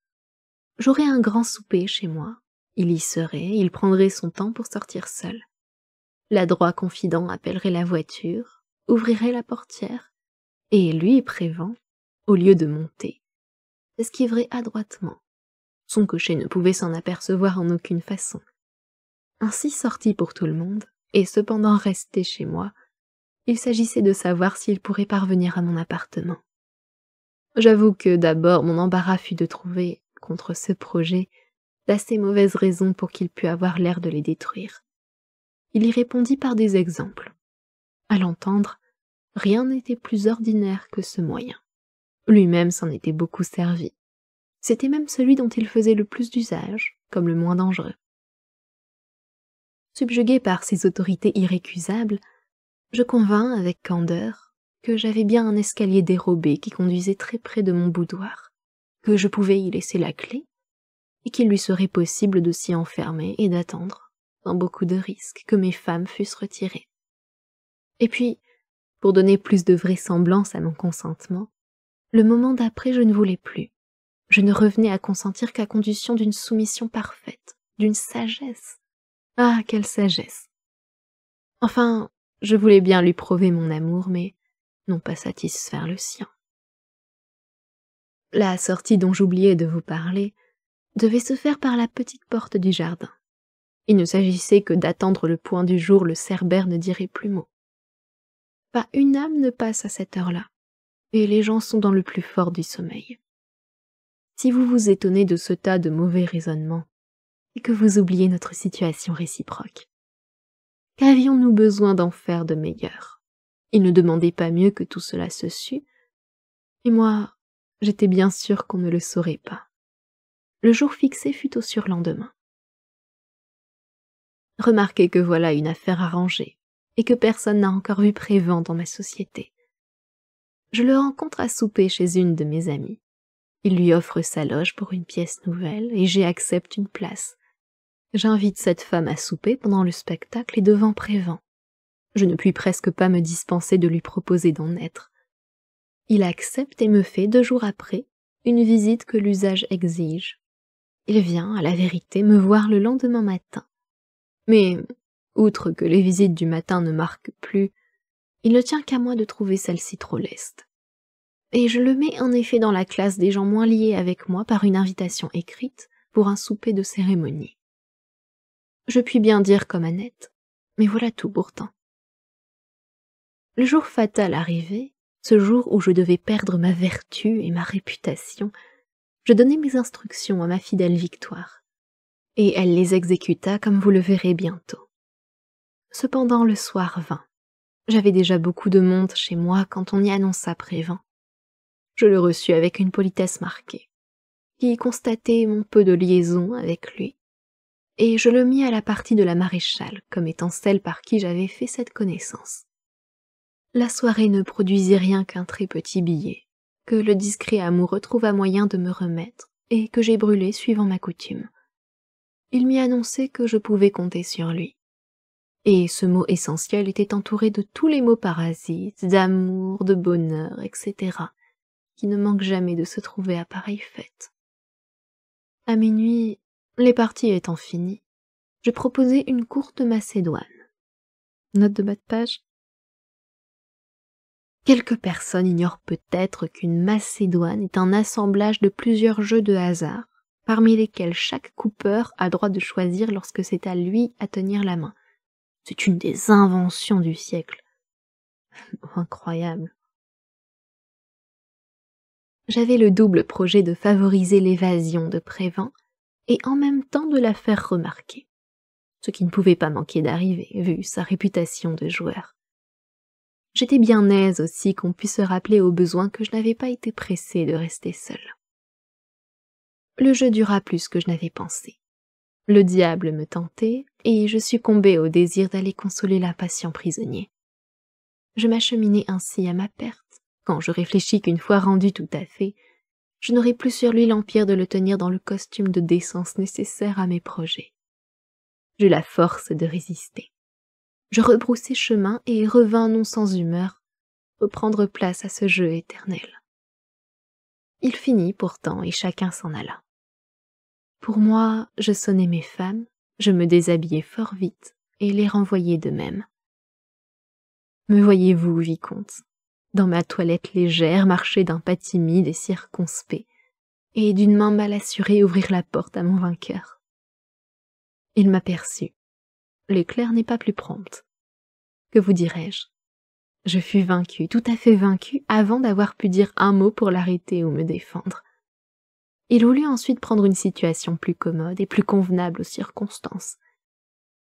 Speaker 1: J'aurais un grand souper chez moi, il y serait, il prendrait son temps pour sortir seul. L'adroit confident appellerait la voiture, ouvrirait la portière, et lui prévint au lieu de monter. Esquiverait adroitement. Son cocher ne pouvait s'en apercevoir en aucune façon. Ainsi sorti pour tout le monde, et cependant resté chez moi, il s'agissait de savoir s'il pourrait parvenir à mon appartement. J'avoue que d'abord mon embarras fut de trouver, contre ce projet, d'assez mauvaises raisons pour qu'il pût avoir l'air de les détruire. Il y répondit par des exemples. À l'entendre, rien n'était plus ordinaire que ce moyen. Lui-même s'en était beaucoup servi. C'était même celui dont il faisait le plus d'usage, comme le moins dangereux. Subjugué par ces autorités irrécusables, je convins avec candeur que j'avais bien un escalier dérobé qui conduisait très près de mon boudoir, que je pouvais y laisser la clé, et qu'il lui serait possible de s'y enfermer et d'attendre, sans beaucoup de risques, que mes femmes fussent retirées. Et puis, pour donner plus de vraisemblance à mon consentement, le moment d'après je ne voulais plus. Je ne revenais à consentir qu'à condition d'une soumission parfaite, d'une sagesse. Ah, quelle sagesse. Enfin, je voulais bien lui prouver mon amour, mais non pas satisfaire le sien. La sortie dont j'oubliais de vous parler devait se faire par la petite porte du jardin. Il ne s'agissait que d'attendre le point du jour, le cerbère ne dirait plus mot. Pas une âme ne passe à cette heure-là, et les gens sont dans le plus fort du sommeil. Si vous vous étonnez de ce tas de mauvais raisonnements, et que vous oubliez notre situation réciproque, qu'avions-nous besoin d'en faire de meilleur Il ne demandait pas mieux que tout cela se sût, et moi, j'étais bien sûr qu'on ne le saurait pas. Le jour fixé fut au surlendemain. Remarquez que voilà une affaire arrangée, et que personne n'a encore vu Prévent dans ma société. Je le rencontre à souper chez une de mes amies. Il lui offre sa loge pour une pièce nouvelle et j'y accepte une place. J'invite cette femme à souper pendant le spectacle et devant Prévent. Je ne puis presque pas me dispenser de lui proposer d'en être. Il accepte et me fait, deux jours après, une visite que l'usage exige. Il vient, à la vérité, me voir le lendemain matin. Mais Outre que les visites du matin ne marquent plus, il ne tient qu'à moi de trouver celle-ci trop leste. Et je le mets en effet dans la classe des gens moins liés avec moi par une invitation écrite pour un souper de cérémonie. Je puis bien dire comme Annette, mais voilà tout pourtant. Le jour fatal arrivé, ce jour où je devais perdre ma vertu et ma réputation, je donnai mes instructions à ma fidèle Victoire, et elle les exécuta comme vous le verrez bientôt. Cependant, le soir vint. J'avais déjà beaucoup de monde chez moi quand on y annonça Prévin. Je le reçus avec une politesse marquée, qui constatait mon peu de liaison avec lui, et je le mis à la partie de la maréchale comme étant celle par qui j'avais fait cette connaissance. La soirée ne produisit rien qu'un très petit billet, que le discret amoureux trouva moyen de me remettre et que j'ai brûlé suivant ma coutume. Il m'y annonçait que je pouvais compter sur lui, et ce mot essentiel était entouré de tous les mots parasites, d'amour, de bonheur, etc., qui ne manquent jamais de se trouver à pareille fête. À minuit, les parties étant finies, je proposai une courte macédoine. Note de bas de page. Quelques personnes ignorent peut-être qu'une macédoine est un assemblage de plusieurs jeux de hasard, parmi lesquels chaque coupeur a droit de choisir lorsque c'est à lui à tenir la main. C'est une des inventions du siècle. (laughs) Incroyable. J'avais le double projet de favoriser l'évasion de Prévent et en même temps de la faire remarquer, ce qui ne pouvait pas manquer d'arriver vu sa réputation de joueur. J'étais bien aise aussi qu'on puisse se rappeler au besoin que je n'avais pas été pressée de rester seule. Le jeu dura plus que je n'avais pensé. Le diable me tentait, et je succombais au désir d'aller consoler l'impatient prisonnier. Je m'acheminai ainsi à ma perte, quand je réfléchis qu'une fois rendu tout à fait, je n'aurais plus sur lui l'empire de le tenir dans le costume de décence nécessaire à mes projets. J'eus la force de résister. Je rebroussai chemin et revins non sans humeur, reprendre place à ce jeu éternel. Il finit pourtant et chacun s'en alla. Pour moi, je sonnais mes femmes, je me déshabillai fort vite et les renvoyai de même. Me voyez-vous, vicomte, dans ma toilette légère, marcher d'un pas timide et circonspect, et d'une main mal assurée ouvrir la porte à mon vainqueur. Il m'aperçut. L'éclair n'est pas plus prompte. Que vous dirais-je Je fus vaincue, tout à fait vaincue, avant d'avoir pu dire un mot pour l'arrêter ou me défendre. Il voulut ensuite prendre une situation plus commode et plus convenable aux circonstances.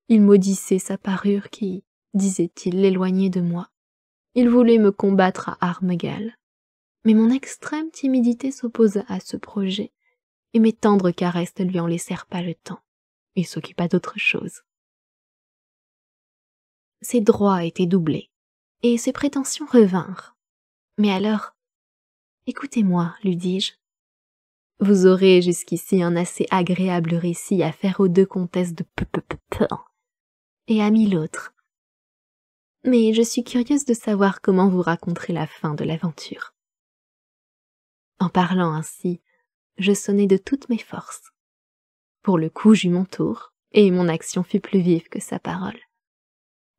Speaker 1: Il maudissait sa parure qui, disait-il, l'éloignait de moi. Il voulait me combattre à armes égales. Mais mon extrême timidité s'opposa à ce projet, et mes tendres caresses ne lui en laissèrent pas le temps. Il s'occupa d'autre chose. Ses droits étaient doublés, et ses prétentions revinrent. Mais alors, écoutez-moi, lui dis-je, vous aurez jusqu'ici un assez agréable récit à faire aux deux comtesses de p, -p, -p, et à mille autres. Mais je suis curieuse de savoir comment vous raconterez la fin de l'aventure. En parlant ainsi, je sonnais de toutes mes forces. Pour le coup, j'eus mon tour, et mon action fut plus vive que sa parole.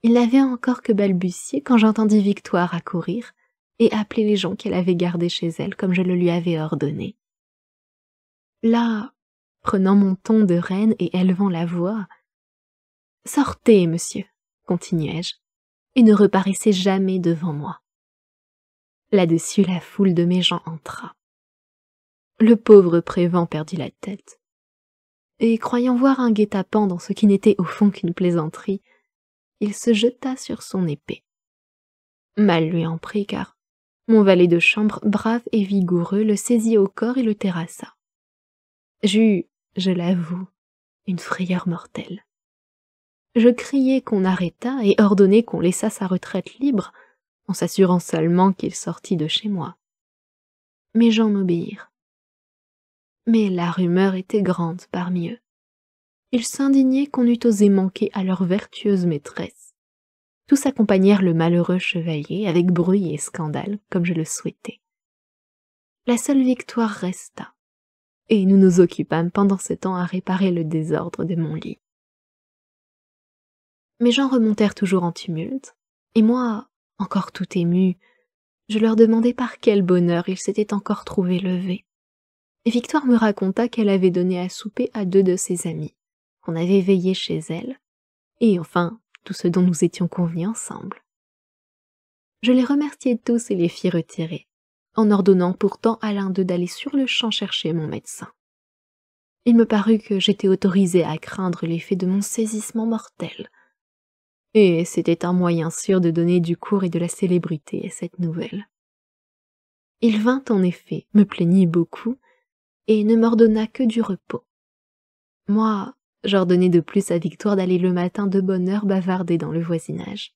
Speaker 1: Il n'avait encore que balbutié quand j'entendis Victoire accourir et appeler les gens qu'elle avait gardés chez elle comme je le lui avais ordonné. Là, prenant mon ton de reine et élevant la voix, Sortez, monsieur, continuai-je, et ne reparaissez jamais devant moi. Là-dessus, la foule de mes gens entra. Le pauvre Prévent perdit la tête, et croyant voir un guet-apens dans ce qui n'était au fond qu'une plaisanterie, il se jeta sur son épée. Mal lui en prit, car mon valet de chambre, brave et vigoureux, le saisit au corps et le terrassa. J'eus, je l'avoue, une frayeur mortelle. Je criai qu'on arrêtât et ordonnai qu'on laissât sa retraite libre, en s'assurant seulement qu'il sortît de chez moi. Mes gens m'obéirent. Mais la rumeur était grande parmi eux. Ils s'indignaient qu'on eût osé manquer à leur vertueuse maîtresse. Tous accompagnèrent le malheureux chevalier avec bruit et scandale, comme je le souhaitais. La seule victoire resta et nous nous occupâmes pendant ce temps à réparer le désordre de mon lit. Mes gens remontèrent toujours en tumulte, et moi, encore tout ému, je leur demandai par quel bonheur ils s'étaient encore trouvés levés. Et Victoire me raconta qu'elle avait donné à souper à deux de ses amis, qu'on avait veillé chez elle, et enfin tout ce dont nous étions convenus ensemble. Je les remerciai tous et les fis retirer, en ordonnant pourtant à l'un d'eux d'aller sur-le-champ chercher mon médecin. Il me parut que j'étais autorisée à craindre l'effet de mon saisissement mortel. Et c'était un moyen sûr de donner du cours et de la célébrité à cette nouvelle. Il vint en effet, me plaignit beaucoup, et ne m'ordonna que du repos. Moi, j'ordonnais de plus à Victoire d'aller le matin de bonne heure bavarder dans le voisinage.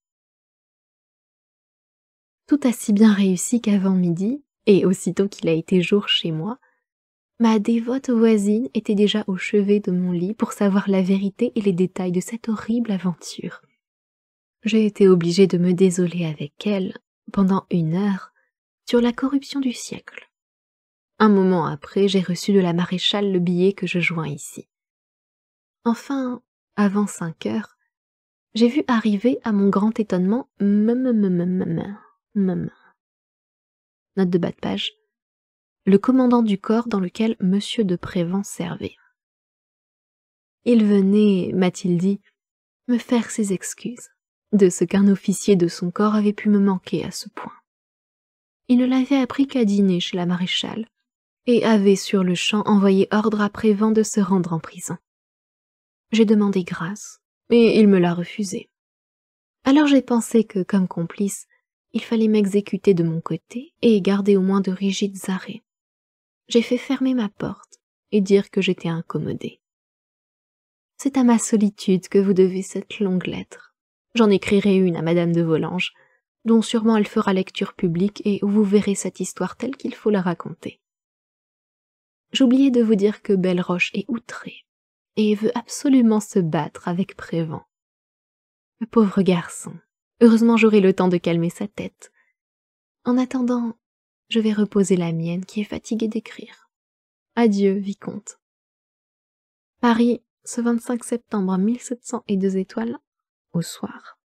Speaker 1: Tout a si bien réussi qu'avant midi, et aussitôt qu'il a été jour chez moi, ma dévote voisine était déjà au chevet de mon lit pour savoir la vérité et les détails de cette horrible aventure. J'ai été obligé de me désoler avec elle, pendant une heure, sur la corruption du siècle. Un moment après, j'ai reçu de la maréchale le billet que je joins ici. Enfin, avant cinq heures, j'ai vu arriver à mon grand étonnement Note de bas de page. Le commandant du corps dans lequel M. de Prévent servait. Il venait, m'a-t-il dit, me faire ses excuses de ce qu'un officier de son corps avait pu me manquer à ce point. Il ne l'avait appris qu'à dîner chez la maréchale, et avait sur le champ envoyé ordre à Prévent de se rendre en prison. J'ai demandé grâce, et il me l'a refusé. Alors j'ai pensé que, comme complice, il fallait m'exécuter de mon côté et garder au moins de rigides arrêts. J'ai fait fermer ma porte et dire que j'étais incommodée. C'est à ma solitude que vous devez cette longue lettre. J'en écrirai une à Madame de Volanges, dont sûrement elle fera lecture publique et où vous verrez cette histoire telle qu'il faut la raconter. J'oubliais de vous dire que Belleroche est outré et veut absolument se battre avec Prévent. Le pauvre garçon. Heureusement j'aurai le temps de calmer sa tête. En attendant, je vais reposer la mienne qui est fatiguée d'écrire. Adieu, vicomte.
Speaker 2: Paris, ce 25 septembre 1702 étoiles, au soir.